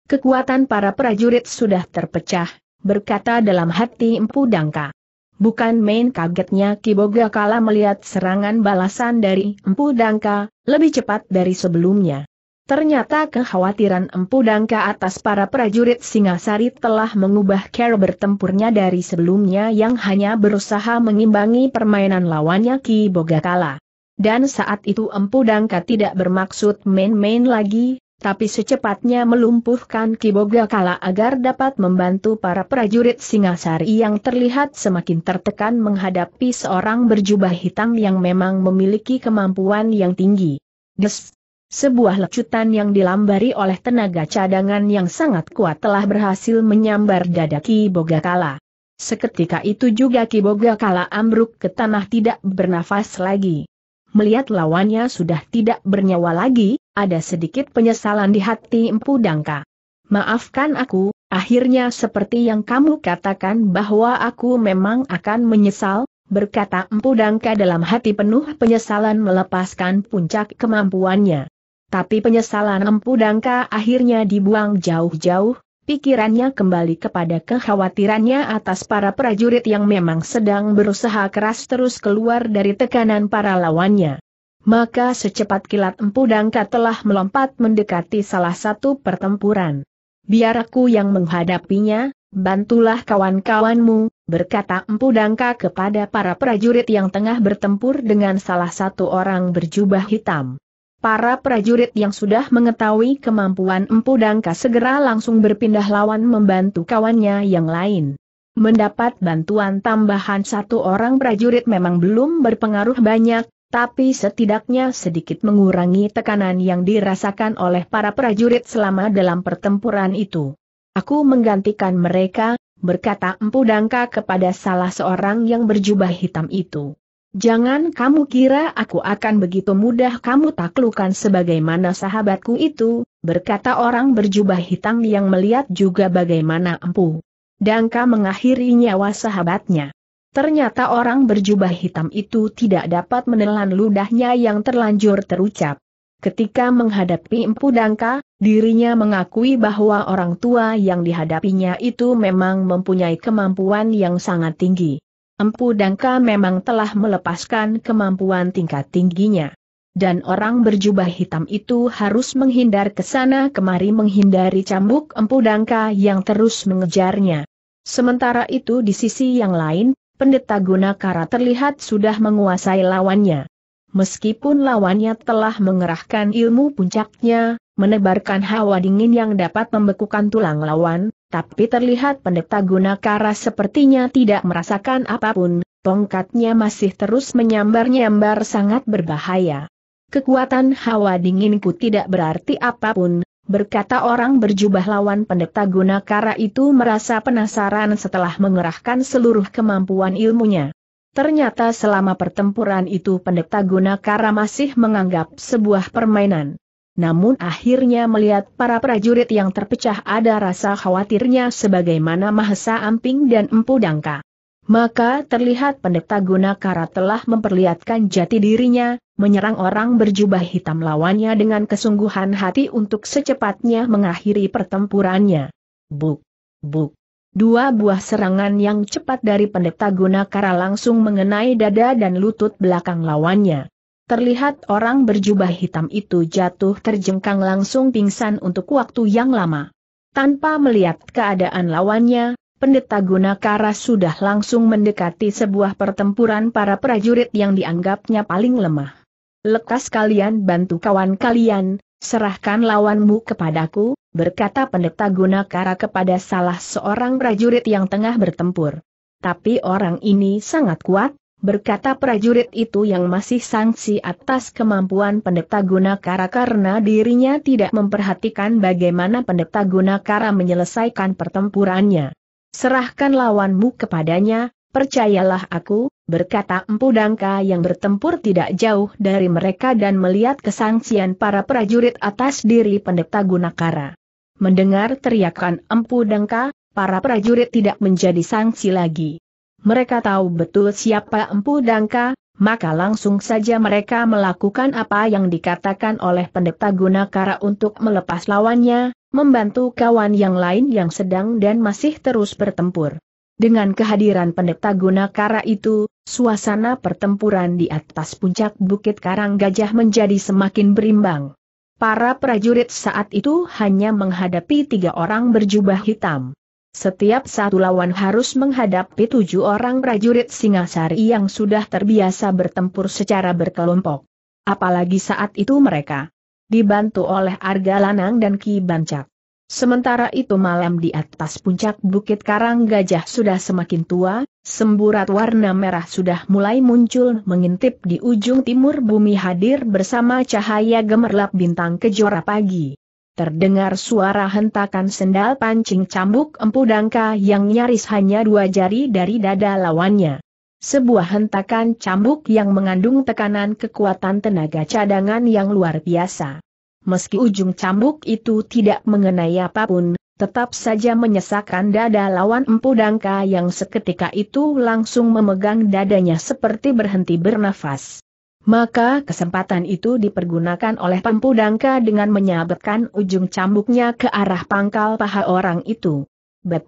Kekuatan para prajurit sudah terpecah, berkata dalam hati Empu Dangka. Bukan main kagetnya Kiboga kala melihat serangan balasan dari Empu Dangka, lebih cepat dari sebelumnya. Ternyata kekhawatiran Empu Dangka atas para prajurit Singasari telah mengubah cara bertempurnya dari sebelumnya yang hanya berusaha mengimbangi permainan lawannya Ki Bogakala. Dan saat itu Empu Dangka tidak bermaksud main-main lagi, tapi secepatnya melumpuhkan Kiboga Kala agar dapat membantu para prajurit Singasari yang terlihat semakin tertekan menghadapi seorang berjubah hitam yang memang memiliki kemampuan yang tinggi. Des! Sebuah lecutan yang dilambari oleh tenaga cadangan yang sangat kuat telah berhasil menyambar dada Kiboga Kala. Seketika itu juga Kiboga Kala ambruk ke tanah tidak bernafas lagi melihat lawannya sudah tidak bernyawa lagi, ada sedikit penyesalan di hati Empu Dangka. Maafkan aku, akhirnya seperti yang kamu katakan bahwa aku memang akan menyesal, berkata Empu Dangka dalam hati penuh penyesalan melepaskan puncak kemampuannya. Tapi penyesalan Empu Dangka akhirnya dibuang jauh-jauh, pikirannya kembali kepada kekhawatirannya atas para prajurit yang memang sedang berusaha keras terus keluar dari tekanan para lawannya. Maka secepat kilat Empu Dangka telah melompat mendekati salah satu pertempuran. Biar aku yang menghadapinya, bantulah kawan-kawanmu, berkata Empu Dangka kepada para prajurit yang tengah bertempur dengan salah satu orang berjubah hitam. Para prajurit yang sudah mengetahui kemampuan Empu Dangka segera langsung berpindah lawan membantu kawannya yang lain. Mendapat bantuan tambahan satu orang prajurit memang belum berpengaruh banyak, tapi setidaknya sedikit mengurangi tekanan yang dirasakan oleh para prajurit selama dalam pertempuran itu. Aku menggantikan mereka, berkata Empu Dangka kepada salah seorang yang berjubah hitam itu. Jangan kamu kira aku akan begitu mudah kamu taklukan sebagaimana sahabatku itu, berkata orang berjubah hitam yang melihat juga bagaimana empu. Dangka mengakhiri nyawa sahabatnya. Ternyata orang berjubah hitam itu tidak dapat menelan ludahnya yang terlanjur terucap. Ketika menghadapi empu Dangka, dirinya mengakui bahwa orang tua yang dihadapinya itu memang mempunyai kemampuan yang sangat tinggi. Empu Dangka memang telah melepaskan kemampuan tingkat tingginya. Dan orang berjubah hitam itu harus menghindar ke sana kemari menghindari cambuk Empu Dangka yang terus mengejarnya. Sementara itu di sisi yang lain, pendeta Gunakara terlihat sudah menguasai lawannya. Meskipun lawannya telah mengerahkan ilmu puncaknya, menebarkan hawa dingin yang dapat membekukan tulang lawan, tapi terlihat pendeta Gunakara sepertinya tidak merasakan apapun, tongkatnya masih terus menyambar-nyambar sangat berbahaya. Kekuatan hawa dinginku tidak berarti apapun, berkata orang berjubah lawan pendeta Gunakara itu merasa penasaran setelah mengerahkan seluruh kemampuan ilmunya. Ternyata selama pertempuran itu pendeta Gunakara masih menganggap sebuah permainan namun akhirnya melihat para prajurit yang terpecah ada rasa khawatirnya sebagaimana Mahesa Amping dan Empu Dangka. Maka terlihat pendeta Gunakara telah memperlihatkan jati dirinya, menyerang orang berjubah hitam lawannya dengan kesungguhan hati untuk secepatnya mengakhiri pertempurannya. Buk, buk. Dua buah serangan yang cepat dari pendeta Gunakara langsung mengenai dada dan lutut belakang lawannya. Terlihat orang berjubah hitam itu jatuh terjengkang langsung pingsan untuk waktu yang lama. Tanpa melihat keadaan lawannya, pendeta Gunakara sudah langsung mendekati sebuah pertempuran para prajurit yang dianggapnya paling lemah. Lekas kalian bantu kawan kalian, serahkan lawanmu kepadaku, berkata pendeta Gunakara kepada salah seorang prajurit yang tengah bertempur. Tapi orang ini sangat kuat, berkata prajurit itu yang masih sanksi atas kemampuan pendeta Gunakara karena dirinya tidak memperhatikan bagaimana pendeta Gunakara menyelesaikan pertempurannya. Serahkan lawanmu kepadanya, percayalah aku, berkata Empu Dangka yang bertempur tidak jauh dari mereka dan melihat kesangsian para prajurit atas diri pendeta Gunakara. Mendengar teriakan Empu Dangka, para prajurit tidak menjadi sanksi lagi mereka tahu betul siapa Empu Dangka, maka langsung saja mereka melakukan apa yang dikatakan oleh pendeta Gunakara untuk melepas lawannya, membantu kawan yang lain yang sedang dan masih terus bertempur. Dengan kehadiran pendeta Gunakara itu, suasana pertempuran di atas puncak Bukit Karang Gajah menjadi semakin berimbang. Para prajurit saat itu hanya menghadapi tiga orang berjubah hitam. Setiap satu lawan harus menghadapi tujuh orang prajurit Singasari yang sudah terbiasa bertempur secara berkelompok. Apalagi saat itu mereka dibantu oleh Arga Lanang dan Ki Bancak. Sementara itu malam di atas puncak Bukit Karang Gajah sudah semakin tua, semburat warna merah sudah mulai muncul mengintip di ujung timur bumi hadir bersama cahaya gemerlap bintang kejora pagi terdengar suara hentakan sendal pancing cambuk empu dangka yang nyaris hanya dua jari dari dada lawannya. Sebuah hentakan cambuk yang mengandung tekanan kekuatan tenaga cadangan yang luar biasa. Meski ujung cambuk itu tidak mengenai apapun, tetap saja menyesakkan dada lawan Empu Dangka yang seketika itu langsung memegang dadanya seperti berhenti bernafas. Maka kesempatan itu dipergunakan oleh pempudangka dengan menyabetkan ujung cambuknya ke arah pangkal paha orang itu. Bet.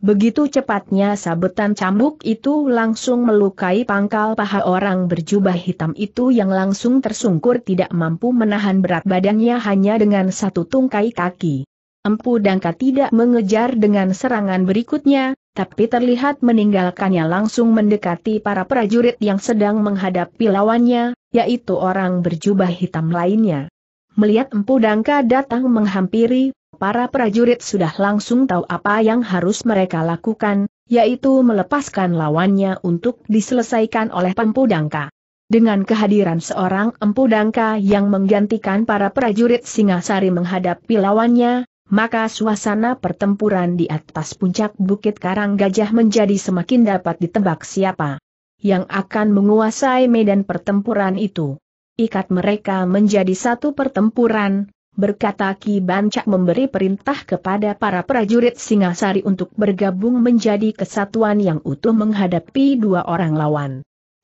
Begitu cepatnya sabetan cambuk itu langsung melukai pangkal paha orang berjubah hitam itu yang langsung tersungkur tidak mampu menahan berat badannya hanya dengan satu tungkai kaki. Empu Dangka tidak mengejar dengan serangan berikutnya, tapi terlihat meninggalkannya langsung mendekati para prajurit yang sedang menghadapi lawannya, yaitu orang berjubah hitam lainnya. Melihat Empu Dangka datang menghampiri, para prajurit sudah langsung tahu apa yang harus mereka lakukan, yaitu melepaskan lawannya untuk diselesaikan oleh Empu Dangka. Dengan kehadiran seorang Empu Dangka yang menggantikan para prajurit Singasari menghadapi lawannya, maka suasana pertempuran di atas puncak Bukit Karang Gajah menjadi semakin dapat ditebak siapa yang akan menguasai medan pertempuran itu. Ikat mereka menjadi satu pertempuran, berkata Ki Bancak memberi perintah kepada para prajurit Singasari untuk bergabung menjadi kesatuan yang utuh menghadapi dua orang lawan.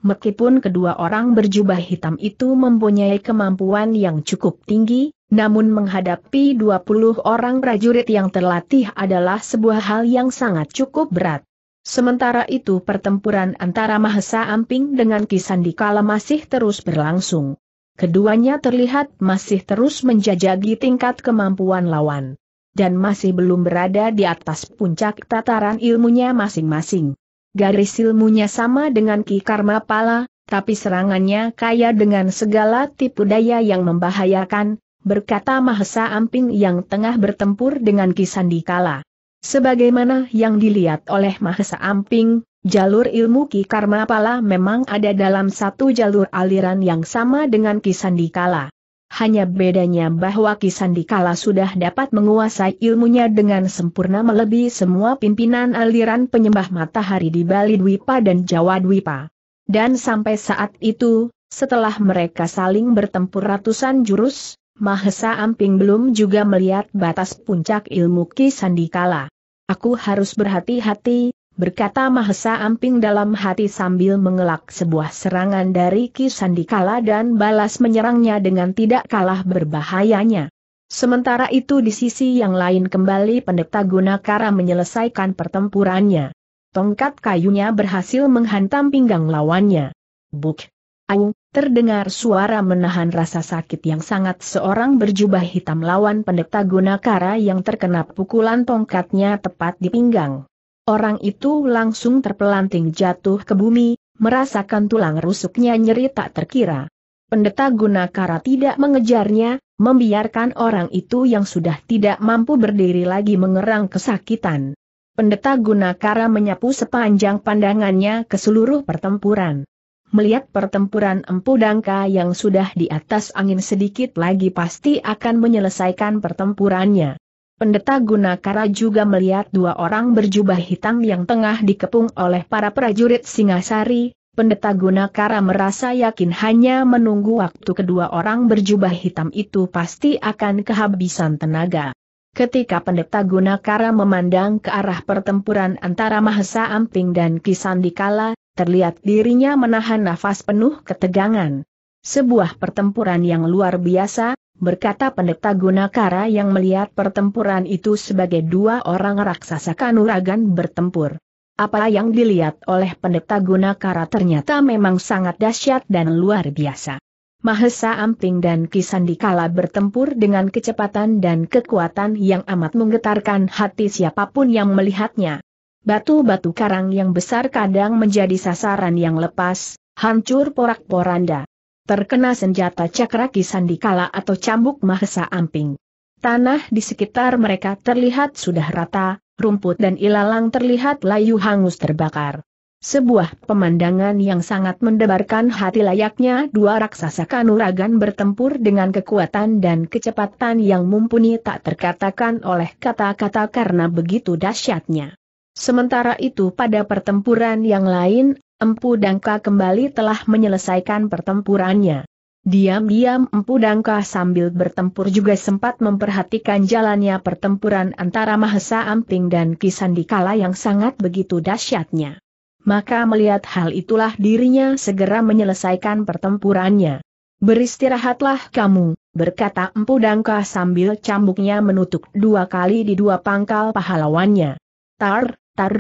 Meskipun kedua orang berjubah hitam itu mempunyai kemampuan yang cukup tinggi, namun menghadapi 20 orang prajurit yang terlatih adalah sebuah hal yang sangat cukup berat. Sementara itu pertempuran antara Mahesa Amping dengan Kisandikala masih terus berlangsung. Keduanya terlihat masih terus menjajagi tingkat kemampuan lawan. Dan masih belum berada di atas puncak tataran ilmunya masing-masing. Garis ilmunya sama dengan Ki Karma Pala, tapi serangannya kaya dengan segala tipu daya yang membahayakan, berkata Mahesa Amping yang tengah bertempur dengan Kisandikala. Sebagaimana yang dilihat oleh Mahesa Amping, jalur ilmu Ki Karma Pala memang ada dalam satu jalur aliran yang sama dengan Kisandikala. Hanya bedanya bahwa Kisandikala sudah dapat menguasai ilmunya dengan sempurna melebihi semua pimpinan aliran penyembah matahari di Bali Dwipa dan Jawa Dwipa. Dan sampai saat itu, setelah mereka saling bertempur ratusan jurus, Mahesa Amping belum juga melihat batas puncak ilmu Kisandikala. Aku harus berhati-hati, berkata Mahesa Amping dalam hati sambil mengelak sebuah serangan dari Kisandikala dan balas menyerangnya dengan tidak kalah berbahayanya. Sementara itu di sisi yang lain kembali pendeta Gunakara menyelesaikan pertempurannya. Tongkat kayunya berhasil menghantam pinggang lawannya. Buk! Au! Terdengar suara menahan rasa sakit yang sangat seorang berjubah hitam lawan pendeta Gunakara yang terkena pukulan tongkatnya tepat di pinggang. Orang itu langsung terpelanting jatuh ke bumi, merasakan tulang rusuknya nyeri tak terkira. Pendeta Gunakara tidak mengejarnya, membiarkan orang itu yang sudah tidak mampu berdiri lagi mengerang kesakitan. Pendeta Gunakara menyapu sepanjang pandangannya ke seluruh pertempuran melihat pertempuran Empu Dangka yang sudah di atas angin sedikit lagi pasti akan menyelesaikan pertempurannya. Pendeta Gunakara juga melihat dua orang berjubah hitam yang tengah dikepung oleh para prajurit Singasari, Pendeta Gunakara merasa yakin hanya menunggu waktu kedua orang berjubah hitam itu pasti akan kehabisan tenaga. Ketika pendeta Gunakara memandang ke arah pertempuran antara Mahesa Amping dan Kisandikala, terlihat dirinya menahan nafas penuh ketegangan. Sebuah pertempuran yang luar biasa, berkata pendeta Gunakara yang melihat pertempuran itu sebagai dua orang raksasa kanuragan bertempur. Apa yang dilihat oleh pendeta Gunakara ternyata memang sangat dahsyat dan luar biasa. Mahesa Amping dan Kisandikala bertempur dengan kecepatan dan kekuatan yang amat menggetarkan hati siapapun yang melihatnya batu-batu karang yang besar kadang menjadi sasaran yang lepas, hancur porak-poranda. Terkena senjata cakraki sandikala atau cambuk mahesa amping. Tanah di sekitar mereka terlihat sudah rata, rumput dan ilalang terlihat layu hangus terbakar. Sebuah pemandangan yang sangat mendebarkan hati layaknya dua raksasa kanuragan bertempur dengan kekuatan dan kecepatan yang mumpuni tak terkatakan oleh kata-kata karena begitu dahsyatnya. Sementara itu pada pertempuran yang lain, Empu Dangka kembali telah menyelesaikan pertempurannya. Diam-diam Empu Dangka sambil bertempur juga sempat memperhatikan jalannya pertempuran antara Mahesa Amping dan Kisandikala yang sangat begitu dahsyatnya. Maka melihat hal itulah dirinya segera menyelesaikan pertempurannya. Beristirahatlah kamu, berkata Empu Dangka sambil cambuknya menutup dua kali di dua pangkal pahlawannya. Tar, Tar,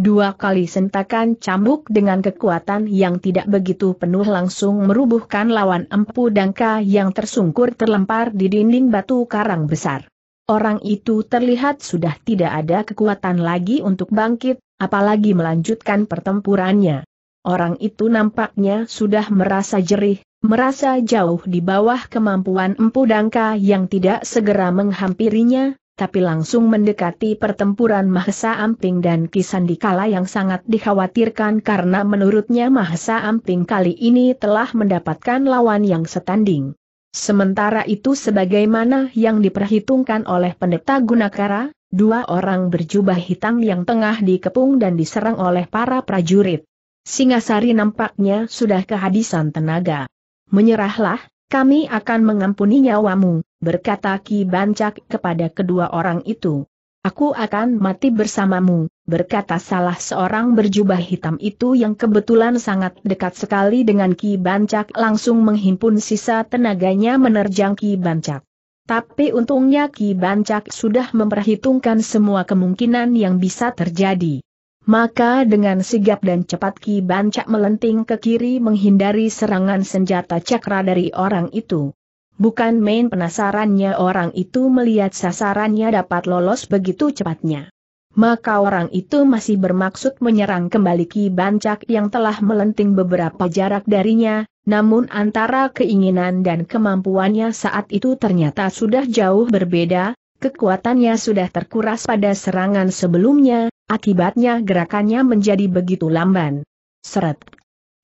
dua kali sentakan cambuk dengan kekuatan yang tidak begitu penuh langsung merubuhkan lawan empu dangka yang tersungkur terlempar di dinding batu karang besar. Orang itu terlihat sudah tidak ada kekuatan lagi untuk bangkit, apalagi melanjutkan pertempurannya. Orang itu nampaknya sudah merasa jerih, merasa jauh di bawah kemampuan empu dangka yang tidak segera menghampirinya, tapi langsung mendekati pertempuran Mahesa Amping dan Kisandikala yang sangat dikhawatirkan karena menurutnya Mahesa Amping kali ini telah mendapatkan lawan yang setanding. Sementara itu sebagaimana yang diperhitungkan oleh pendeta Gunakara, dua orang berjubah hitam yang tengah dikepung dan diserang oleh para prajurit. Singasari nampaknya sudah kehabisan tenaga. Menyerahlah, kami akan mengampuni nyawamu berkata Ki Bancak kepada kedua orang itu. Aku akan mati bersamamu, berkata salah seorang berjubah hitam itu yang kebetulan sangat dekat sekali dengan Ki Bancak langsung menghimpun sisa tenaganya menerjang Ki Bancak. Tapi untungnya Ki Bancak sudah memperhitungkan semua kemungkinan yang bisa terjadi. Maka dengan sigap dan cepat Ki Bancak melenting ke kiri menghindari serangan senjata cakra dari orang itu. Bukan main penasarannya orang itu melihat sasarannya dapat lolos begitu cepatnya. Maka orang itu masih bermaksud menyerang kembali Ki Bancak yang telah melenting beberapa jarak darinya, namun antara keinginan dan kemampuannya saat itu ternyata sudah jauh berbeda, kekuatannya sudah terkuras pada serangan sebelumnya, akibatnya gerakannya menjadi begitu lamban. Seret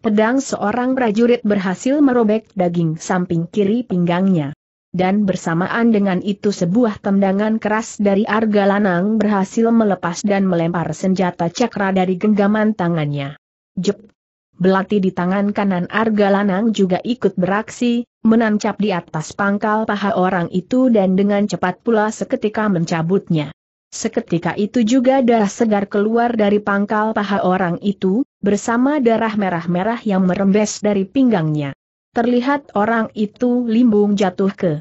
pedang seorang prajurit berhasil merobek daging samping kiri pinggangnya. Dan bersamaan dengan itu sebuah tendangan keras dari Argalanang berhasil melepas dan melempar senjata cakra dari genggaman tangannya. Jep! Belati di tangan kanan Argalanang juga ikut beraksi, menancap di atas pangkal paha orang itu dan dengan cepat pula seketika mencabutnya. Seketika itu juga darah segar keluar dari pangkal paha orang itu, bersama darah merah-merah yang merembes dari pinggangnya. Terlihat orang itu limbung jatuh ke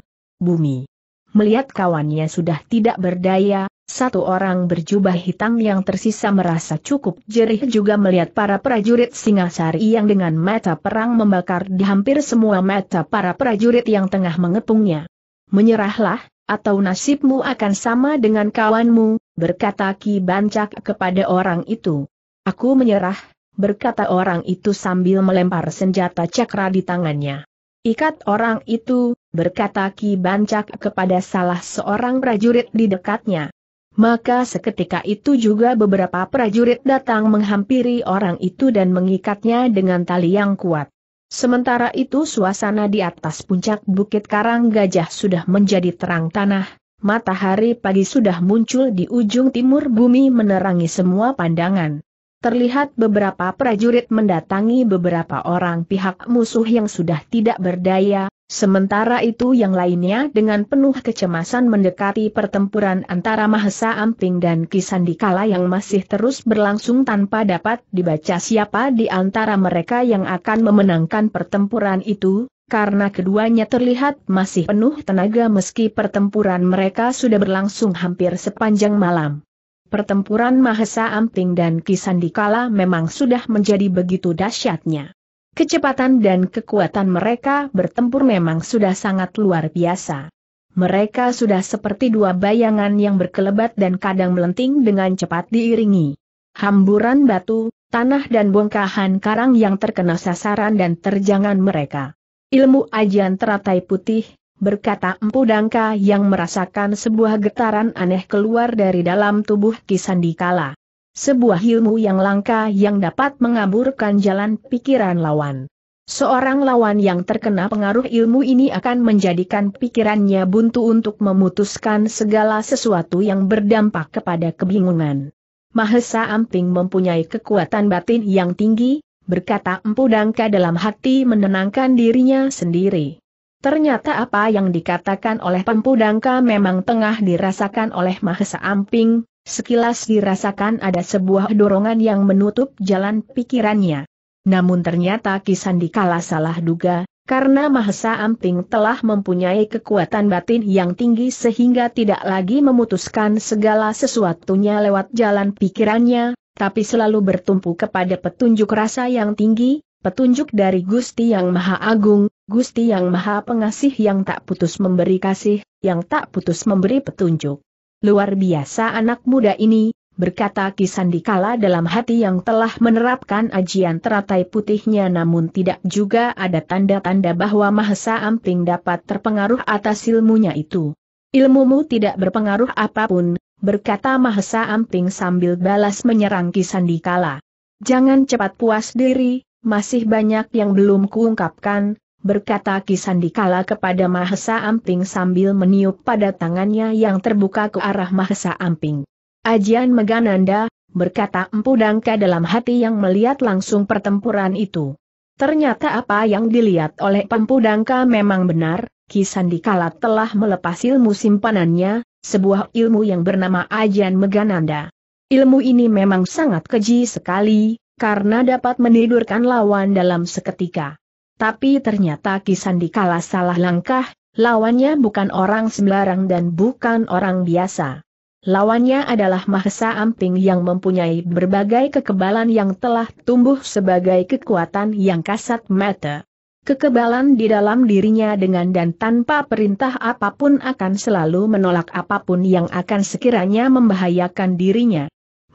bumi. Melihat kawannya sudah tidak berdaya, satu orang berjubah hitam yang tersisa merasa cukup jerih juga melihat para prajurit Singasari yang dengan mata perang membakar di hampir semua mata para prajurit yang tengah mengepungnya. Menyerahlah, atau nasibmu akan sama dengan kawanmu, berkata Ki Bancak kepada orang itu. Aku menyerah, berkata orang itu sambil melempar senjata cakra di tangannya. Ikat orang itu, berkata Ki Bancak kepada salah seorang prajurit di dekatnya. Maka seketika itu juga beberapa prajurit datang menghampiri orang itu dan mengikatnya dengan tali yang kuat. Sementara itu suasana di atas puncak Bukit Karang Gajah sudah menjadi terang tanah, matahari pagi sudah muncul di ujung timur bumi menerangi semua pandangan. Terlihat beberapa prajurit mendatangi beberapa orang pihak musuh yang sudah tidak berdaya, Sementara itu yang lainnya dengan penuh kecemasan mendekati pertempuran antara Mahesa Amping dan Kisandikala yang masih terus berlangsung tanpa dapat dibaca siapa di antara mereka yang akan memenangkan pertempuran itu, karena keduanya terlihat masih penuh tenaga meski pertempuran mereka sudah berlangsung hampir sepanjang malam. Pertempuran Mahesa Amping dan Kisandikala memang sudah menjadi begitu dahsyatnya. Kecepatan dan kekuatan mereka bertempur memang sudah sangat luar biasa. Mereka sudah seperti dua bayangan yang berkelebat dan kadang melenting dengan cepat diiringi. Hamburan batu, tanah dan bongkahan karang yang terkena sasaran dan terjangan mereka. Ilmu ajian teratai putih, berkata Empu Dangka yang merasakan sebuah getaran aneh keluar dari dalam tubuh Kisandikala. Sebuah ilmu yang langka yang dapat mengaburkan jalan pikiran lawan. Seorang lawan yang terkena pengaruh ilmu ini akan menjadikan pikirannya buntu untuk memutuskan segala sesuatu yang berdampak kepada kebingungan. Mahesa Amping mempunyai kekuatan batin yang tinggi, berkata Empu Dangka dalam hati menenangkan dirinya sendiri. Ternyata apa yang dikatakan oleh Empu Dangka memang tengah dirasakan oleh Mahesa Amping, Sekilas dirasakan ada sebuah dorongan yang menutup jalan pikirannya. Namun ternyata Kisandi kalah salah duga, karena Mahesa Amping telah mempunyai kekuatan batin yang tinggi sehingga tidak lagi memutuskan segala sesuatunya lewat jalan pikirannya, tapi selalu bertumpu kepada petunjuk rasa yang tinggi, petunjuk dari Gusti Yang Maha Agung, Gusti Yang Maha Pengasih yang tak putus memberi kasih, yang tak putus memberi petunjuk luar biasa anak muda ini, berkata Kisandikala dalam hati yang telah menerapkan ajian teratai putihnya namun tidak juga ada tanda-tanda bahwa Mahesa Amping dapat terpengaruh atas ilmunya itu. Ilmumu tidak berpengaruh apapun, berkata Mahesa Amping sambil balas menyerang Kisandikala. Jangan cepat puas diri, masih banyak yang belum kuungkapkan, berkata Kisandikala kepada Mahesa Amping sambil meniup pada tangannya yang terbuka ke arah Mahesa Amping. Ajian Megananda, berkata Empu Dangka dalam hati yang melihat langsung pertempuran itu. Ternyata apa yang dilihat oleh Empu Dangka memang benar, Kisandikala telah melepas ilmu simpanannya, sebuah ilmu yang bernama Ajian Megananda. Ilmu ini memang sangat keji sekali, karena dapat menidurkan lawan dalam seketika. Tapi ternyata Kisandi kalah salah langkah, lawannya bukan orang sembarang dan bukan orang biasa. Lawannya adalah Mahesa Amping yang mempunyai berbagai kekebalan yang telah tumbuh sebagai kekuatan yang kasat mata. Kekebalan di dalam dirinya dengan dan tanpa perintah apapun akan selalu menolak apapun yang akan sekiranya membahayakan dirinya.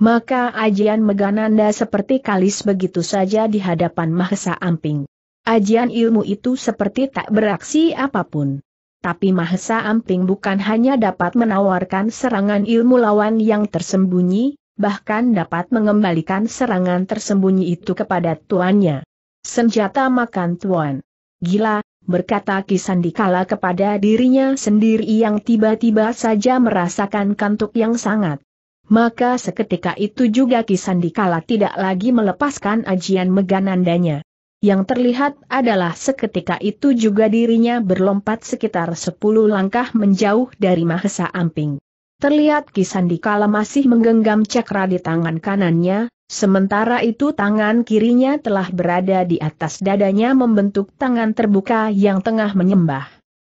Maka ajian Megananda seperti kalis begitu saja di hadapan Mahesa Amping. Ajian ilmu itu seperti tak beraksi apapun. Tapi Mahesa Amping bukan hanya dapat menawarkan serangan ilmu lawan yang tersembunyi, bahkan dapat mengembalikan serangan tersembunyi itu kepada tuannya. Senjata makan tuan. Gila, berkata Kisandikala kepada dirinya sendiri yang tiba-tiba saja merasakan kantuk yang sangat. Maka seketika itu juga Kisandikala tidak lagi melepaskan ajian meganandanya. Yang terlihat adalah seketika itu juga dirinya berlompat sekitar sepuluh langkah menjauh dari Mahesa Amping. Terlihat Kisandi kala masih menggenggam cakra di tangan kanannya, sementara itu tangan kirinya telah berada di atas dadanya membentuk tangan terbuka yang tengah menyembah.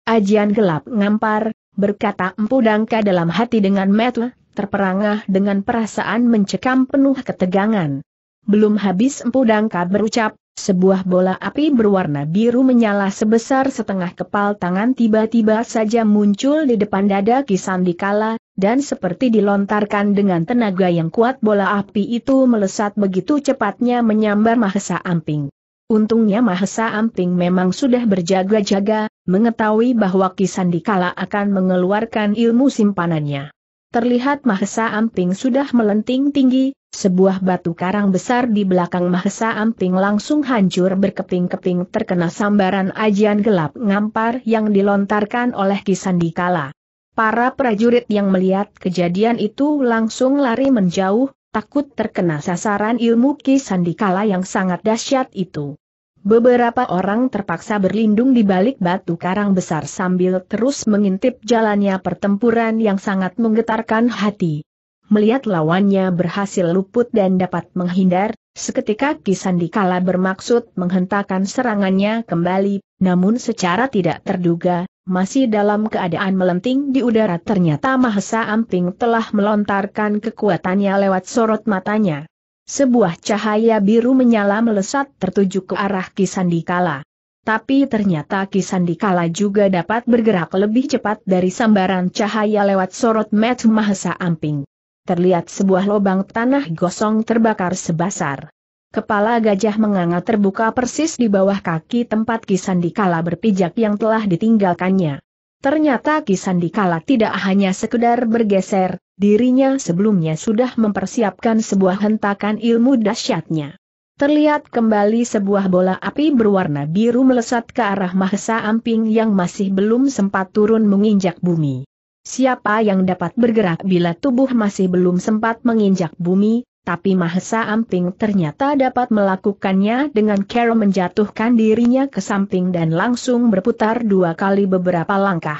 Ajian gelap ngampar, berkata Empu Dangka dalam hati dengan metu, terperangah dengan perasaan mencekam penuh ketegangan. Belum habis Empu Dangka berucap, sebuah bola api berwarna biru menyala sebesar setengah kepal tangan tiba-tiba saja muncul di depan dada Kisandikala, dan seperti dilontarkan dengan tenaga yang kuat bola api itu melesat begitu cepatnya menyambar Mahesa Amping. Untungnya Mahesa Amping memang sudah berjaga-jaga, mengetahui bahwa Kisandikala akan mengeluarkan ilmu simpanannya terlihat Mahesa Amping sudah melenting tinggi, sebuah batu karang besar di belakang Mahesa Amping langsung hancur berkeping-keping terkena sambaran ajian gelap ngampar yang dilontarkan oleh Kisandikala. Para prajurit yang melihat kejadian itu langsung lari menjauh, takut terkena sasaran ilmu Kisandikala yang sangat dahsyat itu. Beberapa orang terpaksa berlindung di balik batu karang besar sambil terus mengintip jalannya pertempuran yang sangat menggetarkan hati. Melihat lawannya berhasil luput dan dapat menghindar, seketika Kisandikala bermaksud menghentakkan serangannya kembali, namun secara tidak terduga, masih dalam keadaan melenting di udara ternyata Mahesa Amping telah melontarkan kekuatannya lewat sorot matanya. Sebuah cahaya biru menyala melesat tertuju ke arah Kisandikala. Tapi ternyata Kisandikala juga dapat bergerak lebih cepat dari sambaran cahaya lewat sorot Met Mahesa Amping. Terlihat sebuah lubang tanah gosong terbakar sebasar. Kepala gajah menganga terbuka persis di bawah kaki tempat Kisandikala berpijak yang telah ditinggalkannya. Ternyata Kisandikala tidak hanya sekedar bergeser, dirinya sebelumnya sudah mempersiapkan sebuah hentakan ilmu dahsyatnya. Terlihat kembali sebuah bola api berwarna biru melesat ke arah Mahesa Amping yang masih belum sempat turun menginjak bumi. Siapa yang dapat bergerak bila tubuh masih belum sempat menginjak bumi, tapi Mahesa Amping ternyata dapat melakukannya dengan cara menjatuhkan dirinya ke samping dan langsung berputar dua kali beberapa langkah.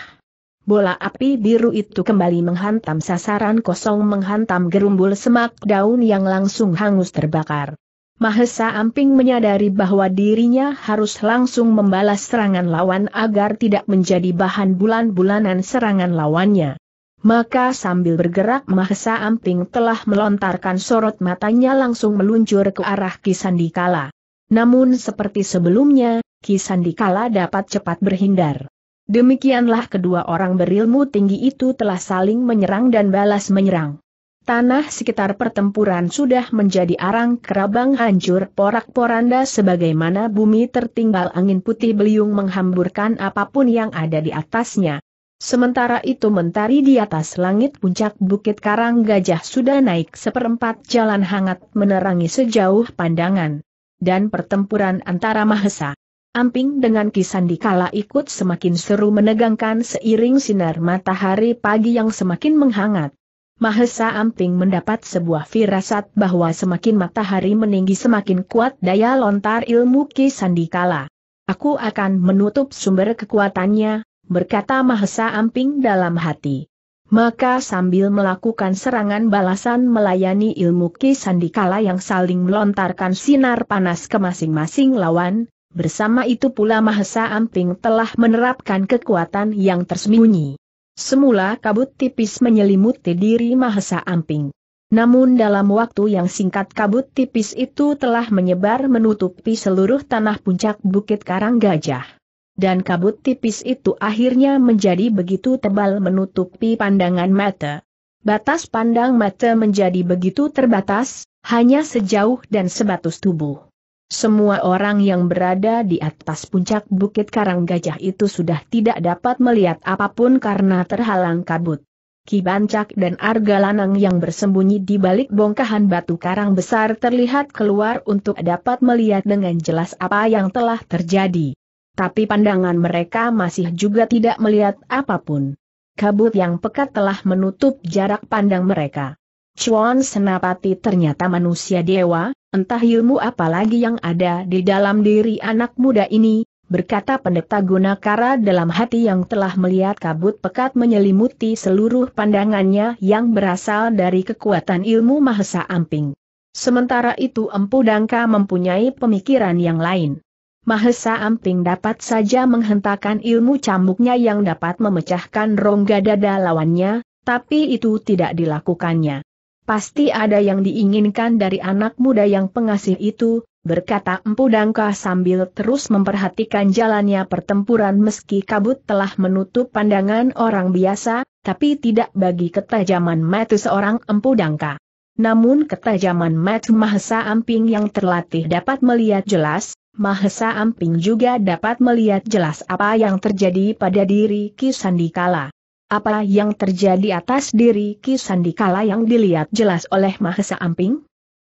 Bola api biru itu kembali menghantam sasaran kosong menghantam gerumbul semak daun yang langsung hangus terbakar. Mahesa Amping menyadari bahwa dirinya harus langsung membalas serangan lawan agar tidak menjadi bahan bulan-bulanan serangan lawannya. Maka sambil bergerak Mahesa Amping telah melontarkan sorot matanya langsung meluncur ke arah Kisandikala. Namun seperti sebelumnya, Kisandikala dapat cepat berhindar. Demikianlah kedua orang berilmu tinggi itu telah saling menyerang dan balas menyerang. Tanah sekitar pertempuran sudah menjadi arang kerabang hancur porak-poranda sebagaimana bumi tertinggal angin putih beliung menghamburkan apapun yang ada di atasnya. Sementara itu mentari di atas langit puncak Bukit Karang Gajah sudah naik seperempat jalan hangat menerangi sejauh pandangan. Dan pertempuran antara Mahesa. Amping dengan Kisandi kala ikut semakin seru menegangkan seiring sinar matahari pagi yang semakin menghangat. Mahesa Amping mendapat sebuah firasat bahwa semakin matahari meninggi semakin kuat daya lontar ilmu Kisandi kala. Aku akan menutup sumber kekuatannya, berkata Mahesa Amping dalam hati. Maka sambil melakukan serangan balasan melayani ilmu Ki Sandikala yang saling melontarkan sinar panas ke masing-masing lawan, bersama itu pula Mahesa Amping telah menerapkan kekuatan yang tersembunyi. Semula kabut tipis menyelimuti diri Mahesa Amping. Namun dalam waktu yang singkat kabut tipis itu telah menyebar menutupi seluruh tanah puncak Bukit Karang Gajah dan kabut tipis itu akhirnya menjadi begitu tebal menutupi pandangan mata. Batas pandang mata menjadi begitu terbatas, hanya sejauh dan sebatas tubuh. Semua orang yang berada di atas puncak bukit karang gajah itu sudah tidak dapat melihat apapun karena terhalang kabut. Kibancak dan Arga Lanang yang bersembunyi di balik bongkahan batu karang besar terlihat keluar untuk dapat melihat dengan jelas apa yang telah terjadi tapi pandangan mereka masih juga tidak melihat apapun. Kabut yang pekat telah menutup jarak pandang mereka. Chuan Senapati ternyata manusia dewa, entah ilmu apa lagi yang ada di dalam diri anak muda ini, berkata pendeta Gunakara dalam hati yang telah melihat kabut pekat menyelimuti seluruh pandangannya yang berasal dari kekuatan ilmu Mahesa Amping. Sementara itu Empu Dangka mempunyai pemikiran yang lain. Mahesa Amping dapat saja menghentakkan ilmu cambuknya yang dapat memecahkan rongga dada lawannya, tapi itu tidak dilakukannya. Pasti ada yang diinginkan dari anak muda yang pengasih itu, berkata Empu Dangka sambil terus memperhatikan jalannya pertempuran meski kabut telah menutup pandangan orang biasa, tapi tidak bagi ketajaman mata seorang Empu Dangka. Namun ketajaman mata Mahesa Amping yang terlatih dapat melihat jelas, Mahesa Amping juga dapat melihat jelas apa yang terjadi pada diri Ki Sandikala. Apa yang terjadi atas diri Ki Sandikala yang dilihat jelas oleh Mahesa Amping?